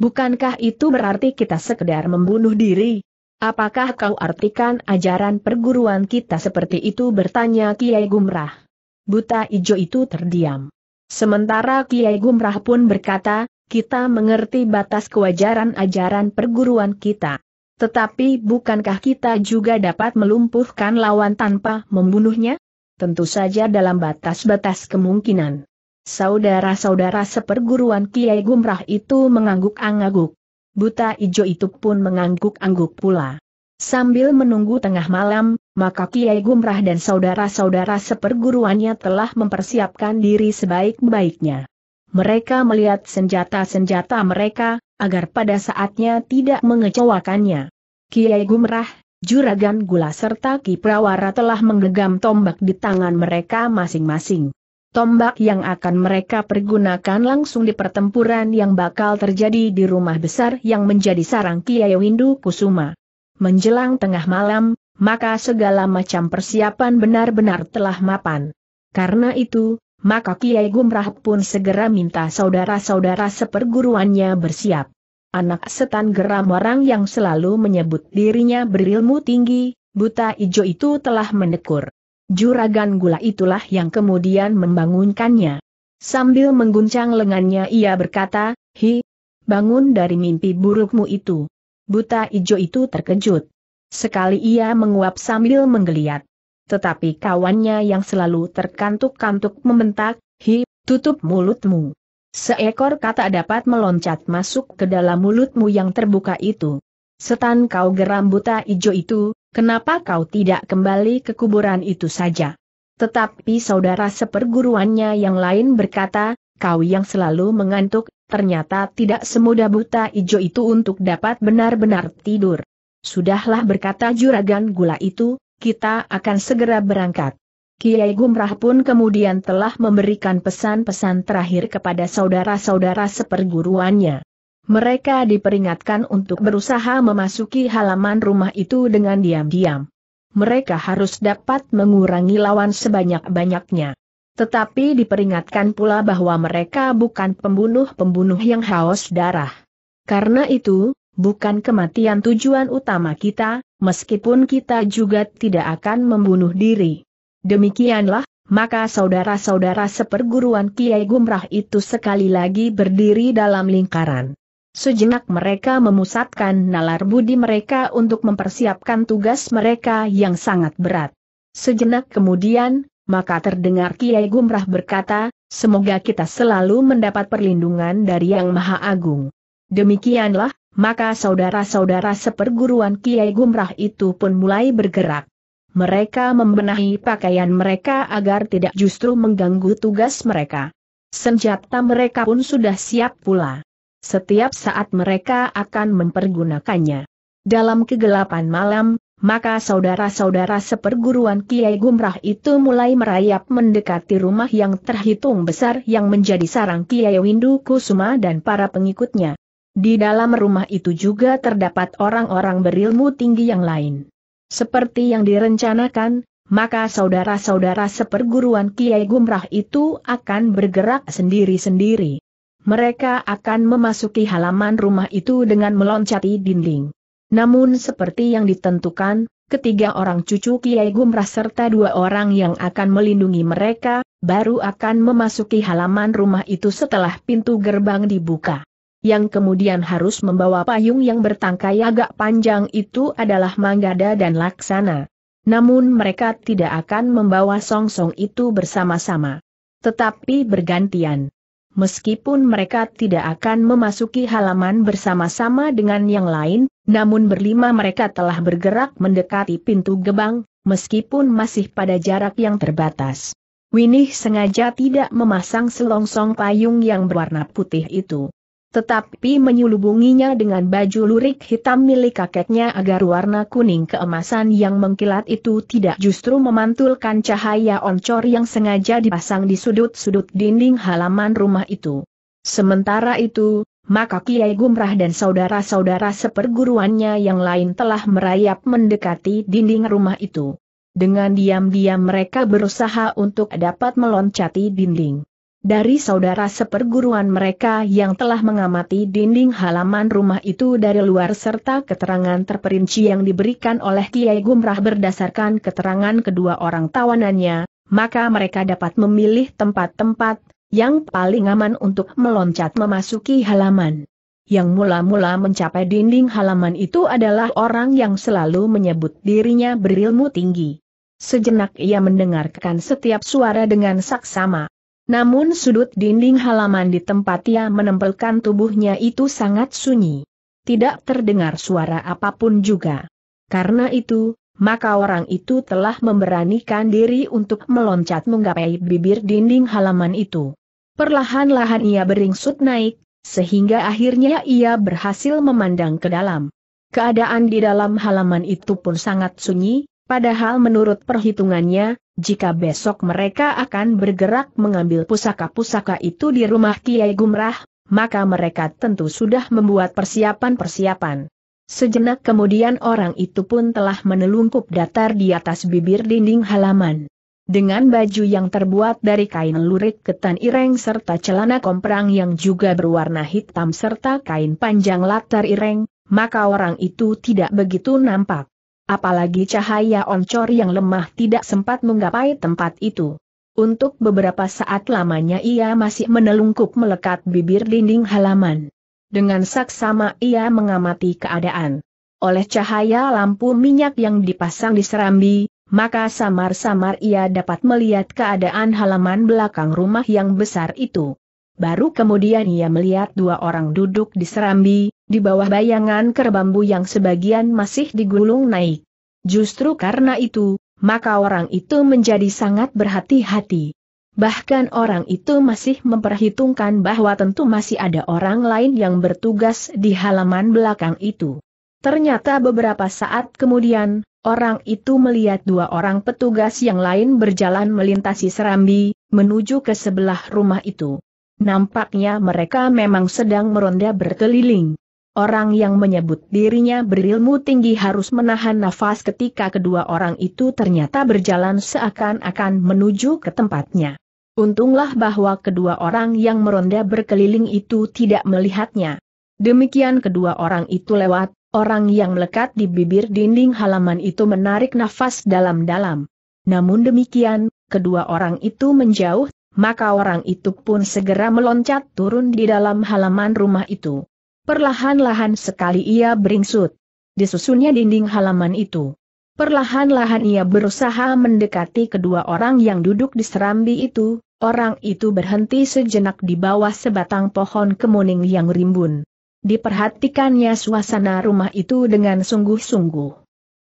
Bukankah itu berarti kita sekedar membunuh diri? Apakah kau artikan ajaran perguruan kita seperti itu bertanya Kiai Gumrah? Buta ijo itu terdiam. Sementara Kiai Gumrah pun berkata, kita mengerti batas kewajaran ajaran perguruan kita. Tetapi bukankah kita juga dapat melumpuhkan lawan tanpa membunuhnya? Tentu saja dalam batas-batas kemungkinan. Saudara-saudara seperguruan Kiai Gumrah itu mengangguk-angguk. Buta Ijo itu pun mengangguk-angguk pula. Sambil menunggu tengah malam, maka Kiai Gumrah dan saudara-saudara seperguruannya telah mempersiapkan diri sebaik-baiknya. Mereka melihat senjata-senjata mereka, agar pada saatnya tidak mengecewakannya. Kiai Gumrah, Juragan Gula serta Ki Prawara telah menggenggam tombak di tangan mereka masing-masing. Tombak yang akan mereka pergunakan langsung di pertempuran yang bakal terjadi di rumah besar yang menjadi sarang Kiai Windu Kusuma. Menjelang tengah malam, maka segala macam persiapan benar-benar telah mapan. Karena itu, maka Kiai Gumrah pun segera minta saudara-saudara seperguruannya bersiap. Anak setan geram orang yang selalu menyebut dirinya berilmu tinggi, buta ijo itu telah mendekur. Juragan gula itulah yang kemudian membangunkannya. Sambil mengguncang lengannya ia berkata, Hi, bangun dari mimpi burukmu itu. Buta ijo itu terkejut. Sekali ia menguap sambil menggeliat. Tetapi kawannya yang selalu terkantuk-kantuk membentak, hi, tutup mulutmu. Seekor kata dapat meloncat masuk ke dalam mulutmu yang terbuka itu. Setan kau geram buta ijo itu, kenapa kau tidak kembali ke kuburan itu saja? Tetapi saudara seperguruannya yang lain berkata, kau yang selalu mengantuk, ternyata tidak semudah buta ijo itu untuk dapat benar-benar tidur. Sudahlah berkata juragan gula itu, kita akan segera berangkat. Kiai Gumrah pun kemudian telah memberikan pesan-pesan terakhir kepada saudara-saudara seperguruannya. Mereka diperingatkan untuk berusaha memasuki halaman rumah itu dengan diam-diam. Mereka harus dapat mengurangi lawan sebanyak-banyaknya. Tetapi diperingatkan pula bahwa mereka bukan pembunuh-pembunuh yang haus darah. Karena itu, bukan kematian tujuan utama kita, meskipun kita juga tidak akan membunuh diri. Demikianlah, maka saudara-saudara seperguruan Kiai Gumrah itu sekali lagi berdiri dalam lingkaran. Sejenak mereka memusatkan nalar budi mereka untuk mempersiapkan tugas mereka yang sangat berat. Sejenak kemudian, maka terdengar Kiai Gumrah berkata, semoga kita selalu mendapat perlindungan dari Yang Maha Agung. Demikianlah, maka saudara-saudara seperguruan Kiai Gumrah itu pun mulai bergerak. Mereka membenahi pakaian mereka agar tidak justru mengganggu tugas mereka. Senjata mereka pun sudah siap pula. Setiap saat mereka akan mempergunakannya. Dalam kegelapan malam, maka saudara-saudara seperguruan Kiai Gumrah itu mulai merayap mendekati rumah yang terhitung besar yang menjadi sarang Kiai Windu Kusuma dan para pengikutnya. Di dalam rumah itu juga terdapat orang-orang berilmu tinggi yang lain. Seperti yang direncanakan, maka saudara-saudara seperguruan Kiai Gumrah itu akan bergerak sendiri-sendiri. Mereka akan memasuki halaman rumah itu dengan meloncati dinding. Namun seperti yang ditentukan, ketiga orang cucu Kiai Gumrah serta dua orang yang akan melindungi mereka, baru akan memasuki halaman rumah itu setelah pintu gerbang dibuka yang kemudian harus membawa payung yang bertangkai agak panjang itu adalah Manggada dan Laksana. Namun mereka tidak akan membawa songsong -song itu bersama-sama. Tetapi bergantian. Meskipun mereka tidak akan memasuki halaman bersama-sama dengan yang lain, namun berlima mereka telah bergerak mendekati pintu gebang, meskipun masih pada jarak yang terbatas. Winih sengaja tidak memasang selongsong payung yang berwarna putih itu tetapi menyelubunginya dengan baju lurik hitam milik kakeknya agar warna kuning keemasan yang mengkilat itu tidak justru memantulkan cahaya oncor yang sengaja dipasang di sudut-sudut dinding halaman rumah itu. Sementara itu, maka Kiai Gumrah dan saudara-saudara seperguruannya yang lain telah merayap mendekati dinding rumah itu. Dengan diam-diam mereka berusaha untuk dapat meloncati dinding. Dari saudara seperguruan mereka yang telah mengamati dinding halaman rumah itu dari luar serta keterangan terperinci yang diberikan oleh Kiai Gumrah berdasarkan keterangan kedua orang tawanannya, maka mereka dapat memilih tempat-tempat yang paling aman untuk meloncat memasuki halaman. Yang mula-mula mencapai dinding halaman itu adalah orang yang selalu menyebut dirinya berilmu tinggi. Sejenak ia mendengarkan setiap suara dengan saksama. Namun sudut dinding halaman di tempat ia menempelkan tubuhnya itu sangat sunyi. Tidak terdengar suara apapun juga. Karena itu, maka orang itu telah memberanikan diri untuk meloncat menggapai bibir dinding halaman itu. Perlahan-lahan ia beringsut naik, sehingga akhirnya ia berhasil memandang ke dalam. Keadaan di dalam halaman itu pun sangat sunyi, Padahal menurut perhitungannya, jika besok mereka akan bergerak mengambil pusaka-pusaka itu di rumah Kiai Gumrah, maka mereka tentu sudah membuat persiapan-persiapan. Sejenak kemudian orang itu pun telah menelungkup datar di atas bibir dinding halaman. Dengan baju yang terbuat dari kain lurik ketan ireng serta celana komprang yang juga berwarna hitam serta kain panjang latar ireng, maka orang itu tidak begitu nampak. Apalagi cahaya oncor yang lemah tidak sempat menggapai tempat itu. Untuk beberapa saat lamanya ia masih menelungkup melekat bibir dinding halaman. Dengan saksama ia mengamati keadaan. Oleh cahaya lampu minyak yang dipasang di serambi, maka samar-samar ia dapat melihat keadaan halaman belakang rumah yang besar itu. Baru kemudian ia melihat dua orang duduk di serambi, di bawah bayangan kerbambu yang sebagian masih digulung naik. Justru karena itu, maka orang itu menjadi sangat berhati-hati. Bahkan orang itu masih memperhitungkan bahwa tentu masih ada orang lain yang bertugas di halaman belakang itu. Ternyata beberapa saat kemudian, orang itu melihat dua orang petugas yang lain berjalan melintasi serambi, menuju ke sebelah rumah itu. Nampaknya mereka memang sedang meronda berkeliling. Orang yang menyebut dirinya berilmu tinggi harus menahan nafas ketika kedua orang itu ternyata berjalan seakan-akan menuju ke tempatnya. Untunglah bahwa kedua orang yang meronda berkeliling itu tidak melihatnya. Demikian kedua orang itu lewat, orang yang melekat di bibir dinding halaman itu menarik nafas dalam-dalam. Namun demikian, kedua orang itu menjauh, maka orang itu pun segera meloncat turun di dalam halaman rumah itu. Perlahan-lahan sekali ia beringsut. Disusunnya dinding halaman itu. Perlahan-lahan ia berusaha mendekati kedua orang yang duduk di serambi itu, orang itu berhenti sejenak di bawah sebatang pohon kemuning yang rimbun. Diperhatikannya suasana rumah itu dengan sungguh-sungguh.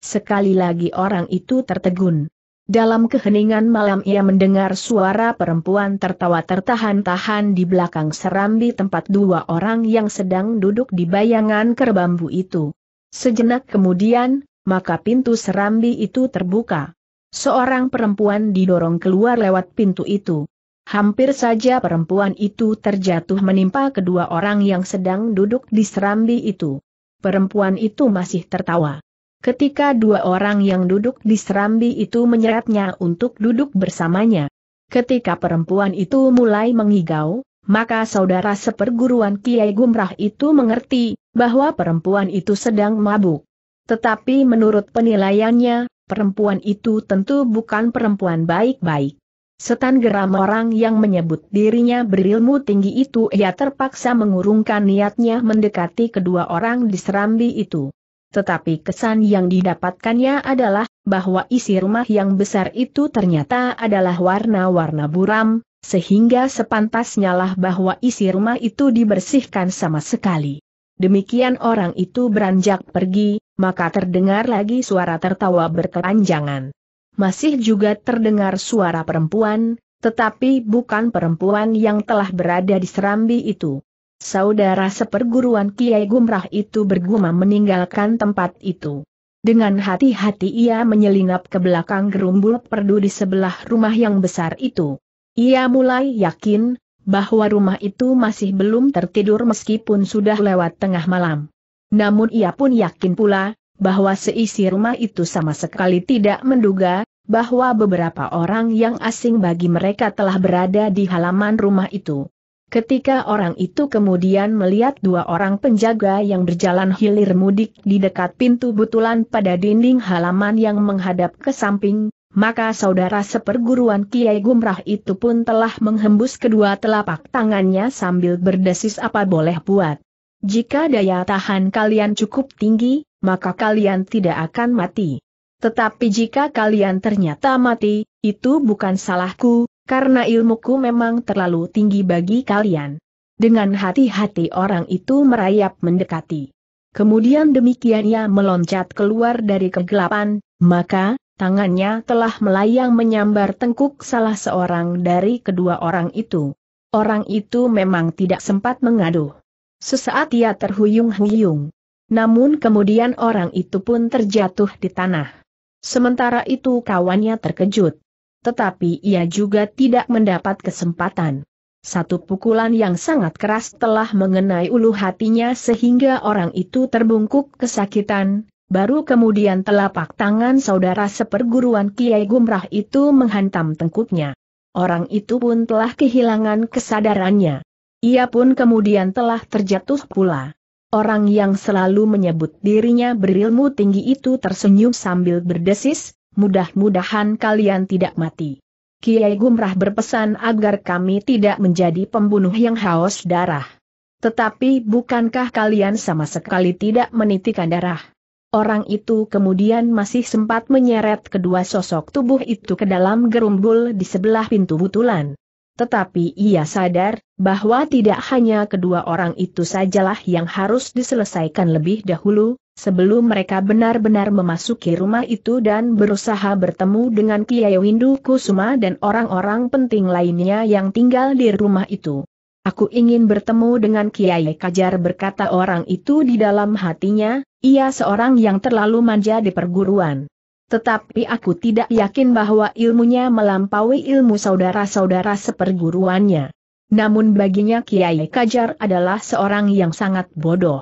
Sekali lagi orang itu tertegun. Dalam keheningan malam ia mendengar suara perempuan tertawa tertahan-tahan di belakang serambi tempat dua orang yang sedang duduk di bayangan kerbambu itu. Sejenak kemudian, maka pintu serambi itu terbuka. Seorang perempuan didorong keluar lewat pintu itu. Hampir saja perempuan itu terjatuh menimpa kedua orang yang sedang duduk di serambi itu. Perempuan itu masih tertawa ketika dua orang yang duduk di serambi itu menyeretnya untuk duduk bersamanya. Ketika perempuan itu mulai mengigau, maka saudara seperguruan Kiai Gumrah itu mengerti bahwa perempuan itu sedang mabuk. Tetapi menurut penilaiannya, perempuan itu tentu bukan perempuan baik-baik. Setan geram orang yang menyebut dirinya berilmu tinggi itu ia terpaksa mengurungkan niatnya mendekati kedua orang di serambi itu tetapi kesan yang didapatkannya adalah bahwa isi rumah yang besar itu ternyata adalah warna-warna buram, sehingga sepantasnya lah bahwa isi rumah itu dibersihkan sama sekali. Demikian orang itu beranjak pergi, maka terdengar lagi suara tertawa berkepanjangan. Masih juga terdengar suara perempuan, tetapi bukan perempuan yang telah berada di serambi itu saudara seperguruan Kiai Gumrah itu bergumam meninggalkan tempat itu. Dengan hati-hati ia menyelinap ke belakang gerumbul perdu di sebelah rumah yang besar itu. Ia mulai yakin, bahwa rumah itu masih belum tertidur meskipun sudah lewat tengah malam. Namun ia pun yakin pula, bahwa seisi rumah itu sama sekali tidak menduga, bahwa beberapa orang yang asing bagi mereka telah berada di halaman rumah itu. Ketika orang itu kemudian melihat dua orang penjaga yang berjalan hilir mudik di dekat pintu butulan pada dinding halaman yang menghadap ke samping, maka saudara seperguruan Kiai Gumrah itu pun telah menghembus kedua telapak tangannya sambil berdesis apa boleh buat. Jika daya tahan kalian cukup tinggi, maka kalian tidak akan mati. Tetapi jika kalian ternyata mati, itu bukan salahku, karena ilmuku memang terlalu tinggi bagi kalian. Dengan hati-hati orang itu merayap mendekati. Kemudian demikian ia meloncat keluar dari kegelapan, maka, tangannya telah melayang menyambar tengkuk salah seorang dari kedua orang itu. Orang itu memang tidak sempat mengaduh. Sesaat ia terhuyung-huyung. Namun kemudian orang itu pun terjatuh di tanah. Sementara itu kawannya terkejut tetapi ia juga tidak mendapat kesempatan. Satu pukulan yang sangat keras telah mengenai ulu hatinya sehingga orang itu terbungkuk kesakitan, baru kemudian telapak tangan saudara seperguruan Kiai Gumrah itu menghantam tengkuknya. Orang itu pun telah kehilangan kesadarannya. Ia pun kemudian telah terjatuh pula. Orang yang selalu menyebut dirinya berilmu tinggi itu tersenyum sambil berdesis, mudah-mudahan kalian tidak mati. Kiai Gumrah berpesan agar kami tidak menjadi pembunuh yang haus darah. Tetapi bukankah kalian sama sekali tidak menitikan darah? Orang itu kemudian masih sempat menyeret kedua sosok tubuh itu ke dalam gerumbul di sebelah pintu butulan. Tetapi ia sadar, bahwa tidak hanya kedua orang itu sajalah yang harus diselesaikan lebih dahulu, sebelum mereka benar-benar memasuki rumah itu dan berusaha bertemu dengan Kiai Windu Kusuma dan orang-orang penting lainnya yang tinggal di rumah itu. Aku ingin bertemu dengan Kiai Kajar berkata orang itu di dalam hatinya, ia seorang yang terlalu manja di perguruan. Tetapi aku tidak yakin bahwa ilmunya melampaui ilmu saudara-saudara seperguruannya. Namun baginya Kiai Kajar adalah seorang yang sangat bodoh.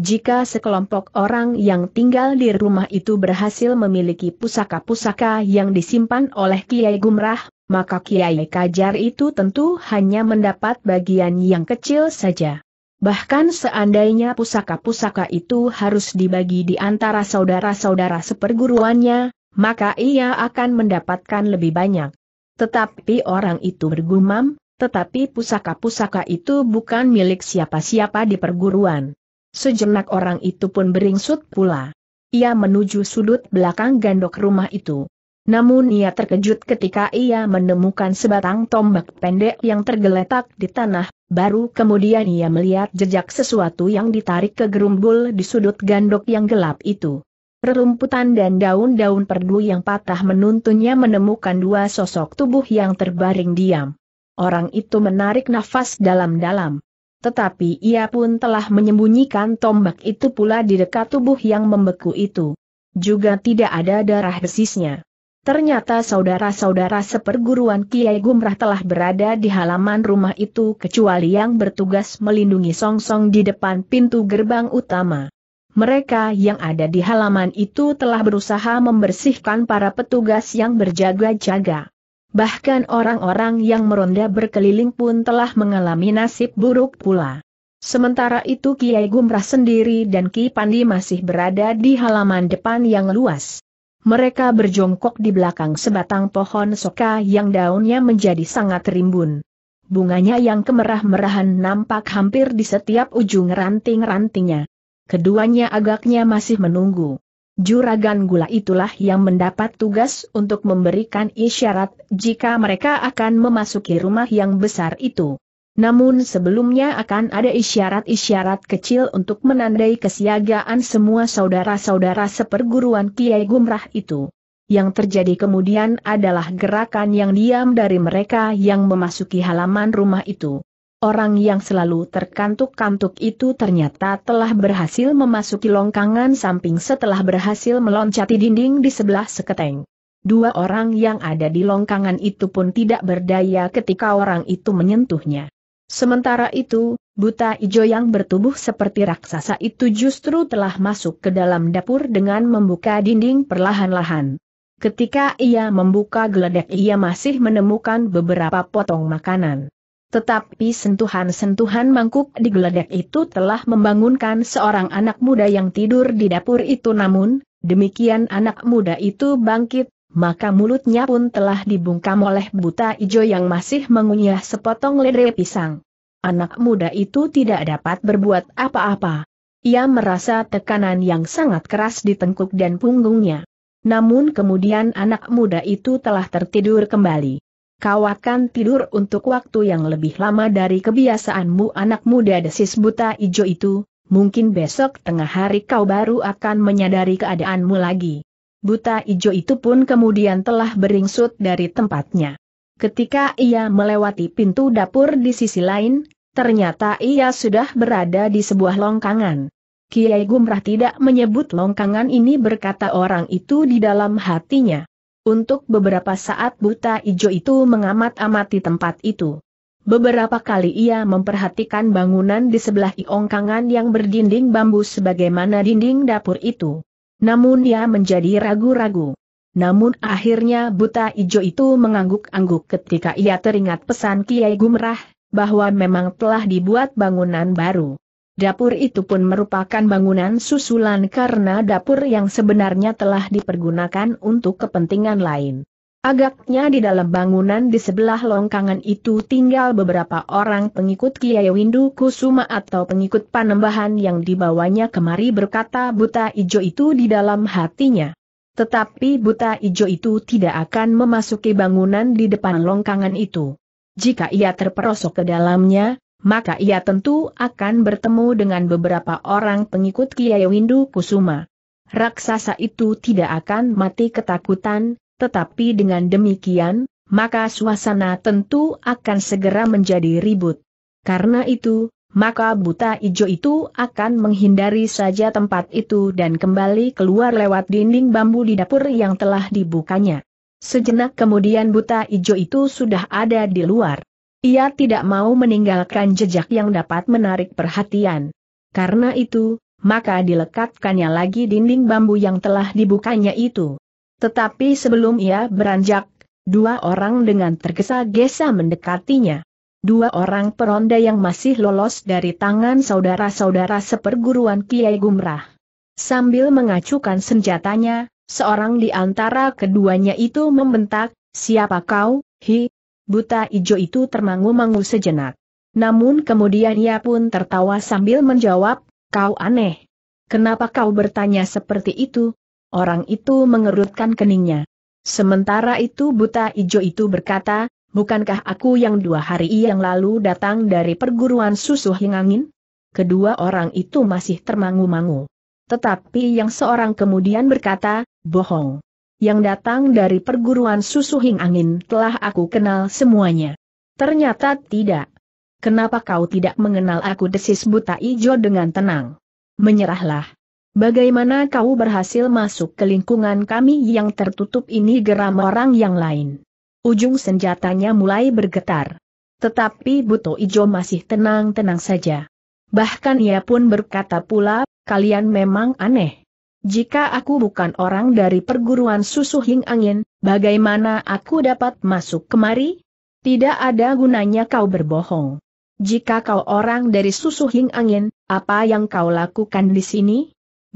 Jika sekelompok orang yang tinggal di rumah itu berhasil memiliki pusaka-pusaka yang disimpan oleh Kiai Gumrah, maka Kiai Kajar itu tentu hanya mendapat bagian yang kecil saja. Bahkan seandainya pusaka-pusaka itu harus dibagi di antara saudara-saudara seperguruannya, maka ia akan mendapatkan lebih banyak. Tetapi orang itu bergumam, tetapi pusaka-pusaka itu bukan milik siapa-siapa di perguruan. Sejenak orang itu pun beringsut pula. Ia menuju sudut belakang gandok rumah itu. Namun ia terkejut ketika ia menemukan sebatang tombak pendek yang tergeletak di tanah, baru kemudian ia melihat jejak sesuatu yang ditarik ke gerumbul di sudut gandok yang gelap itu. Rerumputan dan daun-daun perdu yang patah menuntunnya menemukan dua sosok tubuh yang terbaring diam. Orang itu menarik nafas dalam-dalam tetapi ia pun telah menyembunyikan tombak itu pula di dekat tubuh yang membeku itu. Juga tidak ada darah besisnya. Ternyata saudara-saudara seperguruan Kiai Gumrah telah berada di halaman rumah itu kecuali yang bertugas melindungi Song -song di depan pintu gerbang utama. Mereka yang ada di halaman itu telah berusaha membersihkan para petugas yang berjaga-jaga. Bahkan orang-orang yang meronda berkeliling pun telah mengalami nasib buruk pula. Sementara itu Kiai Gumrah sendiri dan Ki Pandi masih berada di halaman depan yang luas. Mereka berjongkok di belakang sebatang pohon soka yang daunnya menjadi sangat rimbun. Bunganya yang kemerah-merahan nampak hampir di setiap ujung ranting-rantingnya. Keduanya agaknya masih menunggu. Juragan gula itulah yang mendapat tugas untuk memberikan isyarat jika mereka akan memasuki rumah yang besar itu. Namun sebelumnya akan ada isyarat-isyarat kecil untuk menandai kesiagaan semua saudara-saudara seperguruan Kiai Gumrah itu. Yang terjadi kemudian adalah gerakan yang diam dari mereka yang memasuki halaman rumah itu. Orang yang selalu terkantuk-kantuk itu ternyata telah berhasil memasuki longkangan samping setelah berhasil meloncati dinding di sebelah seketeng. Dua orang yang ada di longkangan itu pun tidak berdaya ketika orang itu menyentuhnya. Sementara itu, buta ijo yang bertubuh seperti raksasa itu justru telah masuk ke dalam dapur dengan membuka dinding perlahan-lahan. Ketika ia membuka geledek ia masih menemukan beberapa potong makanan. Tetapi sentuhan-sentuhan mangkuk di digeledek itu telah membangunkan seorang anak muda yang tidur di dapur itu namun, demikian anak muda itu bangkit, maka mulutnya pun telah dibungkam oleh buta ijo yang masih mengunyah sepotong lede pisang. Anak muda itu tidak dapat berbuat apa-apa. Ia merasa tekanan yang sangat keras di tengkuk dan punggungnya. Namun kemudian anak muda itu telah tertidur kembali kau akan tidur untuk waktu yang lebih lama dari kebiasaanmu anak muda desis buta ijo itu, mungkin besok tengah hari kau baru akan menyadari keadaanmu lagi. Buta ijo itu pun kemudian telah beringsut dari tempatnya. Ketika ia melewati pintu dapur di sisi lain, ternyata ia sudah berada di sebuah longkangan. Kiai Gumrah tidak menyebut longkangan ini berkata orang itu di dalam hatinya. Untuk beberapa saat buta ijo itu mengamat-amati tempat itu. Beberapa kali ia memperhatikan bangunan di sebelah iongkangan yang berdinding bambu sebagaimana dinding dapur itu. Namun ia menjadi ragu-ragu. Namun akhirnya buta ijo itu mengangguk-angguk ketika ia teringat pesan Kiai Gumrah, bahwa memang telah dibuat bangunan baru. Dapur itu pun merupakan bangunan susulan karena dapur yang sebenarnya telah dipergunakan untuk kepentingan lain. Agaknya di dalam bangunan di sebelah longkangan itu tinggal beberapa orang pengikut Kiai Windu Kusuma atau pengikut panembahan yang dibawanya kemari berkata buta ijo itu di dalam hatinya. Tetapi buta ijo itu tidak akan memasuki bangunan di depan longkangan itu. Jika ia terperosok ke dalamnya, maka ia tentu akan bertemu dengan beberapa orang pengikut Kiai Windu Kusuma. Raksasa itu tidak akan mati ketakutan, tetapi dengan demikian, maka suasana tentu akan segera menjadi ribut. Karena itu, maka buta ijo itu akan menghindari saja tempat itu dan kembali keluar lewat dinding bambu di dapur yang telah dibukanya. Sejenak kemudian buta ijo itu sudah ada di luar. Ia tidak mau meninggalkan jejak yang dapat menarik perhatian. Karena itu, maka dilekatkannya lagi dinding bambu yang telah dibukanya itu. Tetapi sebelum ia beranjak, dua orang dengan tergesa-gesa mendekatinya. Dua orang peronda yang masih lolos dari tangan saudara-saudara seperguruan Kiai Gumrah. Sambil mengacukan senjatanya, seorang di antara keduanya itu membentak, siapa kau, hi, buta ijo itu termangu-mangu sejenak. Namun kemudian ia pun tertawa sambil menjawab, kau aneh. Kenapa kau bertanya seperti itu? Orang itu mengerutkan keningnya. Sementara itu buta ijo itu berkata, bukankah aku yang dua hari yang lalu datang dari perguruan susuh yang angin? Kedua orang itu masih termangu-mangu. Tetapi yang seorang kemudian berkata, bohong yang datang dari perguruan susu hing angin telah aku kenal semuanya. Ternyata tidak. Kenapa kau tidak mengenal aku desis buta ijo dengan tenang? Menyerahlah. Bagaimana kau berhasil masuk ke lingkungan kami yang tertutup ini geram orang yang lain? Ujung senjatanya mulai bergetar. Tetapi Buto Ijo masih tenang-tenang saja. Bahkan ia pun berkata pula, kalian memang aneh. Jika aku bukan orang dari perguruan susu Hing Angin, bagaimana aku dapat masuk kemari? Tidak ada gunanya kau berbohong. Jika kau orang dari susu Hing Angin, apa yang kau lakukan di sini?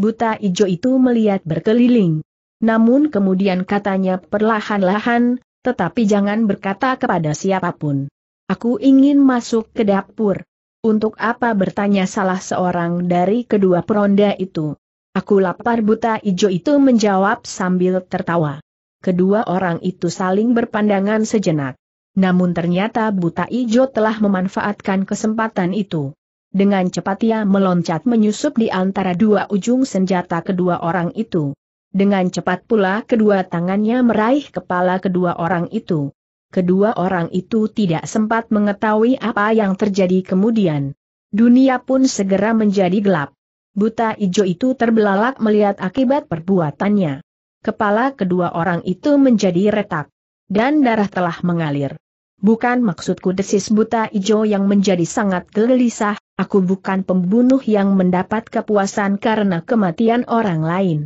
Buta Ijo itu melihat berkeliling. Namun kemudian katanya perlahan-lahan, tetapi jangan berkata kepada siapapun. Aku ingin masuk ke dapur. Untuk apa bertanya salah seorang dari kedua peronda itu? Aku lapar buta ijo itu menjawab sambil tertawa. Kedua orang itu saling berpandangan sejenak. Namun ternyata buta ijo telah memanfaatkan kesempatan itu. Dengan cepat ia meloncat menyusup di antara dua ujung senjata kedua orang itu. Dengan cepat pula kedua tangannya meraih kepala kedua orang itu. Kedua orang itu tidak sempat mengetahui apa yang terjadi kemudian. Dunia pun segera menjadi gelap. Buta Ijo itu terbelalak melihat akibat perbuatannya. Kepala kedua orang itu menjadi retak. Dan darah telah mengalir. Bukan maksudku desis Buta Ijo yang menjadi sangat gelisah, aku bukan pembunuh yang mendapat kepuasan karena kematian orang lain.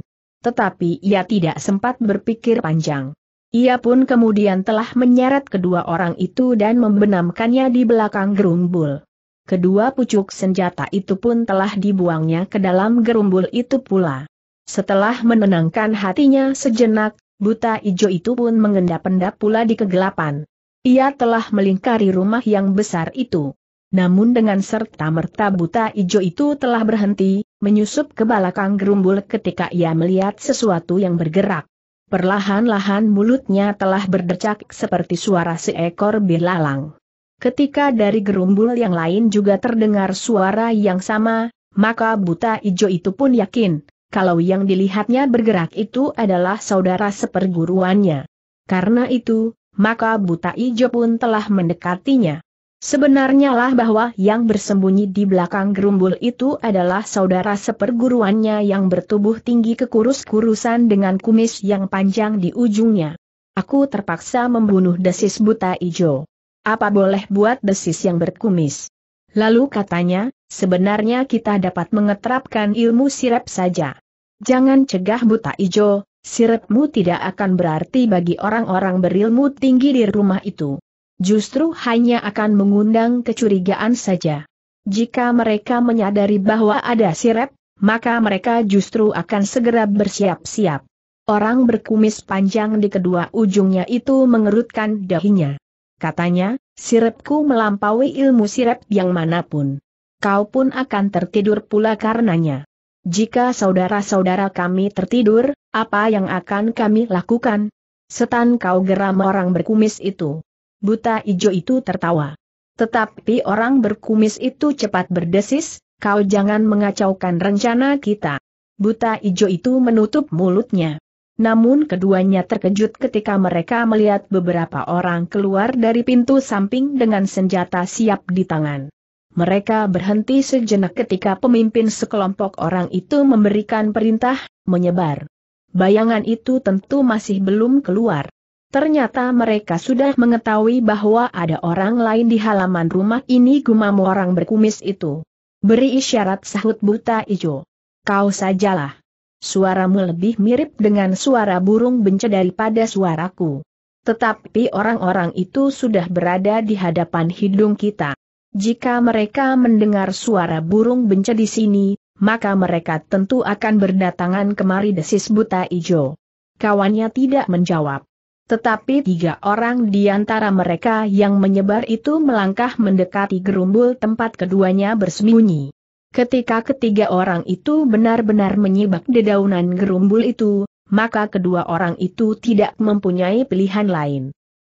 Tetapi ia tidak sempat berpikir panjang. Ia pun kemudian telah menyeret kedua orang itu dan membenamkannya di belakang gerumbul. Kedua pucuk senjata itu pun telah dibuangnya ke dalam gerumbul itu pula. Setelah menenangkan hatinya sejenak, buta ijo itu pun mengendap-endap pula di kegelapan. Ia telah melingkari rumah yang besar itu. Namun dengan serta-merta buta ijo itu telah berhenti, menyusup ke belakang gerumbul ketika ia melihat sesuatu yang bergerak. Perlahan-lahan mulutnya telah berdecak seperti suara seekor belalang. Ketika dari gerumbul yang lain juga terdengar suara yang sama, maka buta ijo itu pun yakin, kalau yang dilihatnya bergerak itu adalah saudara seperguruannya. Karena itu, maka buta ijo pun telah mendekatinya. Sebenarnya lah bahwa yang bersembunyi di belakang gerumbul itu adalah saudara seperguruannya yang bertubuh tinggi kekurus-kurusan dengan kumis yang panjang di ujungnya. Aku terpaksa membunuh desis buta ijo apa boleh buat desis yang berkumis. Lalu katanya, sebenarnya kita dapat mengeterapkan ilmu sirep saja. Jangan cegah buta ijo, sirepmu tidak akan berarti bagi orang-orang berilmu tinggi di rumah itu. Justru hanya akan mengundang kecurigaan saja. Jika mereka menyadari bahwa ada sirep, maka mereka justru akan segera bersiap-siap. Orang berkumis panjang di kedua ujungnya itu mengerutkan dahinya. Katanya, sirepku melampaui ilmu sirep yang manapun. Kau pun akan tertidur pula karenanya. Jika saudara-saudara kami tertidur, apa yang akan kami lakukan? Setan kau geram orang berkumis itu. Buta ijo itu tertawa. Tetapi orang berkumis itu cepat berdesis, kau jangan mengacaukan rencana kita. Buta ijo itu menutup mulutnya. Namun keduanya terkejut ketika mereka melihat beberapa orang keluar dari pintu samping dengan senjata siap di tangan. Mereka berhenti sejenak ketika pemimpin sekelompok orang itu memberikan perintah, menyebar. Bayangan itu tentu masih belum keluar. Ternyata mereka sudah mengetahui bahwa ada orang lain di halaman rumah ini gumam orang berkumis itu. Beri isyarat sahut buta ijo. Kau sajalah suaramu lebih mirip dengan suara burung benca daripada suaraku. Tetapi orang-orang itu sudah berada di hadapan hidung kita. Jika mereka mendengar suara burung benca di sini, maka mereka tentu akan berdatangan kemari desis buta ijo. Kawannya tidak menjawab. Tetapi tiga orang di antara mereka yang menyebar itu melangkah mendekati gerumbul tempat keduanya bersembunyi. Ketika ketiga orang itu benar-benar menyibak dedaunan gerumbul itu, maka kedua orang itu tidak mempunyai pilihan lain.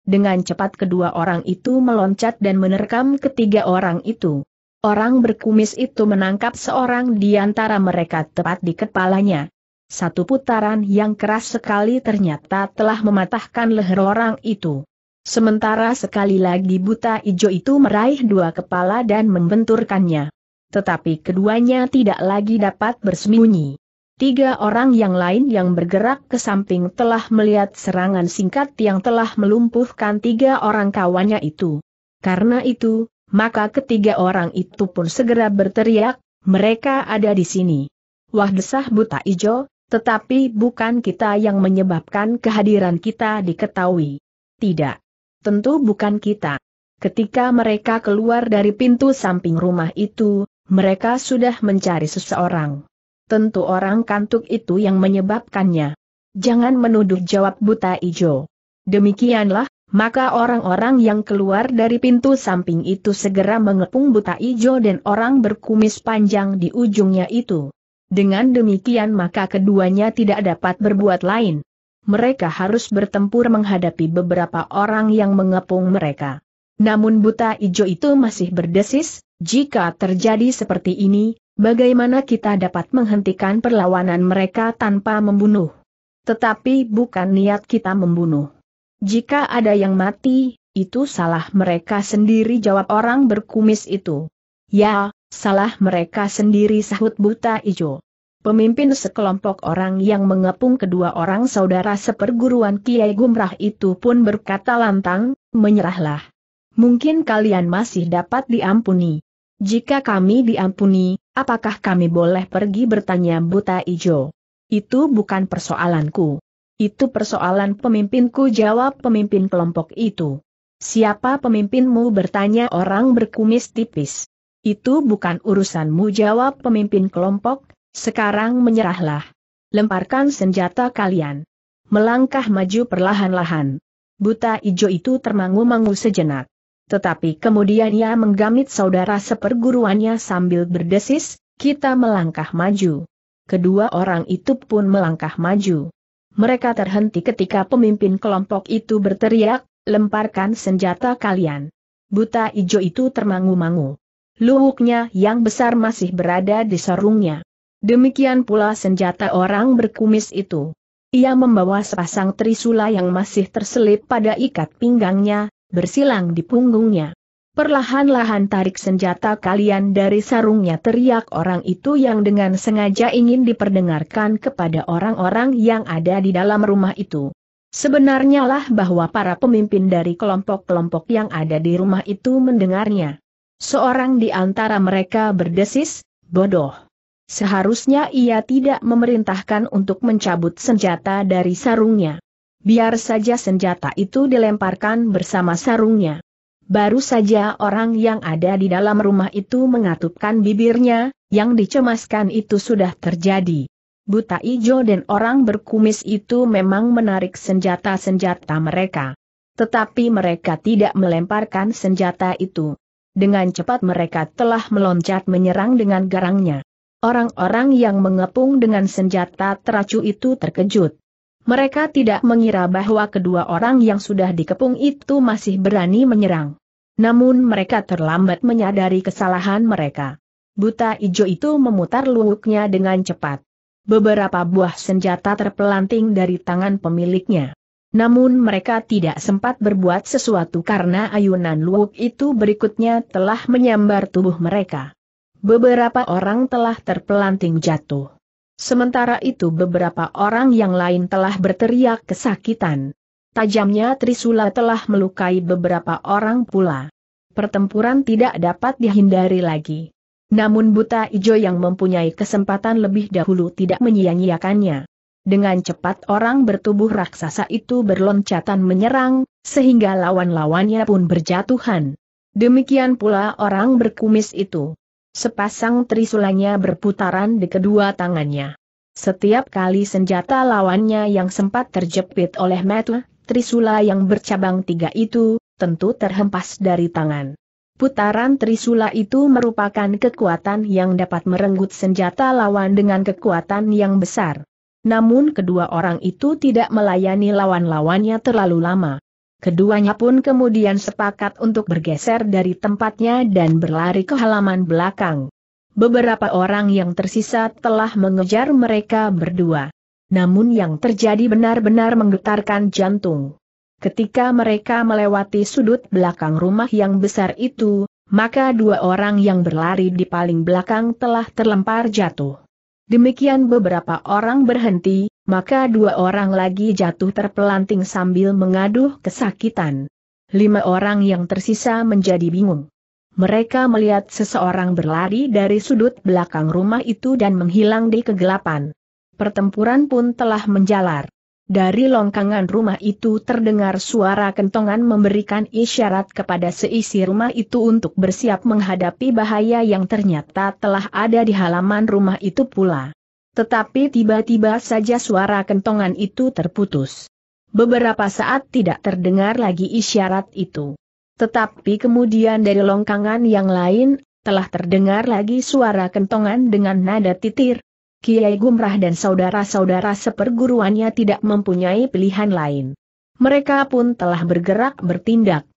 Dengan cepat kedua orang itu meloncat dan menerkam ketiga orang itu. Orang berkumis itu menangkap seorang di antara mereka tepat di kepalanya. Satu putaran yang keras sekali ternyata telah mematahkan leher orang itu. Sementara sekali lagi buta ijo itu meraih dua kepala dan membenturkannya. Tetapi keduanya tidak lagi dapat bersembunyi. Tiga orang yang lain yang bergerak ke samping telah melihat serangan singkat yang telah melumpuhkan tiga orang kawannya itu. Karena itu, maka ketiga orang itu pun segera berteriak, mereka ada di sini. Wah desah buta ijo, tetapi bukan kita yang menyebabkan kehadiran kita diketahui. Tidak. Tentu bukan kita. Ketika mereka keluar dari pintu samping rumah itu, mereka sudah mencari seseorang. Tentu orang kantuk itu yang menyebabkannya. Jangan menuduh jawab buta ijo. Demikianlah, maka orang-orang yang keluar dari pintu samping itu segera mengepung buta ijo dan orang berkumis panjang di ujungnya itu. Dengan demikian maka keduanya tidak dapat berbuat lain. Mereka harus bertempur menghadapi beberapa orang yang mengepung mereka. Namun buta ijo itu masih berdesis, jika terjadi seperti ini, bagaimana kita dapat menghentikan perlawanan mereka tanpa membunuh? Tetapi bukan niat kita membunuh. Jika ada yang mati, itu salah mereka sendiri jawab orang berkumis itu. Ya, salah mereka sendiri sahut buta ijo. Pemimpin sekelompok orang yang mengepung kedua orang saudara seperguruan Kiai Gumrah itu pun berkata lantang, menyerahlah. Mungkin kalian masih dapat diampuni. Jika kami diampuni, apakah kami boleh pergi bertanya buta ijo? Itu bukan persoalanku. Itu persoalan pemimpinku jawab pemimpin kelompok itu. Siapa pemimpinmu bertanya orang berkumis tipis. Itu bukan urusanmu jawab pemimpin kelompok, sekarang menyerahlah. Lemparkan senjata kalian. Melangkah maju perlahan-lahan. Buta ijo itu termangu-mangu sejenak. Tetapi kemudian ia menggamit saudara seperguruannya sambil berdesis, kita melangkah maju. Kedua orang itu pun melangkah maju. Mereka terhenti ketika pemimpin kelompok itu berteriak, lemparkan senjata kalian. Buta ijo itu termangu-mangu. Luhuknya yang besar masih berada di sarungnya. Demikian pula senjata orang berkumis itu. Ia membawa sepasang trisula yang masih terselip pada ikat pinggangnya, bersilang di punggungnya. Perlahan-lahan tarik senjata kalian dari sarungnya teriak orang itu yang dengan sengaja ingin diperdengarkan kepada orang-orang yang ada di dalam rumah itu. Sebenarnya lah bahwa para pemimpin dari kelompok-kelompok yang ada di rumah itu mendengarnya. Seorang di antara mereka berdesis, bodoh. Seharusnya ia tidak memerintahkan untuk mencabut senjata dari sarungnya. Biar saja senjata itu dilemparkan bersama sarungnya. Baru saja orang yang ada di dalam rumah itu mengatupkan bibirnya, yang dicemaskan itu sudah terjadi. Buta Ijo dan orang berkumis itu memang menarik senjata-senjata mereka. Tetapi mereka tidak melemparkan senjata itu. Dengan cepat mereka telah meloncat menyerang dengan garangnya. Orang-orang yang mengepung dengan senjata teracu itu terkejut. Mereka tidak mengira bahwa kedua orang yang sudah dikepung itu masih berani menyerang. Namun mereka terlambat menyadari kesalahan mereka. Buta ijo itu memutar luwuknya dengan cepat. Beberapa buah senjata terpelanting dari tangan pemiliknya. Namun mereka tidak sempat berbuat sesuatu karena ayunan luwuk itu berikutnya telah menyambar tubuh mereka. Beberapa orang telah terpelanting jatuh. Sementara itu beberapa orang yang lain telah berteriak kesakitan. Tajamnya Trisula telah melukai beberapa orang pula. Pertempuran tidak dapat dihindari lagi. Namun Buta Ijo yang mempunyai kesempatan lebih dahulu tidak menyia-nyiakannya. Dengan cepat orang bertubuh raksasa itu berloncatan menyerang, sehingga lawan-lawannya pun berjatuhan. Demikian pula orang berkumis itu. Sepasang trisulanya berputaran di kedua tangannya. Setiap kali senjata lawannya yang sempat terjepit oleh metu, trisula yang bercabang tiga itu, tentu terhempas dari tangan. Putaran trisula itu merupakan kekuatan yang dapat merenggut senjata lawan dengan kekuatan yang besar. Namun kedua orang itu tidak melayani lawan-lawannya terlalu lama. Keduanya pun kemudian sepakat untuk bergeser dari tempatnya dan berlari ke halaman belakang. Beberapa orang yang tersisa telah mengejar mereka berdua. Namun yang terjadi benar-benar menggetarkan jantung. Ketika mereka melewati sudut belakang rumah yang besar itu, maka dua orang yang berlari di paling belakang telah terlempar jatuh. Demikian beberapa orang berhenti, maka dua orang lagi jatuh terpelanting sambil mengaduh kesakitan. Lima orang yang tersisa menjadi bingung. Mereka melihat seseorang berlari dari sudut belakang rumah itu dan menghilang di kegelapan. Pertempuran pun telah menjalar. Dari longkangan rumah itu terdengar suara kentongan memberikan isyarat kepada seisi rumah itu untuk bersiap menghadapi bahaya yang ternyata telah ada di halaman rumah itu pula. Tetapi tiba-tiba saja suara kentongan itu terputus. Beberapa saat tidak terdengar lagi isyarat itu. Tetapi kemudian dari longkangan yang lain, telah terdengar lagi suara kentongan dengan nada titir. Kiai Gumrah dan saudara-saudara seperguruannya tidak mempunyai pilihan lain. Mereka pun telah bergerak bertindak.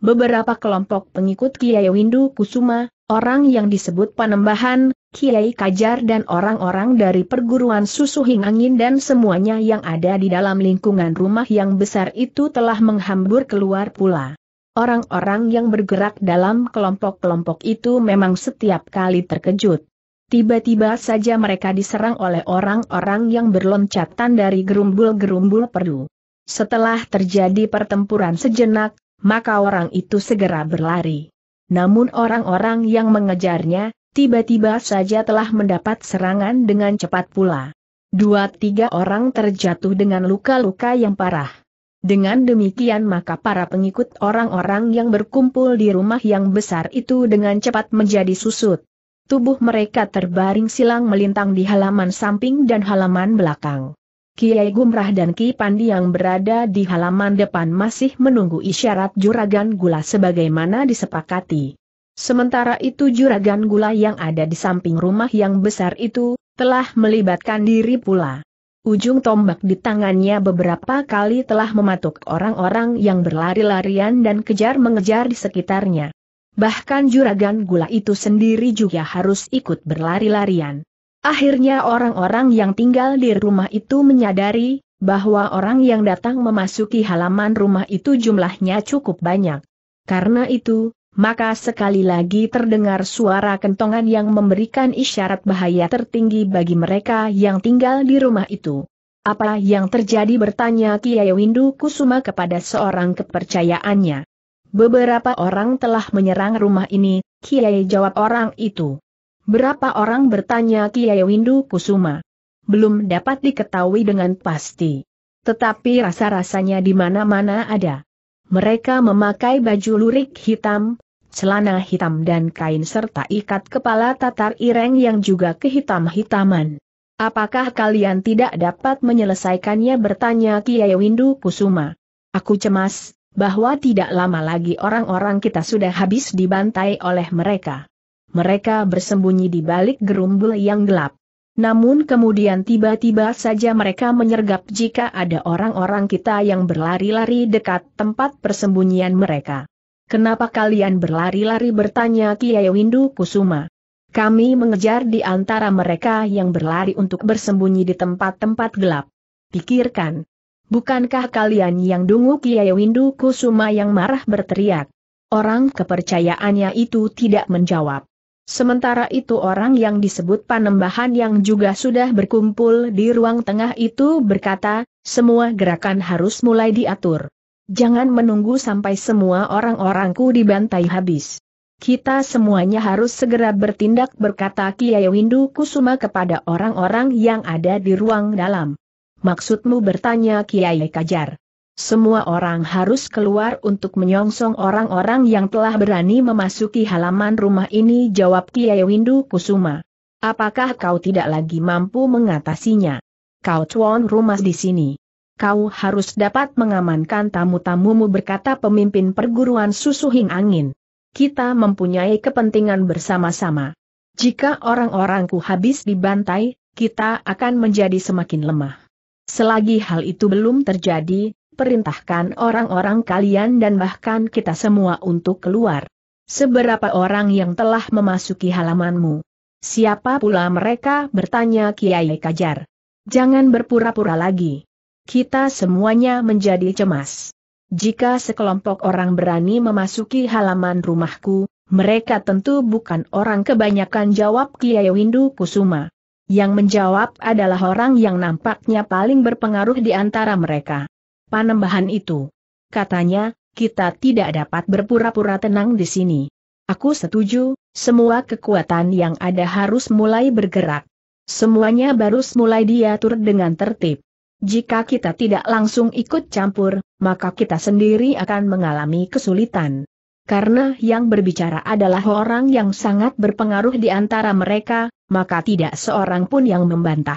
Beberapa kelompok pengikut Kiai Windu Kusuma, orang yang disebut Panembahan, Kiai Kajar dan orang-orang dari perguruan susu Hingangin dan semuanya yang ada di dalam lingkungan rumah yang besar itu telah menghambur keluar pula. Orang-orang yang bergerak dalam kelompok-kelompok itu memang setiap kali terkejut. Tiba-tiba saja mereka diserang oleh orang-orang yang berloncatan dari gerumbul-gerumbul perlu. Setelah terjadi pertempuran sejenak, maka orang itu segera berlari. Namun orang-orang yang mengejarnya, tiba-tiba saja telah mendapat serangan dengan cepat pula. Dua tiga orang terjatuh dengan luka-luka yang parah. Dengan demikian maka para pengikut orang-orang yang berkumpul di rumah yang besar itu dengan cepat menjadi susut. Tubuh mereka terbaring silang melintang di halaman samping dan halaman belakang. Kiai Gumrah dan Ki Pandi yang berada di halaman depan masih menunggu isyarat juragan gula sebagaimana disepakati. Sementara itu juragan gula yang ada di samping rumah yang besar itu, telah melibatkan diri pula. Ujung tombak di tangannya beberapa kali telah mematuk orang-orang yang berlari-larian dan kejar-mengejar di sekitarnya. Bahkan juragan gula itu sendiri juga harus ikut berlari-larian. Akhirnya orang-orang yang tinggal di rumah itu menyadari, bahwa orang yang datang memasuki halaman rumah itu jumlahnya cukup banyak. Karena itu, maka sekali lagi terdengar suara kentongan yang memberikan isyarat bahaya tertinggi bagi mereka yang tinggal di rumah itu. Apa yang terjadi bertanya Kiai Windu Kusuma kepada seorang kepercayaannya. Beberapa orang telah menyerang rumah ini, Kiai jawab orang itu. Berapa orang bertanya Kiai Windu Kusuma. Belum dapat diketahui dengan pasti. Tetapi rasa-rasanya di mana-mana ada. Mereka memakai baju lurik hitam, celana hitam dan kain serta ikat kepala tatar ireng yang juga kehitam-hitaman. Apakah kalian tidak dapat menyelesaikannya bertanya Kiai Windu Kusuma. Aku cemas, bahwa tidak lama lagi orang-orang kita sudah habis dibantai oleh mereka. Mereka bersembunyi di balik gerumbul yang gelap. Namun kemudian tiba-tiba saja mereka menyergap jika ada orang-orang kita yang berlari-lari dekat tempat persembunyian mereka. Kenapa kalian berlari-lari bertanya Kiai Windu Kusuma? Kami mengejar di antara mereka yang berlari untuk bersembunyi di tempat-tempat gelap. Pikirkan. Bukankah kalian yang dungu Kiai Windu Kusuma yang marah berteriak? Orang kepercayaannya itu tidak menjawab. Sementara itu orang yang disebut panembahan yang juga sudah berkumpul di ruang tengah itu berkata, semua gerakan harus mulai diatur. Jangan menunggu sampai semua orang-orangku dibantai habis. Kita semuanya harus segera bertindak berkata Kiai Windu Kusuma kepada orang-orang yang ada di ruang dalam. Maksudmu bertanya Kiai Kajar. Semua orang harus keluar untuk menyongsong orang-orang yang telah berani memasuki halaman rumah ini jawab Kiai Windu Kusuma. Apakah kau tidak lagi mampu mengatasinya? Kau tuan rumah di sini kau harus dapat mengamankan tamu-tamumu berkata pemimpin perguruan susu susuhing angin. Kita mempunyai kepentingan bersama-sama. Jika orang-orangku habis dibantai, kita akan menjadi semakin lemah. Selagi hal itu belum terjadi, perintahkan orang-orang kalian dan bahkan kita semua untuk keluar. Seberapa orang yang telah memasuki halamanmu? Siapa pula mereka bertanya Kiai Kajar. Jangan berpura-pura lagi kita semuanya menjadi cemas. Jika sekelompok orang berani memasuki halaman rumahku, mereka tentu bukan orang kebanyakan jawab Kiai Windu Kusuma. Yang menjawab adalah orang yang nampaknya paling berpengaruh di antara mereka. Panembahan itu. Katanya, kita tidak dapat berpura-pura tenang di sini. Aku setuju, semua kekuatan yang ada harus mulai bergerak. Semuanya baru mulai diatur dengan tertib. Jika kita tidak langsung ikut campur, maka kita sendiri akan mengalami kesulitan. Karena yang berbicara adalah orang yang sangat berpengaruh di antara mereka, maka tidak seorang pun yang membantah.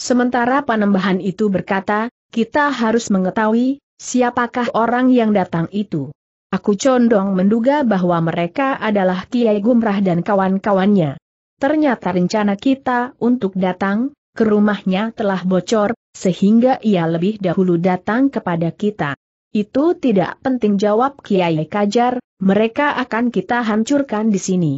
Sementara panembahan itu berkata, kita harus mengetahui, siapakah orang yang datang itu. Aku condong menduga bahwa mereka adalah Kiai Gumrah dan kawan-kawannya. Ternyata rencana kita untuk datang, ke rumahnya telah bocor, sehingga ia lebih dahulu datang kepada kita. Itu tidak penting jawab Kiai Kajar, mereka akan kita hancurkan di sini.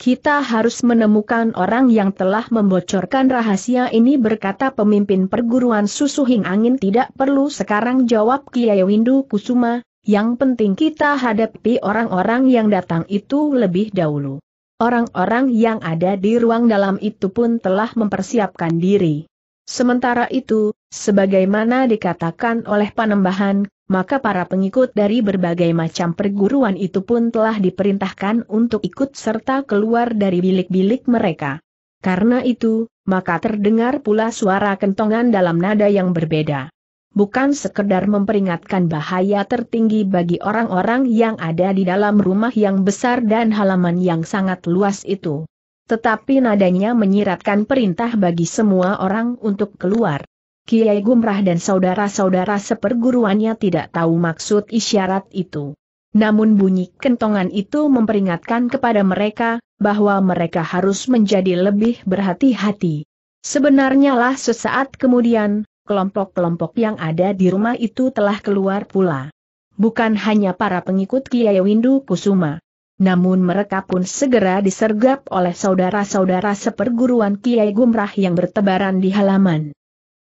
Kita harus menemukan orang yang telah membocorkan rahasia ini berkata pemimpin perguruan susuhing angin tidak perlu sekarang jawab Kiai Windu Kusuma, yang penting kita hadapi orang-orang yang datang itu lebih dahulu. Orang-orang yang ada di ruang dalam itu pun telah mempersiapkan diri. Sementara itu, sebagaimana dikatakan oleh panembahan, maka para pengikut dari berbagai macam perguruan itu pun telah diperintahkan untuk ikut serta keluar dari bilik-bilik mereka. Karena itu, maka terdengar pula suara kentongan dalam nada yang berbeda bukan sekedar memperingatkan bahaya tertinggi bagi orang-orang yang ada di dalam rumah yang besar dan halaman yang sangat luas itu. Tetapi nadanya menyiratkan perintah bagi semua orang untuk keluar. Kiai Gumrah dan saudara-saudara seperguruannya tidak tahu maksud isyarat itu. Namun bunyi kentongan itu memperingatkan kepada mereka, bahwa mereka harus menjadi lebih berhati-hati. Sebenarnya lah sesaat kemudian, kelompok-kelompok yang ada di rumah itu telah keluar pula. Bukan hanya para pengikut Kiai Windu Kusuma. Namun mereka pun segera disergap oleh saudara-saudara seperguruan Kiai Gumrah yang bertebaran di halaman.